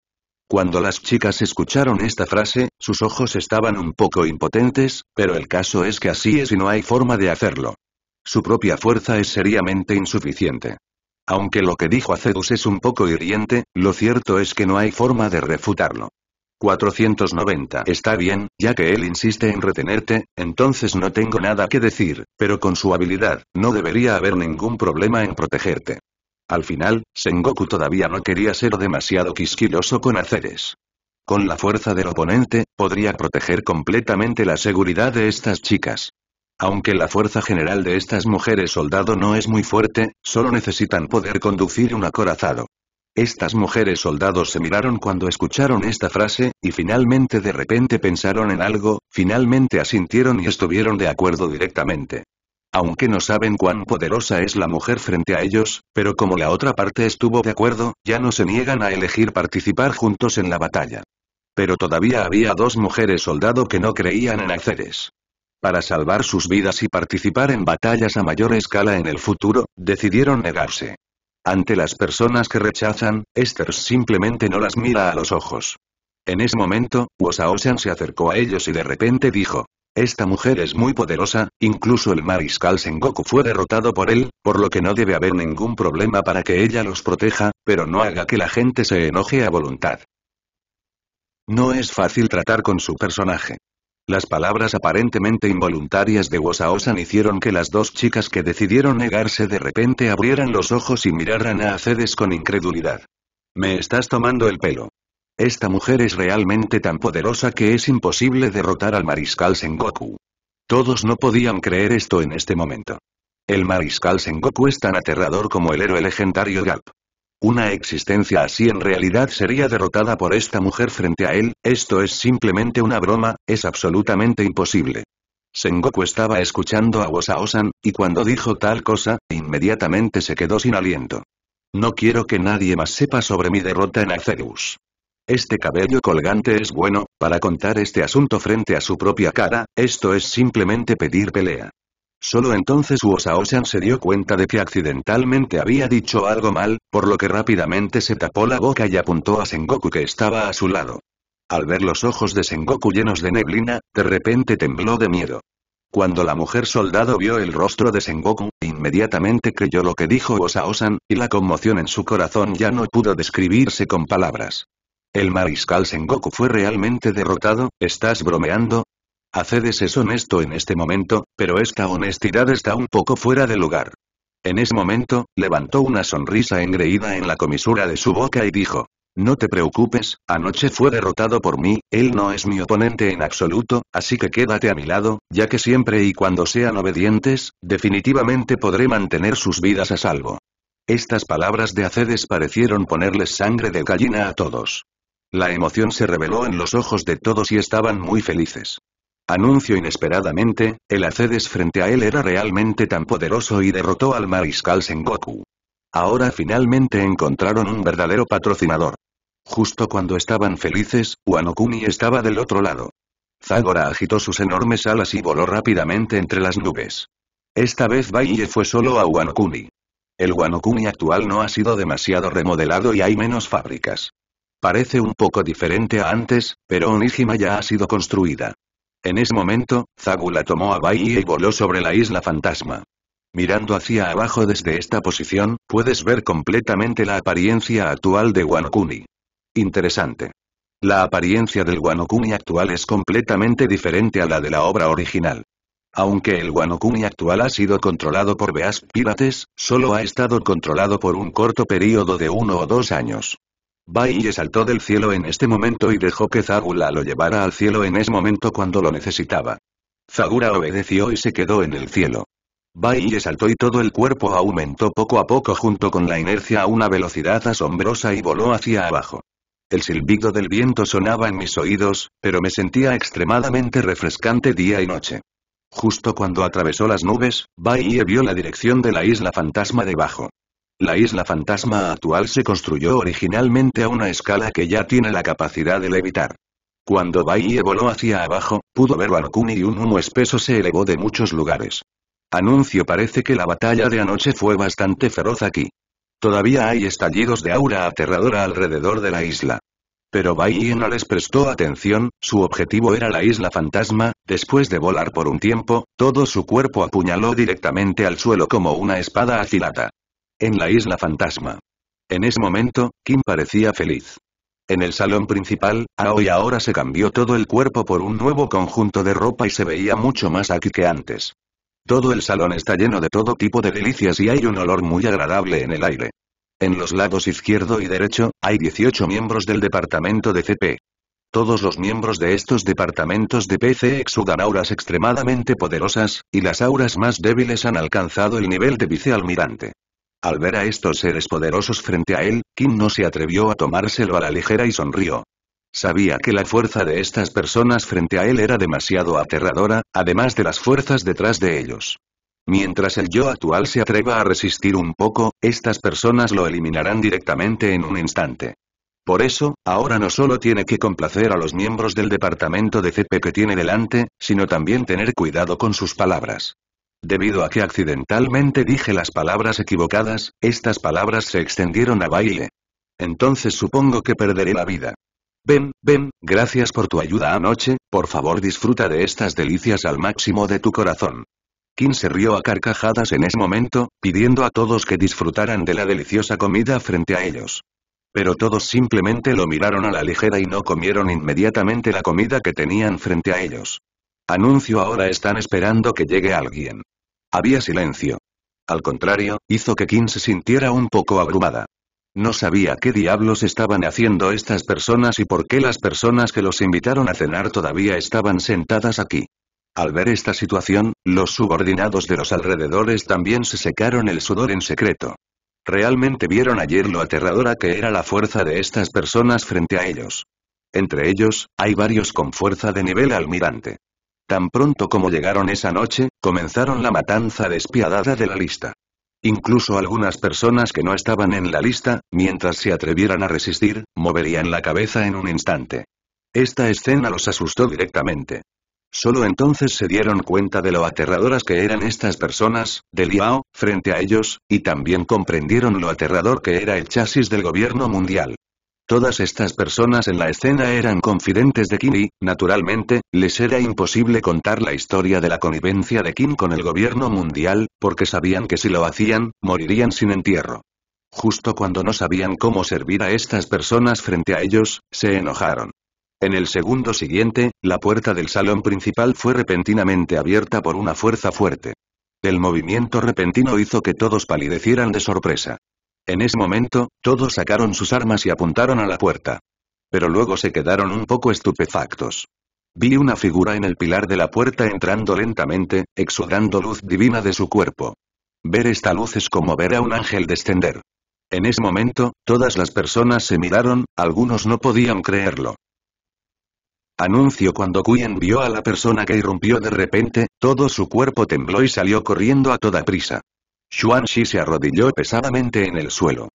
Cuando las chicas escucharon esta frase, sus ojos estaban un poco impotentes, pero el caso es que así es y no hay forma de hacerlo. Su propia fuerza es seriamente insuficiente. Aunque lo que dijo Acedus es un poco hiriente, lo cierto es que no hay forma de refutarlo. 490. Está bien, ya que él insiste en retenerte, entonces no tengo nada que decir, pero con su habilidad, no debería haber ningún problema en protegerte. Al final, Sengoku todavía no quería ser demasiado quisquiloso con Aceres. Con la fuerza del oponente, podría proteger completamente la seguridad de estas chicas. Aunque la fuerza general de estas mujeres soldado no es muy fuerte, solo necesitan poder conducir un acorazado. Estas mujeres soldados se miraron cuando escucharon esta frase, y finalmente de repente pensaron en algo, finalmente asintieron y estuvieron de acuerdo directamente aunque no saben cuán poderosa es la mujer frente a ellos, pero como la otra parte estuvo de acuerdo, ya no se niegan a elegir participar juntos en la batalla. Pero todavía había dos mujeres soldado que no creían en Aceres. Para salvar sus vidas y participar en batallas a mayor escala en el futuro, decidieron negarse. Ante las personas que rechazan, Esther simplemente no las mira a los ojos. En ese momento, Wosaosan se acercó a ellos y de repente dijo, esta mujer es muy poderosa, incluso el mariscal Sengoku fue derrotado por él, por lo que no debe haber ningún problema para que ella los proteja, pero no haga que la gente se enoje a voluntad. No es fácil tratar con su personaje. Las palabras aparentemente involuntarias de Wosaosan hicieron que las dos chicas que decidieron negarse de repente abrieran los ojos y miraran a Acedes con incredulidad. Me estás tomando el pelo. Esta mujer es realmente tan poderosa que es imposible derrotar al mariscal Sengoku. Todos no podían creer esto en este momento. El mariscal Sengoku es tan aterrador como el héroe legendario Gap. Una existencia así en realidad sería derrotada por esta mujer frente a él, esto es simplemente una broma, es absolutamente imposible. Sengoku estaba escuchando a Wosaosan, y cuando dijo tal cosa, inmediatamente se quedó sin aliento. No quiero que nadie más sepa sobre mi derrota en Acerus. Este cabello colgante es bueno, para contar este asunto frente a su propia cara, esto es simplemente pedir pelea. Solo entonces Uosaosan se dio cuenta de que accidentalmente había dicho algo mal, por lo que rápidamente se tapó la boca y apuntó a Sengoku que estaba a su lado. Al ver los ojos de Sengoku llenos de neblina, de repente tembló de miedo. Cuando la mujer soldado vio el rostro de Sengoku, inmediatamente creyó lo que dijo Osaosan, y la conmoción en su corazón ya no pudo describirse con palabras. El mariscal Sengoku fue realmente derrotado, ¿estás bromeando? Acedes es honesto en este momento, pero esta honestidad está un poco fuera de lugar. En ese momento, levantó una sonrisa engreída en la comisura de su boca y dijo, no te preocupes, anoche fue derrotado por mí, él no es mi oponente en absoluto, así que quédate a mi lado, ya que siempre y cuando sean obedientes, definitivamente podré mantener sus vidas a salvo. Estas palabras de Acedes parecieron ponerles sangre de gallina a todos. La emoción se reveló en los ojos de todos y estaban muy felices. Anuncio inesperadamente, el Acedes frente a él era realmente tan poderoso y derrotó al mariscal Sengoku. Ahora finalmente encontraron un verdadero patrocinador. Justo cuando estaban felices, Wanokuni estaba del otro lado. Zagora agitó sus enormes alas y voló rápidamente entre las nubes. Esta vez Baille fue solo a Wanokuni. El Wanokuni actual no ha sido demasiado remodelado y hay menos fábricas. Parece un poco diferente a antes, pero Onijima ya ha sido construida. En ese momento, Zagula tomó a Bai y voló sobre la isla fantasma. Mirando hacia abajo desde esta posición, puedes ver completamente la apariencia actual de Wanokuni. Interesante. La apariencia del Wanokuni actual es completamente diferente a la de la obra original. Aunque el Wanokuni actual ha sido controlado por Beas Pirates, solo ha estado controlado por un corto período de uno o dos años. Baiye saltó del cielo en este momento y dejó que Zagula lo llevara al cielo en ese momento cuando lo necesitaba. Zagura obedeció y se quedó en el cielo. Baiye saltó y todo el cuerpo aumentó poco a poco junto con la inercia a una velocidad asombrosa y voló hacia abajo. El silbido del viento sonaba en mis oídos, pero me sentía extremadamente refrescante día y noche. Justo cuando atravesó las nubes, Baiye vio la dirección de la isla fantasma debajo. La isla fantasma actual se construyó originalmente a una escala que ya tiene la capacidad de levitar. Cuando Baiye voló hacia abajo, pudo ver Balkun y un humo espeso se elevó de muchos lugares. Anuncio parece que la batalla de anoche fue bastante feroz aquí. Todavía hay estallidos de aura aterradora alrededor de la isla. Pero Baiye no les prestó atención, su objetivo era la isla fantasma, después de volar por un tiempo, todo su cuerpo apuñaló directamente al suelo como una espada afilada. En la isla fantasma. En ese momento, Kim parecía feliz. En el salón principal, Aoi ahora se cambió todo el cuerpo por un nuevo conjunto de ropa y se veía mucho más aquí que antes. Todo el salón está lleno de todo tipo de delicias y hay un olor muy agradable en el aire. En los lados izquierdo y derecho, hay 18 miembros del departamento de CP. Todos los miembros de estos departamentos de PC exudan auras extremadamente poderosas, y las auras más débiles han alcanzado el nivel de vicealmirante. Al ver a estos seres poderosos frente a él, Kim no se atrevió a tomárselo a la ligera y sonrió. Sabía que la fuerza de estas personas frente a él era demasiado aterradora, además de las fuerzas detrás de ellos. Mientras el yo actual se atreva a resistir un poco, estas personas lo eliminarán directamente en un instante. Por eso, ahora no solo tiene que complacer a los miembros del departamento de CP que tiene delante, sino también tener cuidado con sus palabras. Debido a que accidentalmente dije las palabras equivocadas, estas palabras se extendieron a baile. Entonces supongo que perderé la vida. Ven, ven, gracias por tu ayuda anoche, por favor disfruta de estas delicias al máximo de tu corazón. Kim se rió a carcajadas en ese momento, pidiendo a todos que disfrutaran de la deliciosa comida frente a ellos. Pero todos simplemente lo miraron a la ligera y no comieron inmediatamente la comida que tenían frente a ellos. Anuncio ahora están esperando que llegue alguien. Había silencio. Al contrario, hizo que Kim se sintiera un poco abrumada. No sabía qué diablos estaban haciendo estas personas y por qué las personas que los invitaron a cenar todavía estaban sentadas aquí. Al ver esta situación, los subordinados de los alrededores también se secaron el sudor en secreto. Realmente vieron ayer lo aterradora que era la fuerza de estas personas frente a ellos. Entre ellos, hay varios con fuerza de nivel almirante. Tan pronto como llegaron esa noche, comenzaron la matanza despiadada de la lista. Incluso algunas personas que no estaban en la lista, mientras se atrevieran a resistir, moverían la cabeza en un instante. Esta escena los asustó directamente. Solo entonces se dieron cuenta de lo aterradoras que eran estas personas, de Liao, frente a ellos, y también comprendieron lo aterrador que era el chasis del gobierno mundial. Todas estas personas en la escena eran confidentes de Kim y, naturalmente, les era imposible contar la historia de la connivencia de Kim con el gobierno mundial, porque sabían que si lo hacían, morirían sin entierro. Justo cuando no sabían cómo servir a estas personas frente a ellos, se enojaron. En el segundo siguiente, la puerta del salón principal fue repentinamente abierta por una fuerza fuerte. El movimiento repentino hizo que todos palidecieran de sorpresa. En ese momento, todos sacaron sus armas y apuntaron a la puerta. Pero luego se quedaron un poco estupefactos. Vi una figura en el pilar de la puerta entrando lentamente, exudando luz divina de su cuerpo. Ver esta luz es como ver a un ángel descender. En ese momento, todas las personas se miraron, algunos no podían creerlo. Anuncio cuando Kuyen vio a la persona que irrumpió de repente, todo su cuerpo tembló y salió corriendo a toda prisa. Xuanxi se arrodilló pesadamente en el suelo.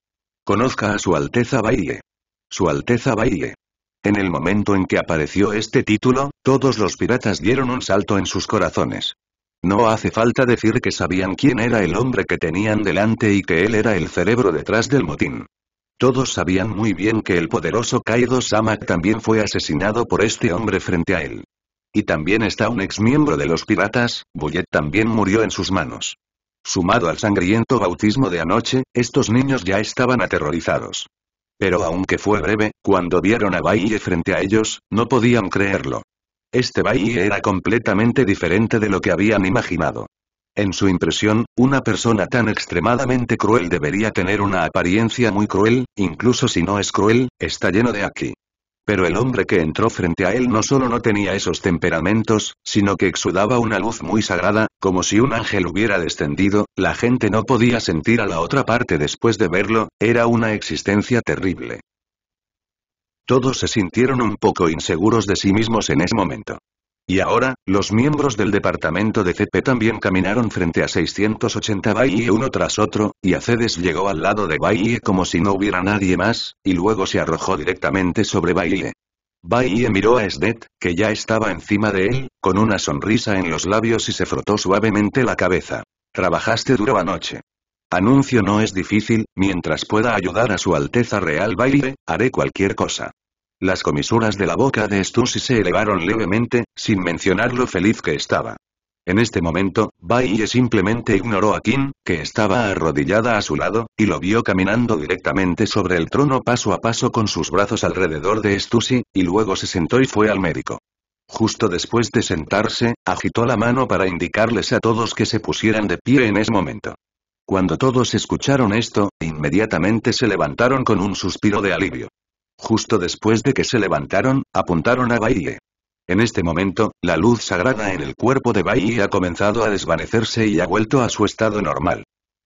Conozca a su Alteza Baile. Su Alteza Baile. En el momento en que apareció este título, todos los piratas dieron un salto en sus corazones. No hace falta decir que sabían quién era el hombre que tenían delante y que él era el cerebro detrás del motín. Todos sabían muy bien que el poderoso Kaido Samak también fue asesinado por este hombre frente a él. Y también está un ex miembro de los piratas, Bullet también murió en sus manos. Sumado al sangriento bautismo de anoche, estos niños ya estaban aterrorizados. Pero aunque fue breve, cuando vieron a Baye frente a ellos, no podían creerlo. Este Baye era completamente diferente de lo que habían imaginado. En su impresión, una persona tan extremadamente cruel debería tener una apariencia muy cruel, incluso si no es cruel, está lleno de aquí. Pero el hombre que entró frente a él no solo no tenía esos temperamentos, sino que exudaba una luz muy sagrada, como si un ángel hubiera descendido, la gente no podía sentir a la otra parte después de verlo, era una existencia terrible. Todos se sintieron un poco inseguros de sí mismos en ese momento. Y ahora, los miembros del departamento de CP también caminaron frente a 680 baile uno tras otro, y Acedes llegó al lado de baile como si no hubiera nadie más, y luego se arrojó directamente sobre Baile. Baille miró a Esdet, que ya estaba encima de él, con una sonrisa en los labios y se frotó suavemente la cabeza. Trabajaste duro anoche. Anuncio no es difícil, mientras pueda ayudar a su Alteza Real Baile, haré cualquier cosa. Las comisuras de la boca de Stussy se elevaron levemente, sin mencionar lo feliz que estaba. En este momento, Baye simplemente ignoró a Kim, que estaba arrodillada a su lado, y lo vio caminando directamente sobre el trono paso a paso con sus brazos alrededor de Stussy, y luego se sentó y fue al médico. Justo después de sentarse, agitó la mano para indicarles a todos que se pusieran de pie en ese momento. Cuando todos escucharon esto, inmediatamente se levantaron con un suspiro de alivio. Justo después de que se levantaron, apuntaron a Baie. En este momento, la luz sagrada en el cuerpo de Baie ha comenzado a desvanecerse y ha vuelto a su estado normal.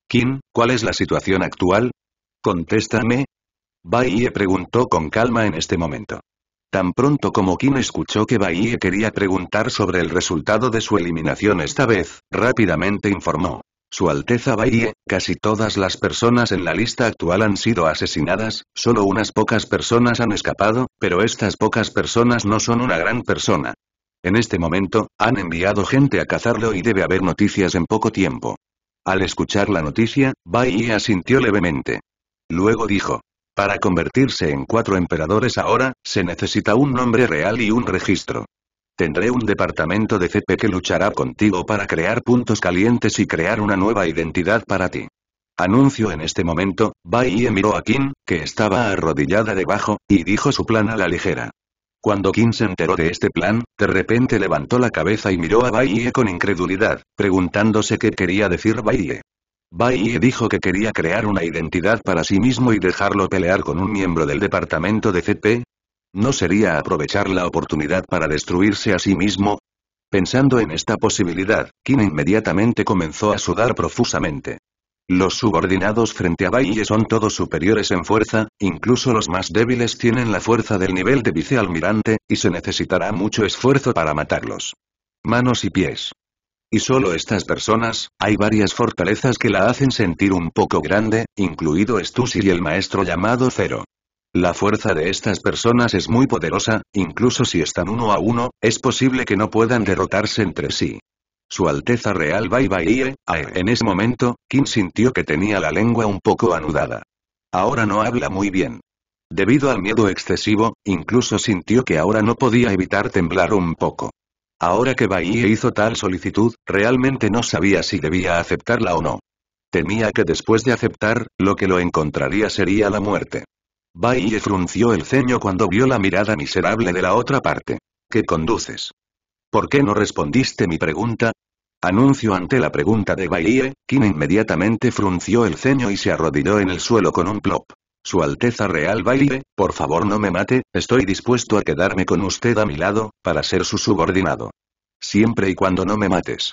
Kim, ¿cuál es la situación actual? Contéstame. Baie preguntó con calma en este momento. Tan pronto como Kim escuchó que Baie quería preguntar sobre el resultado de su eliminación esta vez, rápidamente informó. Su Alteza Baiye, casi todas las personas en la lista actual han sido asesinadas, solo unas pocas personas han escapado, pero estas pocas personas no son una gran persona. En este momento, han enviado gente a cazarlo y debe haber noticias en poco tiempo. Al escuchar la noticia, Baiye asintió levemente. Luego dijo, para convertirse en cuatro emperadores ahora, se necesita un nombre real y un registro. Tendré un departamento de CP que luchará contigo para crear puntos calientes y crear una nueva identidad para ti. Anuncio en este momento, Bai miró a Kim, que estaba arrodillada debajo, y dijo su plan a la ligera. Cuando Kim se enteró de este plan, de repente levantó la cabeza y miró a Baie con incredulidad, preguntándose qué quería decir Baie. Baie dijo que quería crear una identidad para sí mismo y dejarlo pelear con un miembro del departamento de CP, ¿No sería aprovechar la oportunidad para destruirse a sí mismo? Pensando en esta posibilidad, Kim inmediatamente comenzó a sudar profusamente. Los subordinados frente a Baiye son todos superiores en fuerza, incluso los más débiles tienen la fuerza del nivel de vicealmirante, y se necesitará mucho esfuerzo para matarlos. Manos y pies. Y solo estas personas, hay varias fortalezas que la hacen sentir un poco grande, incluido Stussy y el maestro llamado Cero. La fuerza de estas personas es muy poderosa, incluso si están uno a uno, es posible que no puedan derrotarse entre sí. Su Alteza Real Bai Baiye, en ese momento, Kim sintió que tenía la lengua un poco anudada. Ahora no habla muy bien. Debido al miedo excesivo, incluso sintió que ahora no podía evitar temblar un poco. Ahora que Baiye hizo tal solicitud, realmente no sabía si debía aceptarla o no. Temía que después de aceptar, lo que lo encontraría sería la muerte. Baye frunció el ceño cuando vio la mirada miserable de la otra parte. ¿Qué conduces? ¿Por qué no respondiste mi pregunta? Anuncio ante la pregunta de Baye, quien inmediatamente frunció el ceño y se arrodilló en el suelo con un plop. Su Alteza Real Baile, por favor no me mate, estoy dispuesto a quedarme con usted a mi lado, para ser su subordinado. Siempre y cuando no me mates.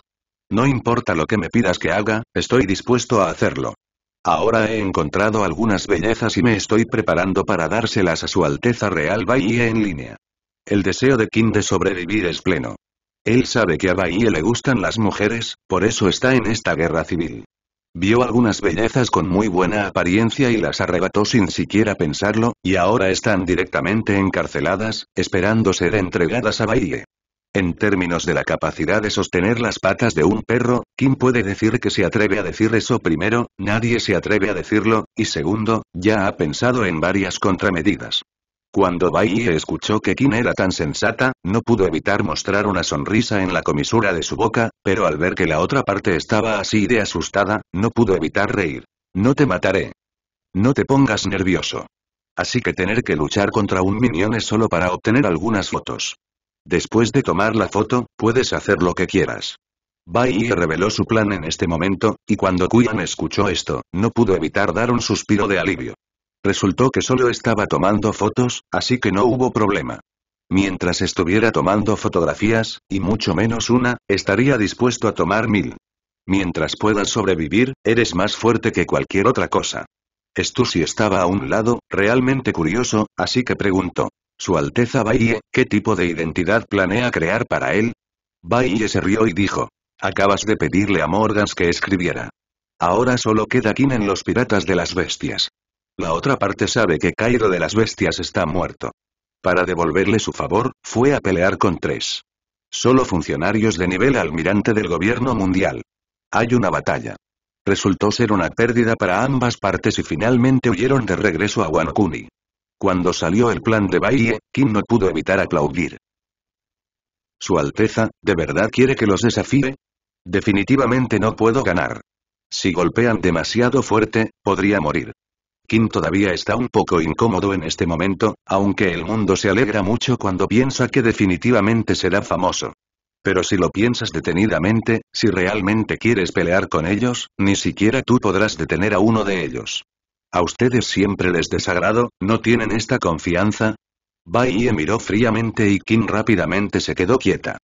No importa lo que me pidas que haga, estoy dispuesto a hacerlo. Ahora he encontrado algunas bellezas y me estoy preparando para dárselas a su Alteza Real Bahía en línea. El deseo de Kim de sobrevivir es pleno. Él sabe que a Bahía le gustan las mujeres, por eso está en esta guerra civil. Vio algunas bellezas con muy buena apariencia y las arrebató sin siquiera pensarlo, y ahora están directamente encarceladas, esperando ser entregadas a Bahía. En términos de la capacidad de sostener las patas de un perro, ¿quién puede decir que se atreve a decir eso primero? Nadie se atreve a decirlo, y segundo, ya ha pensado en varias contramedidas. Cuando Bai escuchó que Kim era tan sensata, no pudo evitar mostrar una sonrisa en la comisura de su boca, pero al ver que la otra parte estaba así de asustada, no pudo evitar reír. No te mataré. No te pongas nervioso. Así que tener que luchar contra un minion es solo para obtener algunas fotos. Después de tomar la foto, puedes hacer lo que quieras. Bai reveló su plan en este momento, y cuando Kuyan escuchó esto, no pudo evitar dar un suspiro de alivio. Resultó que solo estaba tomando fotos, así que no hubo problema. Mientras estuviera tomando fotografías, y mucho menos una, estaría dispuesto a tomar mil. Mientras puedas sobrevivir, eres más fuerte que cualquier otra cosa. Stussy estaba a un lado, realmente curioso, así que preguntó. Su Alteza Baye, ¿qué tipo de identidad planea crear para él? Baye se rió y dijo. Acabas de pedirle a Morgans que escribiera. Ahora solo queda Kim en los piratas de las bestias. La otra parte sabe que Cairo de las bestias está muerto. Para devolverle su favor, fue a pelear con tres. Solo funcionarios de nivel almirante del gobierno mundial. Hay una batalla. Resultó ser una pérdida para ambas partes y finalmente huyeron de regreso a Wankuni. Cuando salió el plan de Baye, Kim no pudo evitar aplaudir. Su Alteza, ¿de verdad quiere que los desafíe? Definitivamente no puedo ganar. Si golpean demasiado fuerte, podría morir. Kim todavía está un poco incómodo en este momento, aunque el mundo se alegra mucho cuando piensa que definitivamente será famoso. Pero si lo piensas detenidamente, si realmente quieres pelear con ellos, ni siquiera tú podrás detener a uno de ellos. ¿A ustedes siempre les desagrado, no tienen esta confianza? Bai miró fríamente y Kim rápidamente se quedó quieta.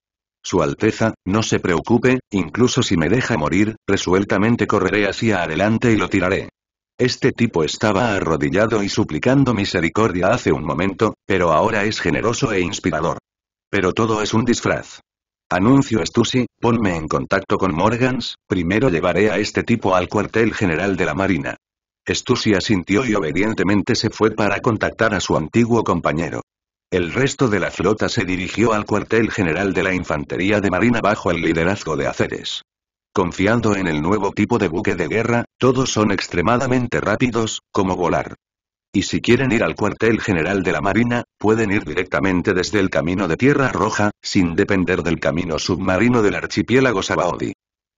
Su Alteza, no se preocupe, incluso si me deja morir, resueltamente correré hacia adelante y lo tiraré. Este tipo estaba arrodillado y suplicando misericordia hace un momento, pero ahora es generoso e inspirador. Pero todo es un disfraz. Anuncio Stussy, ponme en contacto con Morgans, primero llevaré a este tipo al cuartel general de la Marina. Stussy asintió y obedientemente se fue para contactar a su antiguo compañero. El resto de la flota se dirigió al cuartel general de la Infantería de Marina bajo el liderazgo de Aceres. Confiando en el nuevo tipo de buque de guerra, todos son extremadamente rápidos, como volar. Y si quieren ir al cuartel general de la Marina, pueden ir directamente desde el camino de Tierra Roja, sin depender del camino submarino del archipiélago Sabaody.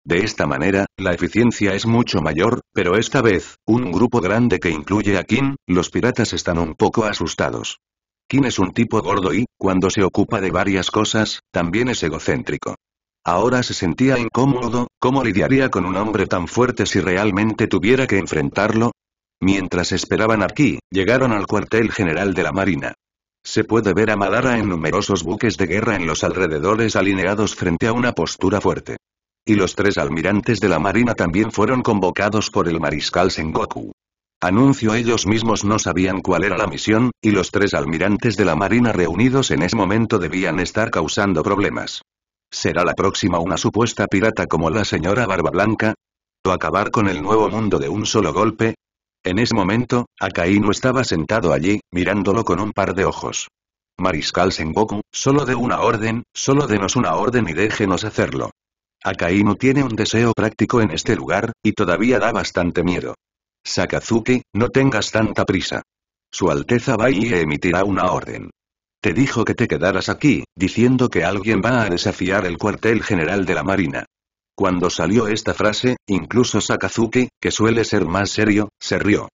De esta manera, la eficiencia es mucho mayor, pero esta vez, un grupo grande que incluye a Kim, los piratas están un poco asustados. Kim es un tipo gordo y, cuando se ocupa de varias cosas, también es egocéntrico. Ahora se sentía incómodo, ¿cómo lidiaría con un hombre tan fuerte si realmente tuviera que enfrentarlo? Mientras esperaban aquí, llegaron al cuartel general de la Marina. Se puede ver a Malara en numerosos buques de guerra en los alrededores alineados frente a una postura fuerte y los tres almirantes de la marina también fueron convocados por el mariscal Sengoku. Anuncio ellos mismos no sabían cuál era la misión, y los tres almirantes de la marina reunidos en ese momento debían estar causando problemas. ¿Será la próxima una supuesta pirata como la señora Barba Blanca? ¿O acabar con el nuevo mundo de un solo golpe? En ese momento, Akainu estaba sentado allí, mirándolo con un par de ojos. Mariscal Sengoku, solo de una orden, solo denos una orden y déjenos hacerlo. Akainu tiene un deseo práctico en este lugar, y todavía da bastante miedo. Sakazuki, no tengas tanta prisa. Su Alteza va y emitirá una orden. Te dijo que te quedaras aquí, diciendo que alguien va a desafiar el cuartel general de la Marina. Cuando salió esta frase, incluso Sakazuki, que suele ser más serio, se rió.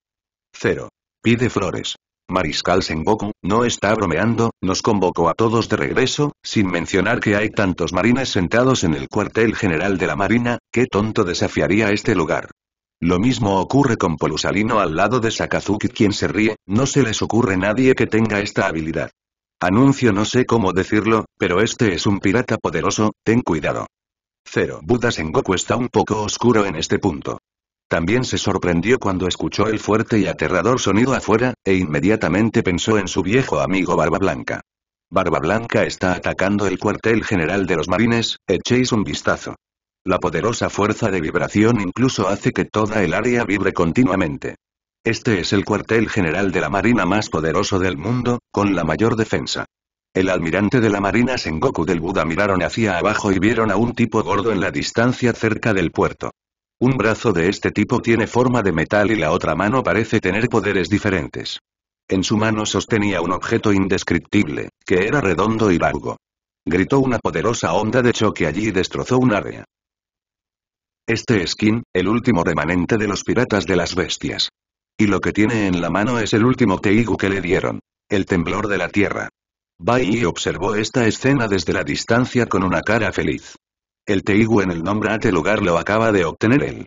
Cero. Pide flores. Mariscal Sengoku, no está bromeando, nos convocó a todos de regreso, sin mencionar que hay tantos marines sentados en el cuartel general de la marina, qué tonto desafiaría este lugar. Lo mismo ocurre con Polusalino al lado de Sakazuki quien se ríe, no se les ocurre nadie que tenga esta habilidad. Anuncio no sé cómo decirlo, pero este es un pirata poderoso, ten cuidado. Cero Buda Sengoku está un poco oscuro en este punto. También se sorprendió cuando escuchó el fuerte y aterrador sonido afuera, e inmediatamente pensó en su viejo amigo Barba Blanca. Barba Blanca está atacando el cuartel general de los marines, echéis un vistazo. La poderosa fuerza de vibración incluso hace que toda el área vibre continuamente. Este es el cuartel general de la marina más poderoso del mundo, con la mayor defensa. El almirante de la marina Sengoku del Buda miraron hacia abajo y vieron a un tipo gordo en la distancia cerca del puerto. Un brazo de este tipo tiene forma de metal y la otra mano parece tener poderes diferentes. En su mano sostenía un objeto indescriptible, que era redondo y largo. Gritó una poderosa onda de choque allí y destrozó un área. Este skin, el último remanente de los piratas de las bestias. Y lo que tiene en la mano es el último Teigu que le dieron. El temblor de la tierra. Bai observó esta escena desde la distancia con una cara feliz. El teigu en el nombre a lugar lo acaba de obtener él.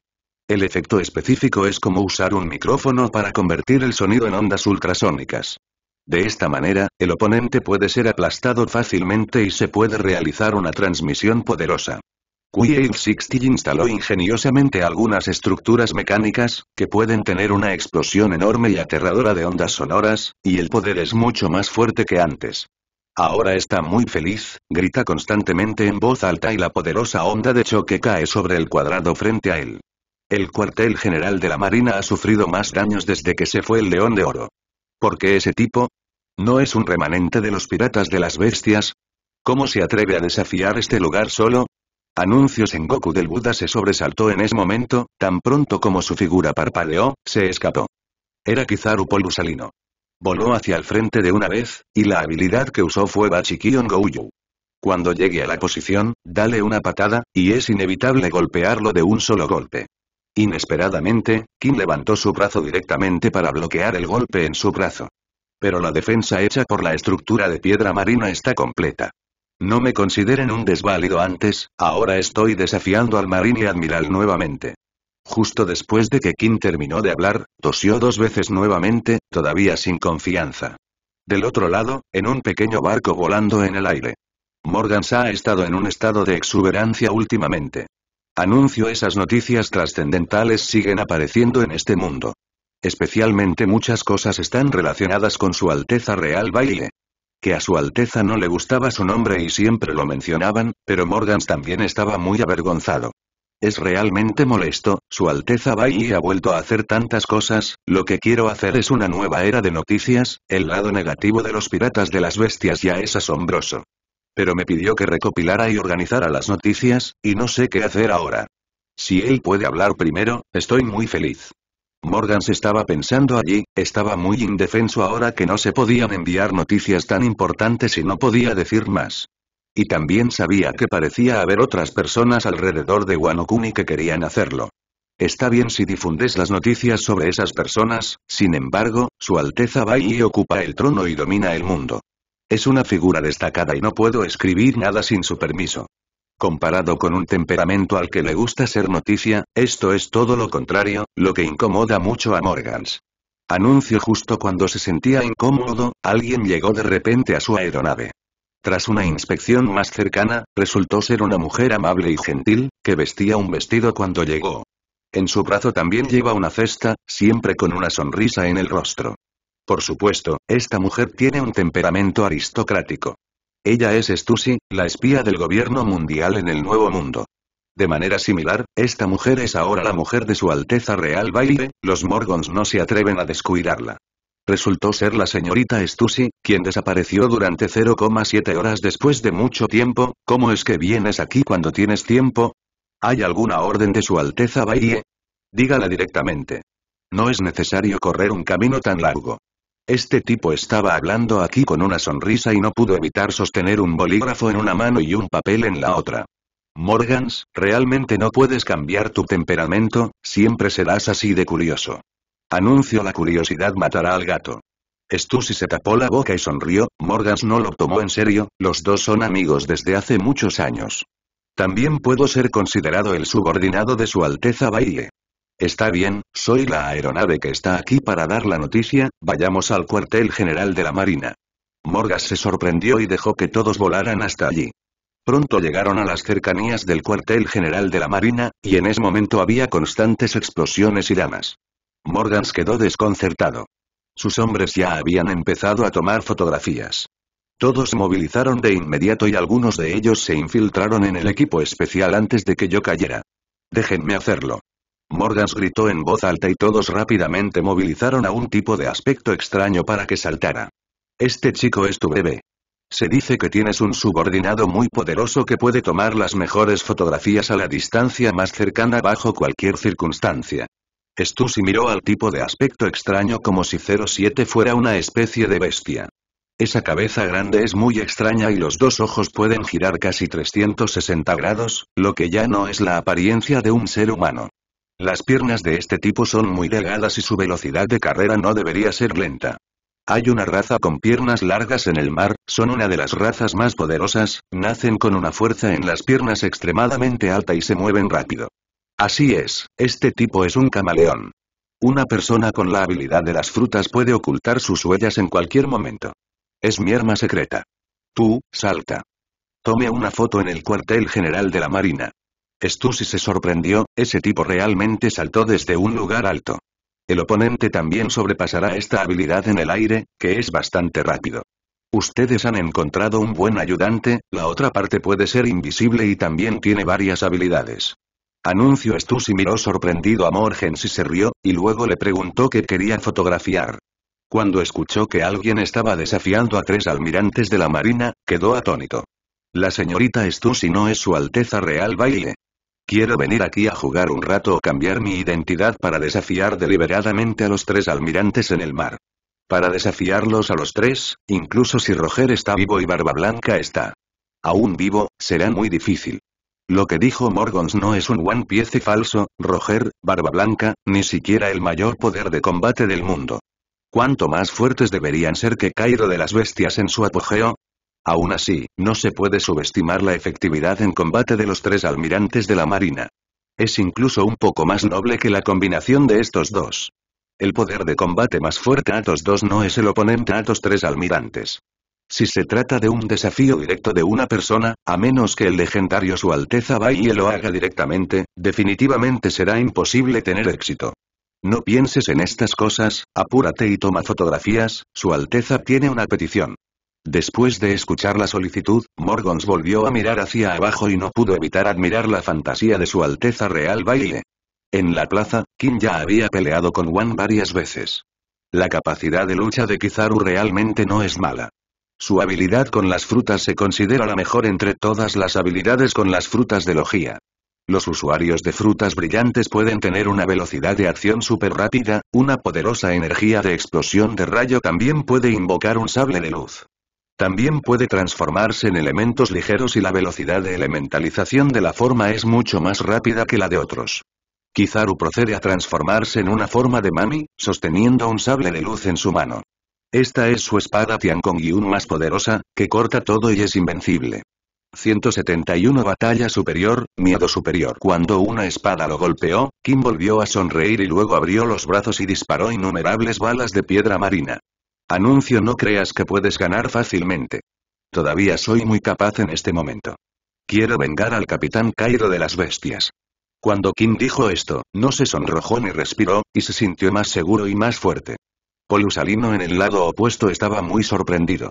El efecto específico es como usar un micrófono para convertir el sonido en ondas ultrasónicas. De esta manera, el oponente puede ser aplastado fácilmente y se puede realizar una transmisión poderosa. q 60 instaló ingeniosamente algunas estructuras mecánicas, que pueden tener una explosión enorme y aterradora de ondas sonoras, y el poder es mucho más fuerte que antes. Ahora está muy feliz, grita constantemente en voz alta y la poderosa onda de choque cae sobre el cuadrado frente a él. El cuartel general de la Marina ha sufrido más daños desde que se fue el León de Oro. ¿Por qué ese tipo? ¿No es un remanente de los piratas de las bestias? ¿Cómo se atreve a desafiar este lugar solo? Anuncios en Goku del Buda se sobresaltó en ese momento, tan pronto como su figura parpadeó, se escapó. Era Kizaru Polusalino. Voló hacia el frente de una vez, y la habilidad que usó fue Bachikion Gouyou. Cuando llegue a la posición, dale una patada, y es inevitable golpearlo de un solo golpe. Inesperadamente, Kim levantó su brazo directamente para bloquear el golpe en su brazo. Pero la defensa hecha por la estructura de piedra marina está completa. No me consideren un desválido antes, ahora estoy desafiando al marín y admiral nuevamente. Justo después de que Kim terminó de hablar, tosió dos veces nuevamente, todavía sin confianza. Del otro lado, en un pequeño barco volando en el aire. Morgans ha estado en un estado de exuberancia últimamente. Anuncio esas noticias trascendentales siguen apareciendo en este mundo. Especialmente muchas cosas están relacionadas con su Alteza Real Baile. Que a su Alteza no le gustaba su nombre y siempre lo mencionaban, pero Morgans también estaba muy avergonzado. Es realmente molesto, Su Alteza y ha vuelto a hacer tantas cosas, lo que quiero hacer es una nueva era de noticias, el lado negativo de los piratas de las bestias ya es asombroso. Pero me pidió que recopilara y organizara las noticias, y no sé qué hacer ahora. Si él puede hablar primero, estoy muy feliz. Morgan se estaba pensando allí, estaba muy indefenso ahora que no se podían enviar noticias tan importantes y no podía decir más. Y también sabía que parecía haber otras personas alrededor de Wano que querían hacerlo. Está bien si difundes las noticias sobre esas personas, sin embargo, su alteza va y ocupa el trono y domina el mundo. Es una figura destacada y no puedo escribir nada sin su permiso. Comparado con un temperamento al que le gusta ser noticia, esto es todo lo contrario, lo que incomoda mucho a Morgans. Anuncio justo cuando se sentía incómodo, alguien llegó de repente a su aeronave. Tras una inspección más cercana, resultó ser una mujer amable y gentil, que vestía un vestido cuando llegó. En su brazo también lleva una cesta, siempre con una sonrisa en el rostro. Por supuesto, esta mujer tiene un temperamento aristocrático. Ella es Stussy, la espía del gobierno mundial en el Nuevo Mundo. De manera similar, esta mujer es ahora la mujer de su Alteza Real Baile, los Morgons no se atreven a descuidarla resultó ser la señorita Stussy, quien desapareció durante 0,7 horas después de mucho tiempo, ¿cómo es que vienes aquí cuando tienes tiempo? ¿Hay alguna orden de su Alteza bailey Dígala directamente. No es necesario correr un camino tan largo. Este tipo estaba hablando aquí con una sonrisa y no pudo evitar sostener un bolígrafo en una mano y un papel en la otra. Morgans, realmente no puedes cambiar tu temperamento, siempre serás así de curioso. Anuncio la curiosidad matará al gato. Stussy se tapó la boca y sonrió, Morgas no lo tomó en serio, los dos son amigos desde hace muchos años. También puedo ser considerado el subordinado de su Alteza Baile. Está bien, soy la aeronave que está aquí para dar la noticia, vayamos al cuartel general de la Marina. Morgas se sorprendió y dejó que todos volaran hasta allí. Pronto llegaron a las cercanías del cuartel general de la Marina, y en ese momento había constantes explosiones y damas. Morgans quedó desconcertado. Sus hombres ya habían empezado a tomar fotografías. Todos se movilizaron de inmediato y algunos de ellos se infiltraron en el equipo especial antes de que yo cayera. Déjenme hacerlo. Morgans gritó en voz alta y todos rápidamente movilizaron a un tipo de aspecto extraño para que saltara. Este chico es tu bebé. Se dice que tienes un subordinado muy poderoso que puede tomar las mejores fotografías a la distancia más cercana bajo cualquier circunstancia. Stussy miró al tipo de aspecto extraño como si 07 fuera una especie de bestia. Esa cabeza grande es muy extraña y los dos ojos pueden girar casi 360 grados, lo que ya no es la apariencia de un ser humano. Las piernas de este tipo son muy delgadas y su velocidad de carrera no debería ser lenta. Hay una raza con piernas largas en el mar, son una de las razas más poderosas, nacen con una fuerza en las piernas extremadamente alta y se mueven rápido. Así es, este tipo es un camaleón. Una persona con la habilidad de las frutas puede ocultar sus huellas en cualquier momento. Es mi arma secreta. Tú, salta. Tome una foto en el cuartel general de la Marina. Stussy se sorprendió, ese tipo realmente saltó desde un lugar alto. El oponente también sobrepasará esta habilidad en el aire, que es bastante rápido. Ustedes han encontrado un buen ayudante, la otra parte puede ser invisible y también tiene varias habilidades. Anuncio Stussy miró sorprendido a Morgens y se rió, y luego le preguntó qué quería fotografiar. Cuando escuchó que alguien estaba desafiando a tres almirantes de la marina, quedó atónito. La señorita Stussy no es su Alteza Real Baile. Quiero venir aquí a jugar un rato o cambiar mi identidad para desafiar deliberadamente a los tres almirantes en el mar. Para desafiarlos a los tres, incluso si Roger está vivo y Barba Blanca está aún vivo, será muy difícil. Lo que dijo Morgons no es un One Piece falso, Roger, Barba Blanca, ni siquiera el mayor poder de combate del mundo. ¿Cuánto más fuertes deberían ser que Cairo de las Bestias en su apogeo? Aún así, no se puede subestimar la efectividad en combate de los tres almirantes de la Marina. Es incluso un poco más noble que la combinación de estos dos. El poder de combate más fuerte a estos dos no es el oponente a estos tres almirantes. Si se trata de un desafío directo de una persona, a menos que el legendario Su Alteza Baile lo haga directamente, definitivamente será imposible tener éxito. No pienses en estas cosas, apúrate y toma fotografías, Su Alteza tiene una petición. Después de escuchar la solicitud, Morgans volvió a mirar hacia abajo y no pudo evitar admirar la fantasía de Su Alteza Real Baile. En la plaza, Kim ya había peleado con Wan varias veces. La capacidad de lucha de Kizaru realmente no es mala. Su habilidad con las frutas se considera la mejor entre todas las habilidades con las frutas de logía. Los usuarios de frutas brillantes pueden tener una velocidad de acción súper rápida, una poderosa energía de explosión de rayo también puede invocar un sable de luz. También puede transformarse en elementos ligeros y la velocidad de elementalización de la forma es mucho más rápida que la de otros. Kizaru procede a transformarse en una forma de Mami, sosteniendo un sable de luz en su mano. Esta es su espada y un más poderosa, que corta todo y es invencible. 171 Batalla superior, miedo superior. Cuando una espada lo golpeó, Kim volvió a sonreír y luego abrió los brazos y disparó innumerables balas de piedra marina. Anuncio no creas que puedes ganar fácilmente. Todavía soy muy capaz en este momento. Quiero vengar al capitán Cairo de las bestias. Cuando Kim dijo esto, no se sonrojó ni respiró, y se sintió más seguro y más fuerte. Polusalino en el lado opuesto estaba muy sorprendido.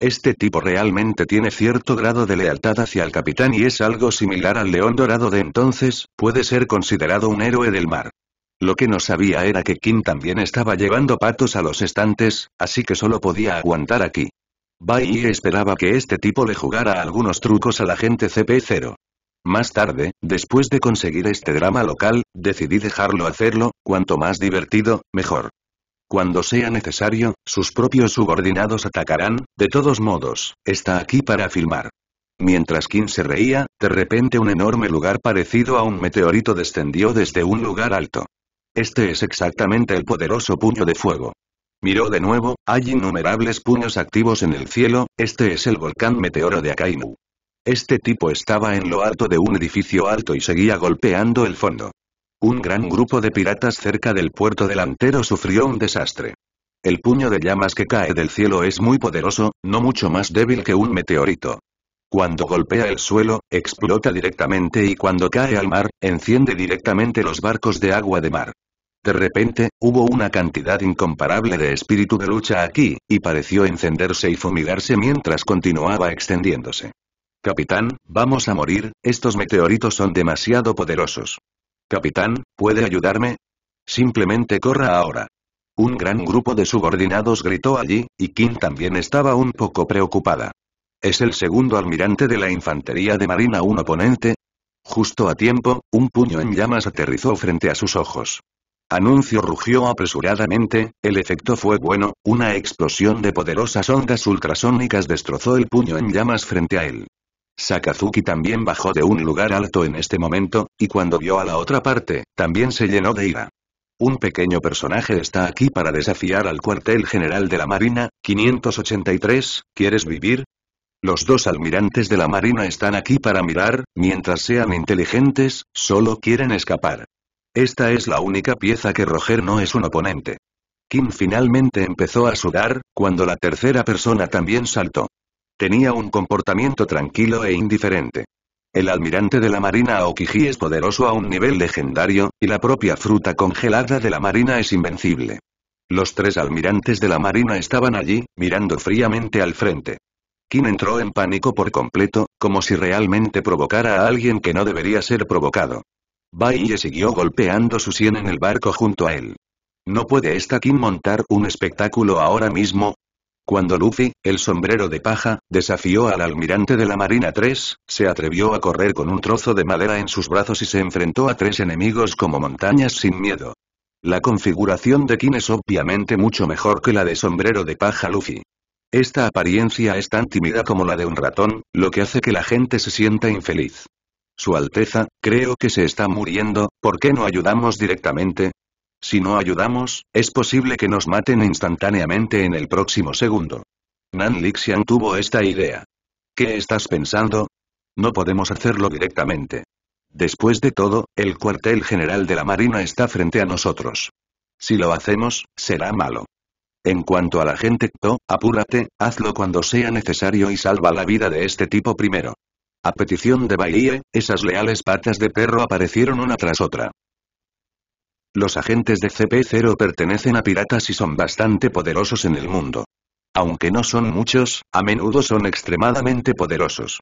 Este tipo realmente tiene cierto grado de lealtad hacia el capitán y es algo similar al león dorado de entonces, puede ser considerado un héroe del mar. Lo que no sabía era que Kim también estaba llevando patos a los estantes, así que solo podía aguantar aquí. Bai esperaba que este tipo le jugara algunos trucos a la gente CP0. Más tarde, después de conseguir este drama local, decidí dejarlo hacerlo, cuanto más divertido, mejor. Cuando sea necesario, sus propios subordinados atacarán, de todos modos, está aquí para filmar. Mientras Kim se reía, de repente un enorme lugar parecido a un meteorito descendió desde un lugar alto. Este es exactamente el poderoso puño de fuego. Miró de nuevo, hay innumerables puños activos en el cielo, este es el volcán meteoro de Akainu. Este tipo estaba en lo alto de un edificio alto y seguía golpeando el fondo. Un gran grupo de piratas cerca del puerto delantero sufrió un desastre. El puño de llamas que cae del cielo es muy poderoso, no mucho más débil que un meteorito. Cuando golpea el suelo, explota directamente y cuando cae al mar, enciende directamente los barcos de agua de mar. De repente, hubo una cantidad incomparable de espíritu de lucha aquí, y pareció encenderse y fumigarse mientras continuaba extendiéndose. Capitán, vamos a morir, estos meteoritos son demasiado poderosos. Capitán, ¿puede ayudarme? Simplemente corra ahora. Un gran grupo de subordinados gritó allí, y Kim también estaba un poco preocupada. ¿Es el segundo almirante de la infantería de marina un oponente? Justo a tiempo, un puño en llamas aterrizó frente a sus ojos. Anuncio rugió apresuradamente, el efecto fue bueno, una explosión de poderosas ondas ultrasónicas destrozó el puño en llamas frente a él. Sakazuki también bajó de un lugar alto en este momento, y cuando vio a la otra parte, también se llenó de ira. Un pequeño personaje está aquí para desafiar al cuartel general de la Marina, 583, ¿quieres vivir? Los dos almirantes de la Marina están aquí para mirar, mientras sean inteligentes, solo quieren escapar. Esta es la única pieza que Roger no es un oponente. Kim finalmente empezó a sudar, cuando la tercera persona también saltó. Tenía un comportamiento tranquilo e indiferente. El almirante de la Marina Aokiji es poderoso a un nivel legendario, y la propia fruta congelada de la Marina es invencible. Los tres almirantes de la Marina estaban allí, mirando fríamente al frente. Kim entró en pánico por completo, como si realmente provocara a alguien que no debería ser provocado. Baiye siguió golpeando su sien en el barco junto a él. ¿No puede esta Kim montar un espectáculo ahora mismo? Cuando Luffy, el sombrero de paja, desafió al almirante de la Marina 3, se atrevió a correr con un trozo de madera en sus brazos y se enfrentó a tres enemigos como montañas sin miedo. La configuración de King es obviamente mucho mejor que la de sombrero de paja Luffy. Esta apariencia es tan tímida como la de un ratón, lo que hace que la gente se sienta infeliz. Su Alteza, creo que se está muriendo, ¿por qué no ayudamos directamente? Si no ayudamos, es posible que nos maten instantáneamente en el próximo segundo. Nan Lixian tuvo esta idea. ¿Qué estás pensando? No podemos hacerlo directamente. Después de todo, el cuartel general de la Marina está frente a nosotros. Si lo hacemos, será malo. En cuanto a la gente, apúrate, hazlo cuando sea necesario y salva la vida de este tipo primero. A petición de Baiye, esas leales patas de perro aparecieron una tras otra. Los agentes de CP0 pertenecen a piratas y son bastante poderosos en el mundo. Aunque no son muchos, a menudo son extremadamente poderosos.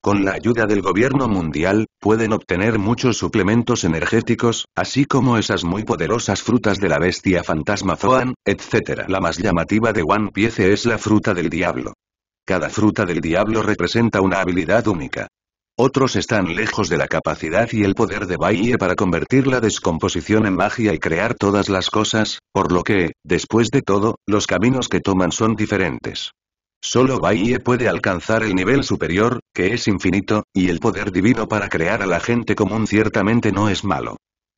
Con la ayuda del gobierno mundial, pueden obtener muchos suplementos energéticos, así como esas muy poderosas frutas de la bestia fantasma Zoan, etc. La más llamativa de One Piece es la fruta del diablo. Cada fruta del diablo representa una habilidad única. Otros están lejos de la capacidad y el poder de Baie para convertir la descomposición en magia y crear todas las cosas, por lo que, después de todo, los caminos que toman son diferentes. Solo Baie puede alcanzar el nivel superior, que es infinito, y el poder divino para crear a la gente común ciertamente no es malo.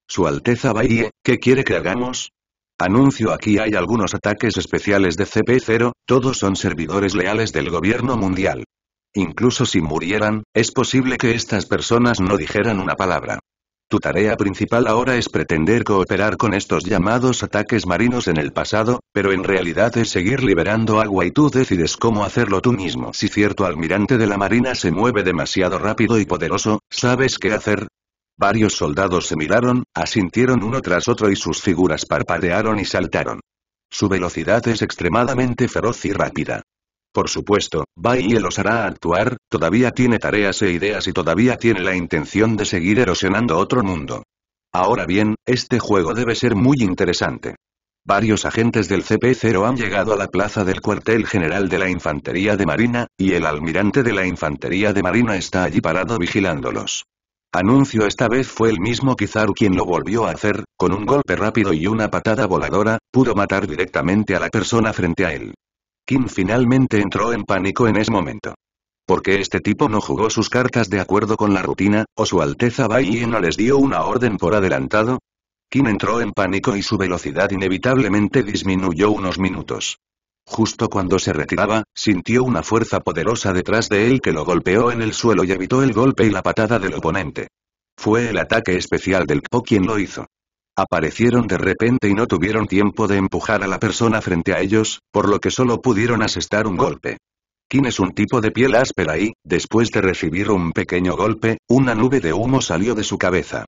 Su Alteza Baie, ¿qué quiere que hagamos? Anuncio aquí hay algunos ataques especiales de CP0, todos son servidores leales del gobierno mundial. Incluso si murieran, es posible que estas personas no dijeran una palabra. Tu tarea principal ahora es pretender cooperar con estos llamados ataques marinos en el pasado, pero en realidad es seguir liberando agua y tú decides cómo hacerlo tú mismo. Si cierto almirante de la marina se mueve demasiado rápido y poderoso, ¿sabes qué hacer? Varios soldados se miraron, asintieron uno tras otro y sus figuras parpadearon y saltaron. Su velocidad es extremadamente feroz y rápida. Por supuesto, Bailey los hará actuar, todavía tiene tareas e ideas y todavía tiene la intención de seguir erosionando otro mundo. Ahora bien, este juego debe ser muy interesante. Varios agentes del CP-0 han llegado a la plaza del cuartel general de la Infantería de Marina, y el almirante de la Infantería de Marina está allí parado vigilándolos. Anuncio esta vez fue el mismo Kizaru quien lo volvió a hacer, con un golpe rápido y una patada voladora, pudo matar directamente a la persona frente a él. Kim finalmente entró en pánico en ese momento. Porque este tipo no jugó sus cartas de acuerdo con la rutina, o su Alteza Bai no les dio una orden por adelantado. Kim entró en pánico y su velocidad inevitablemente disminuyó unos minutos. Justo cuando se retiraba, sintió una fuerza poderosa detrás de él que lo golpeó en el suelo y evitó el golpe y la patada del oponente. Fue el ataque especial del Kpo quien lo hizo. Aparecieron de repente y no tuvieron tiempo de empujar a la persona frente a ellos, por lo que solo pudieron asestar un golpe. ¿Quién es un tipo de piel áspera y, después de recibir un pequeño golpe, una nube de humo salió de su cabeza.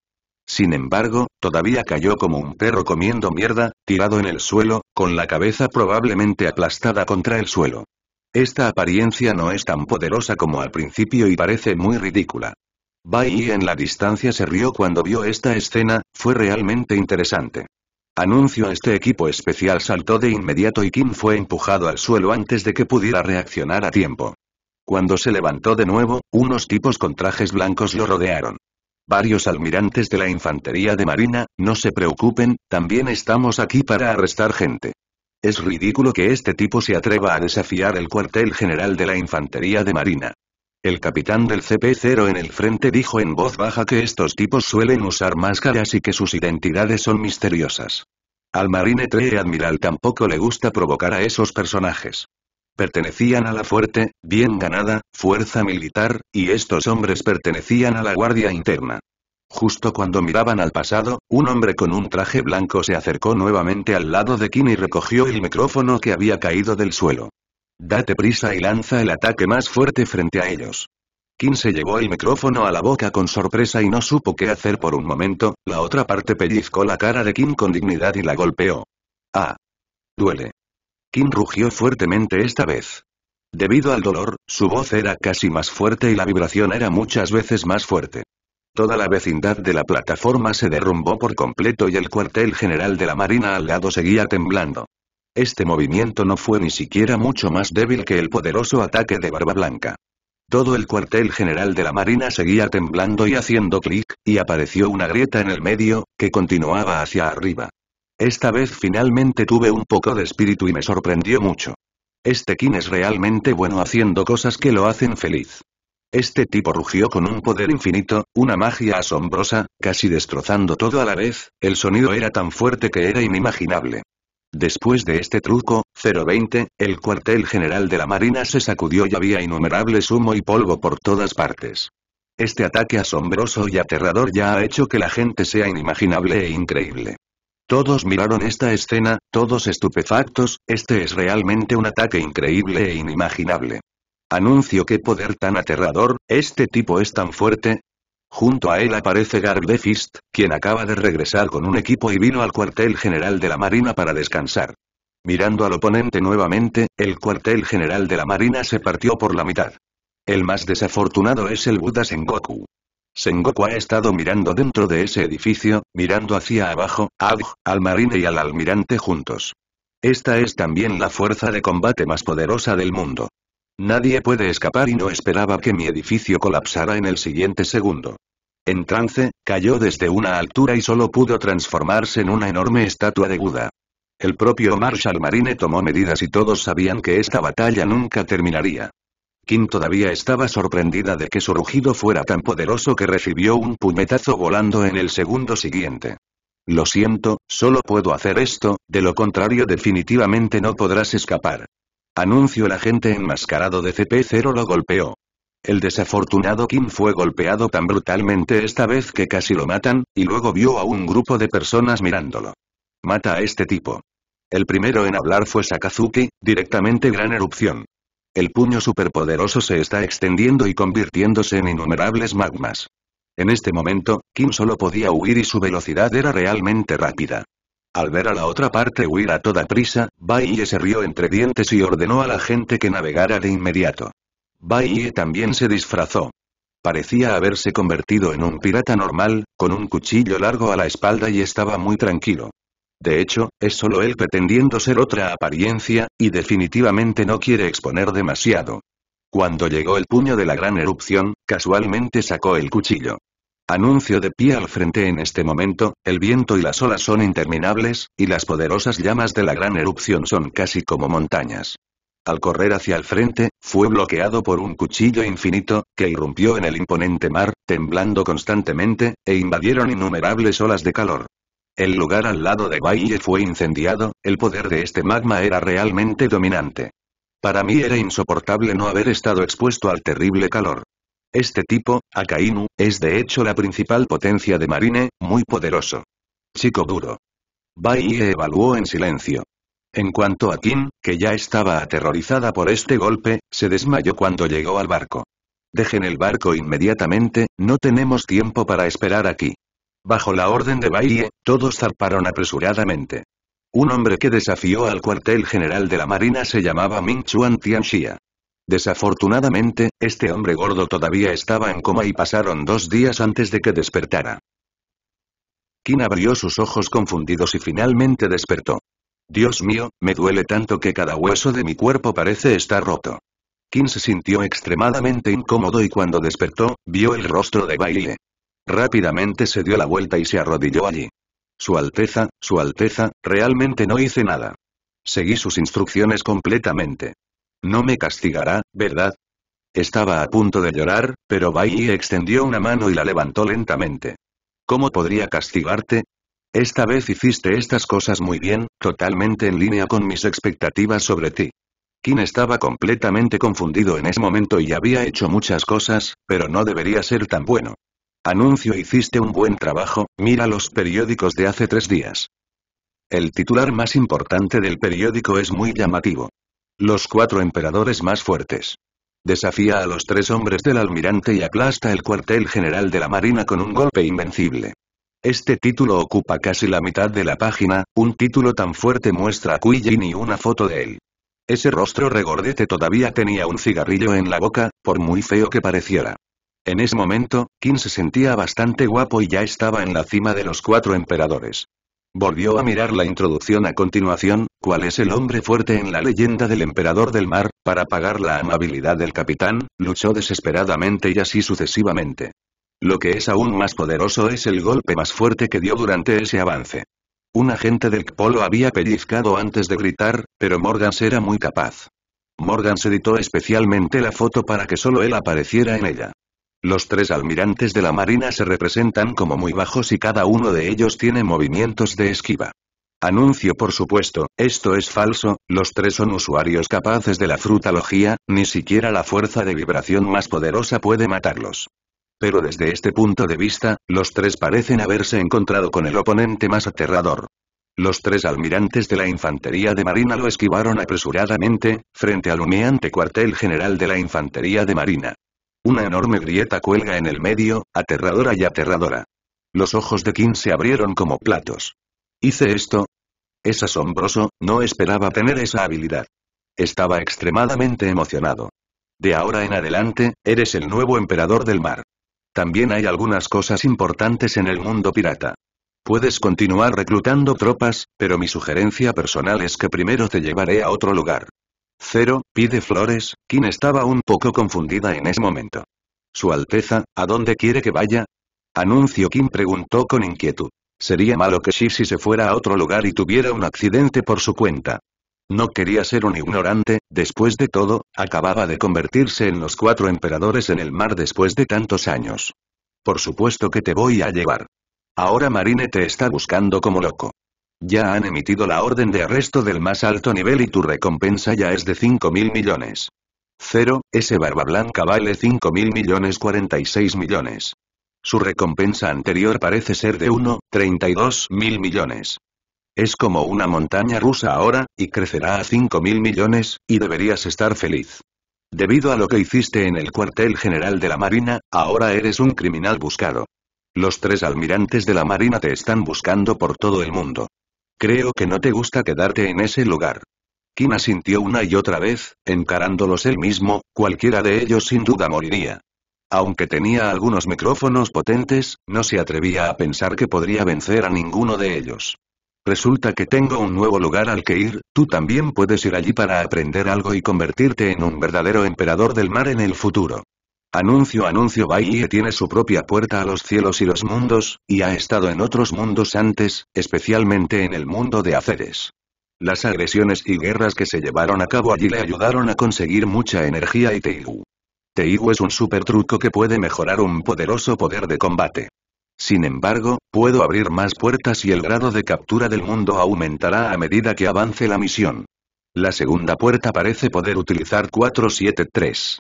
Sin embargo, todavía cayó como un perro comiendo mierda, tirado en el suelo, con la cabeza probablemente aplastada contra el suelo. Esta apariencia no es tan poderosa como al principio y parece muy ridícula. Bai en la distancia se rió cuando vio esta escena, fue realmente interesante. Anuncio este equipo especial saltó de inmediato y Kim fue empujado al suelo antes de que pudiera reaccionar a tiempo. Cuando se levantó de nuevo, unos tipos con trajes blancos lo rodearon. Varios almirantes de la infantería de marina, no se preocupen, también estamos aquí para arrestar gente. Es ridículo que este tipo se atreva a desafiar el cuartel general de la infantería de marina. El capitán del CP-0 en el frente dijo en voz baja que estos tipos suelen usar máscaras y que sus identidades son misteriosas. Al Marine 3 Admiral tampoco le gusta provocar a esos personajes. Pertenecían a la fuerte, bien ganada, fuerza militar, y estos hombres pertenecían a la guardia interna. Justo cuando miraban al pasado, un hombre con un traje blanco se acercó nuevamente al lado de Kim y recogió el micrófono que había caído del suelo. Date prisa y lanza el ataque más fuerte frente a ellos. Kim se llevó el micrófono a la boca con sorpresa y no supo qué hacer por un momento, la otra parte pellizcó la cara de Kim con dignidad y la golpeó. ¡Ah! Duele. Kim rugió fuertemente esta vez. Debido al dolor, su voz era casi más fuerte y la vibración era muchas veces más fuerte. Toda la vecindad de la plataforma se derrumbó por completo y el cuartel general de la Marina al lado seguía temblando. Este movimiento no fue ni siquiera mucho más débil que el poderoso ataque de Barba Blanca. Todo el cuartel general de la Marina seguía temblando y haciendo clic, y apareció una grieta en el medio, que continuaba hacia arriba. Esta vez finalmente tuve un poco de espíritu y me sorprendió mucho. Este King es realmente bueno haciendo cosas que lo hacen feliz. Este tipo rugió con un poder infinito, una magia asombrosa, casi destrozando todo a la vez, el sonido era tan fuerte que era inimaginable. Después de este truco, 020, el cuartel general de la marina se sacudió y había innumerables humo y polvo por todas partes. Este ataque asombroso y aterrador ya ha hecho que la gente sea inimaginable e increíble. Todos miraron esta escena, todos estupefactos, este es realmente un ataque increíble e inimaginable. Anuncio qué poder tan aterrador, este tipo es tan fuerte, Junto a él aparece The Fist, quien acaba de regresar con un equipo y vino al cuartel general de la Marina para descansar. Mirando al oponente nuevamente, el cuartel general de la Marina se partió por la mitad. El más desafortunado es el Buda Sengoku. Sengoku ha estado mirando dentro de ese edificio, mirando hacia abajo, al marine y al almirante juntos. Esta es también la fuerza de combate más poderosa del mundo. Nadie puede escapar y no esperaba que mi edificio colapsara en el siguiente segundo. En trance, cayó desde una altura y solo pudo transformarse en una enorme estatua de Buda. El propio Marshall Marine tomó medidas y todos sabían que esta batalla nunca terminaría. Kim todavía estaba sorprendida de que su rugido fuera tan poderoso que recibió un puñetazo volando en el segundo siguiente. Lo siento, solo puedo hacer esto, de lo contrario definitivamente no podrás escapar. Anuncio el agente enmascarado de CP0 lo golpeó. El desafortunado Kim fue golpeado tan brutalmente esta vez que casi lo matan, y luego vio a un grupo de personas mirándolo. Mata a este tipo. El primero en hablar fue Sakazuki, directamente gran erupción. El puño superpoderoso se está extendiendo y convirtiéndose en innumerables magmas. En este momento, Kim solo podía huir y su velocidad era realmente rápida. Al ver a la otra parte huir a toda prisa, Bai se rió entre dientes y ordenó a la gente que navegara de inmediato. Bai también se disfrazó. Parecía haberse convertido en un pirata normal, con un cuchillo largo a la espalda y estaba muy tranquilo. De hecho, es solo él pretendiendo ser otra apariencia, y definitivamente no quiere exponer demasiado. Cuando llegó el puño de la gran erupción, casualmente sacó el cuchillo. Anuncio de pie al frente en este momento, el viento y las olas son interminables, y las poderosas llamas de la gran erupción son casi como montañas. Al correr hacia el frente, fue bloqueado por un cuchillo infinito, que irrumpió en el imponente mar, temblando constantemente, e invadieron innumerables olas de calor. El lugar al lado de Valle fue incendiado, el poder de este magma era realmente dominante. Para mí era insoportable no haber estado expuesto al terrible calor. Este tipo, Akainu, es de hecho la principal potencia de Marine, muy poderoso. Chico duro. Bai evaluó en silencio. En cuanto a Kim, que ya estaba aterrorizada por este golpe, se desmayó cuando llegó al barco. Dejen el barco inmediatamente, no tenemos tiempo para esperar aquí. Bajo la orden de Baie, todos zarparon apresuradamente. Un hombre que desafió al cuartel general de la marina se llamaba Ming Chuan Tianxia. Desafortunadamente, este hombre gordo todavía estaba en coma y pasaron dos días antes de que despertara. Kim abrió sus ojos confundidos y finalmente despertó. Dios mío, me duele tanto que cada hueso de mi cuerpo parece estar roto. Kim se sintió extremadamente incómodo y cuando despertó, vio el rostro de Baile. Rápidamente se dio la vuelta y se arrodilló allí. Su Alteza, Su Alteza, realmente no hice nada. Seguí sus instrucciones completamente. No me castigará, ¿verdad? Estaba a punto de llorar, pero Bai extendió una mano y la levantó lentamente. ¿Cómo podría castigarte? Esta vez hiciste estas cosas muy bien, totalmente en línea con mis expectativas sobre ti. Kim estaba completamente confundido en ese momento y había hecho muchas cosas, pero no debería ser tan bueno. Anuncio hiciste un buen trabajo, mira los periódicos de hace tres días. El titular más importante del periódico es muy llamativo. Los cuatro emperadores más fuertes. Desafía a los tres hombres del almirante y aplasta el cuartel general de la Marina con un golpe invencible. Este título ocupa casi la mitad de la página, un título tan fuerte muestra a Jin y una foto de él. Ese rostro regordete todavía tenía un cigarrillo en la boca, por muy feo que pareciera. En ese momento, Qin se sentía bastante guapo y ya estaba en la cima de los cuatro emperadores. Volvió a mirar la introducción a continuación, ¿cuál es el hombre fuerte en la leyenda del emperador del mar? Para pagar la amabilidad del capitán, luchó desesperadamente y así sucesivamente. Lo que es aún más poderoso es el golpe más fuerte que dio durante ese avance. Un agente del polo había pellizcado antes de gritar, pero Morgans era muy capaz. se editó especialmente la foto para que solo él apareciera en ella. Los tres almirantes de la Marina se representan como muy bajos y cada uno de ellos tiene movimientos de esquiva. Anuncio por supuesto, esto es falso, los tres son usuarios capaces de la frutalogía, ni siquiera la fuerza de vibración más poderosa puede matarlos. Pero desde este punto de vista, los tres parecen haberse encontrado con el oponente más aterrador. Los tres almirantes de la infantería de marina lo esquivaron apresuradamente, frente al humeante cuartel general de la infantería de marina. Una enorme grieta cuelga en el medio, aterradora y aterradora. Los ojos de Kim se abrieron como platos. ¿Hice esto? Es asombroso, no esperaba tener esa habilidad. Estaba extremadamente emocionado. De ahora en adelante, eres el nuevo emperador del mar. También hay algunas cosas importantes en el mundo pirata. Puedes continuar reclutando tropas, pero mi sugerencia personal es que primero te llevaré a otro lugar. Cero, pide flores, Kim estaba un poco confundida en ese momento. Su Alteza, ¿a dónde quiere que vaya? Anuncio Kim preguntó con inquietud. Sería malo que Shishi se fuera a otro lugar y tuviera un accidente por su cuenta. No quería ser un ignorante, después de todo, acababa de convertirse en los cuatro emperadores en el mar después de tantos años. Por supuesto que te voy a llevar. Ahora Marine te está buscando como loco. Ya han emitido la orden de arresto del más alto nivel y tu recompensa ya es de 5.000 millones. Cero, Ese barba blanca vale 5.000 millones 46 millones. Su recompensa anterior parece ser de 132 mil millones. Es como una montaña rusa ahora, y crecerá a mil millones, y deberías estar feliz. Debido a lo que hiciste en el cuartel general de la Marina, ahora eres un criminal buscado. Los tres almirantes de la Marina te están buscando por todo el mundo. Creo que no te gusta quedarte en ese lugar. Kima sintió una y otra vez, encarándolos él mismo, cualquiera de ellos sin duda moriría. Aunque tenía algunos micrófonos potentes, no se atrevía a pensar que podría vencer a ninguno de ellos. Resulta que tengo un nuevo lugar al que ir, tú también puedes ir allí para aprender algo y convertirte en un verdadero emperador del mar en el futuro. Anuncio Anuncio Baiye tiene su propia puerta a los cielos y los mundos, y ha estado en otros mundos antes, especialmente en el mundo de Aceres. Las agresiones y guerras que se llevaron a cabo allí le ayudaron a conseguir mucha energía y Teigu. Teigu es un super truco que puede mejorar un poderoso poder de combate. Sin embargo, puedo abrir más puertas y el grado de captura del mundo aumentará a medida que avance la misión. La segunda puerta parece poder utilizar 473.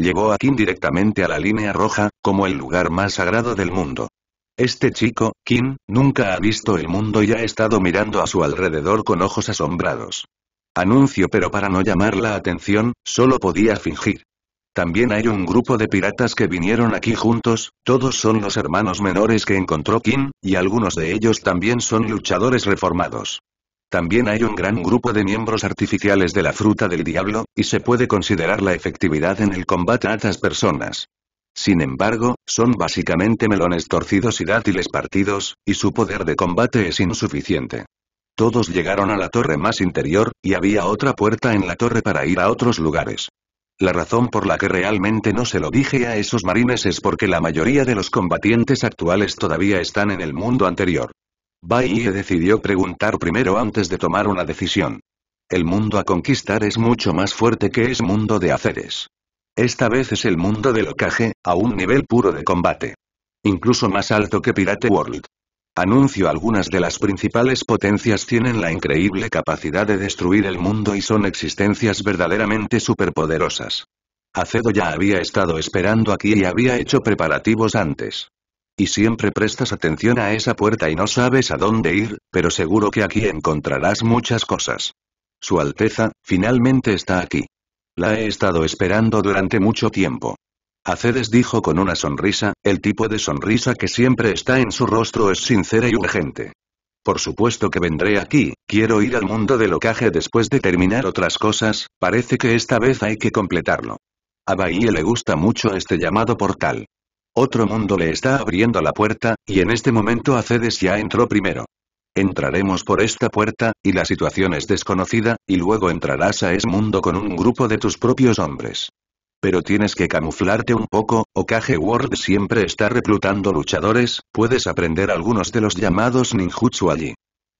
Llegó a Kim directamente a la línea roja, como el lugar más sagrado del mundo. Este chico, Kim, nunca ha visto el mundo y ha estado mirando a su alrededor con ojos asombrados. Anuncio pero para no llamar la atención, solo podía fingir. También hay un grupo de piratas que vinieron aquí juntos, todos son los hermanos menores que encontró Kim, y algunos de ellos también son luchadores reformados. También hay un gran grupo de miembros artificiales de la fruta del diablo, y se puede considerar la efectividad en el combate a estas personas. Sin embargo, son básicamente melones torcidos y dátiles partidos, y su poder de combate es insuficiente. Todos llegaron a la torre más interior, y había otra puerta en la torre para ir a otros lugares. La razón por la que realmente no se lo dije a esos marines es porque la mayoría de los combatientes actuales todavía están en el mundo anterior. Bai decidió preguntar primero antes de tomar una decisión. El mundo a conquistar es mucho más fuerte que es mundo de haceres. Esta vez es el mundo de ocaje, a un nivel puro de combate. Incluso más alto que Pirate World. Anuncio algunas de las principales potencias tienen la increíble capacidad de destruir el mundo y son existencias verdaderamente superpoderosas. Acedo ya había estado esperando aquí y había hecho preparativos antes y siempre prestas atención a esa puerta y no sabes a dónde ir, pero seguro que aquí encontrarás muchas cosas. Su Alteza, finalmente está aquí. La he estado esperando durante mucho tiempo. Acedes dijo con una sonrisa, el tipo de sonrisa que siempre está en su rostro es sincera y urgente. Por supuesto que vendré aquí, quiero ir al mundo del ocaje después de terminar otras cosas, parece que esta vez hay que completarlo. A Bahía le gusta mucho este llamado portal. Otro mundo le está abriendo la puerta, y en este momento Acedes ya entró primero. Entraremos por esta puerta, y la situación es desconocida, y luego entrarás a ese mundo con un grupo de tus propios hombres. Pero tienes que camuflarte un poco, Okage World siempre está reclutando luchadores, puedes aprender algunos de los llamados ninjutsu allí.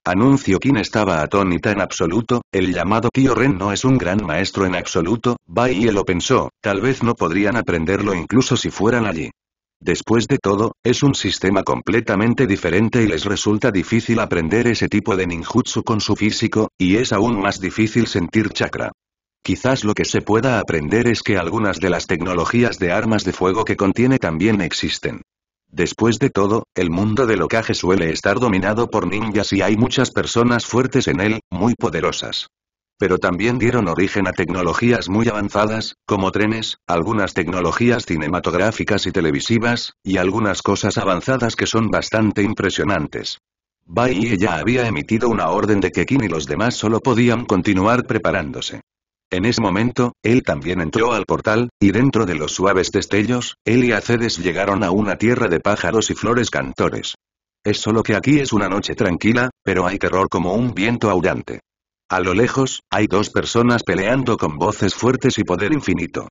Anuncio quien estaba atónita en absoluto, el llamado Ren no es un gran maestro en absoluto, Bai lo pensó, tal vez no podrían aprenderlo incluso si fueran allí. Después de todo, es un sistema completamente diferente y les resulta difícil aprender ese tipo de ninjutsu con su físico, y es aún más difícil sentir chakra. Quizás lo que se pueda aprender es que algunas de las tecnologías de armas de fuego que contiene también existen. Después de todo, el mundo de locaje suele estar dominado por ninjas y hay muchas personas fuertes en él, muy poderosas pero también dieron origen a tecnologías muy avanzadas, como trenes, algunas tecnologías cinematográficas y televisivas, y algunas cosas avanzadas que son bastante impresionantes. Bai ya había emitido una orden de que Kim y los demás solo podían continuar preparándose. En ese momento, él también entró al portal, y dentro de los suaves destellos, él y Acedes llegaron a una tierra de pájaros y flores cantores. Es solo que aquí es una noche tranquila, pero hay terror como un viento aullante. A lo lejos, hay dos personas peleando con voces fuertes y poder infinito.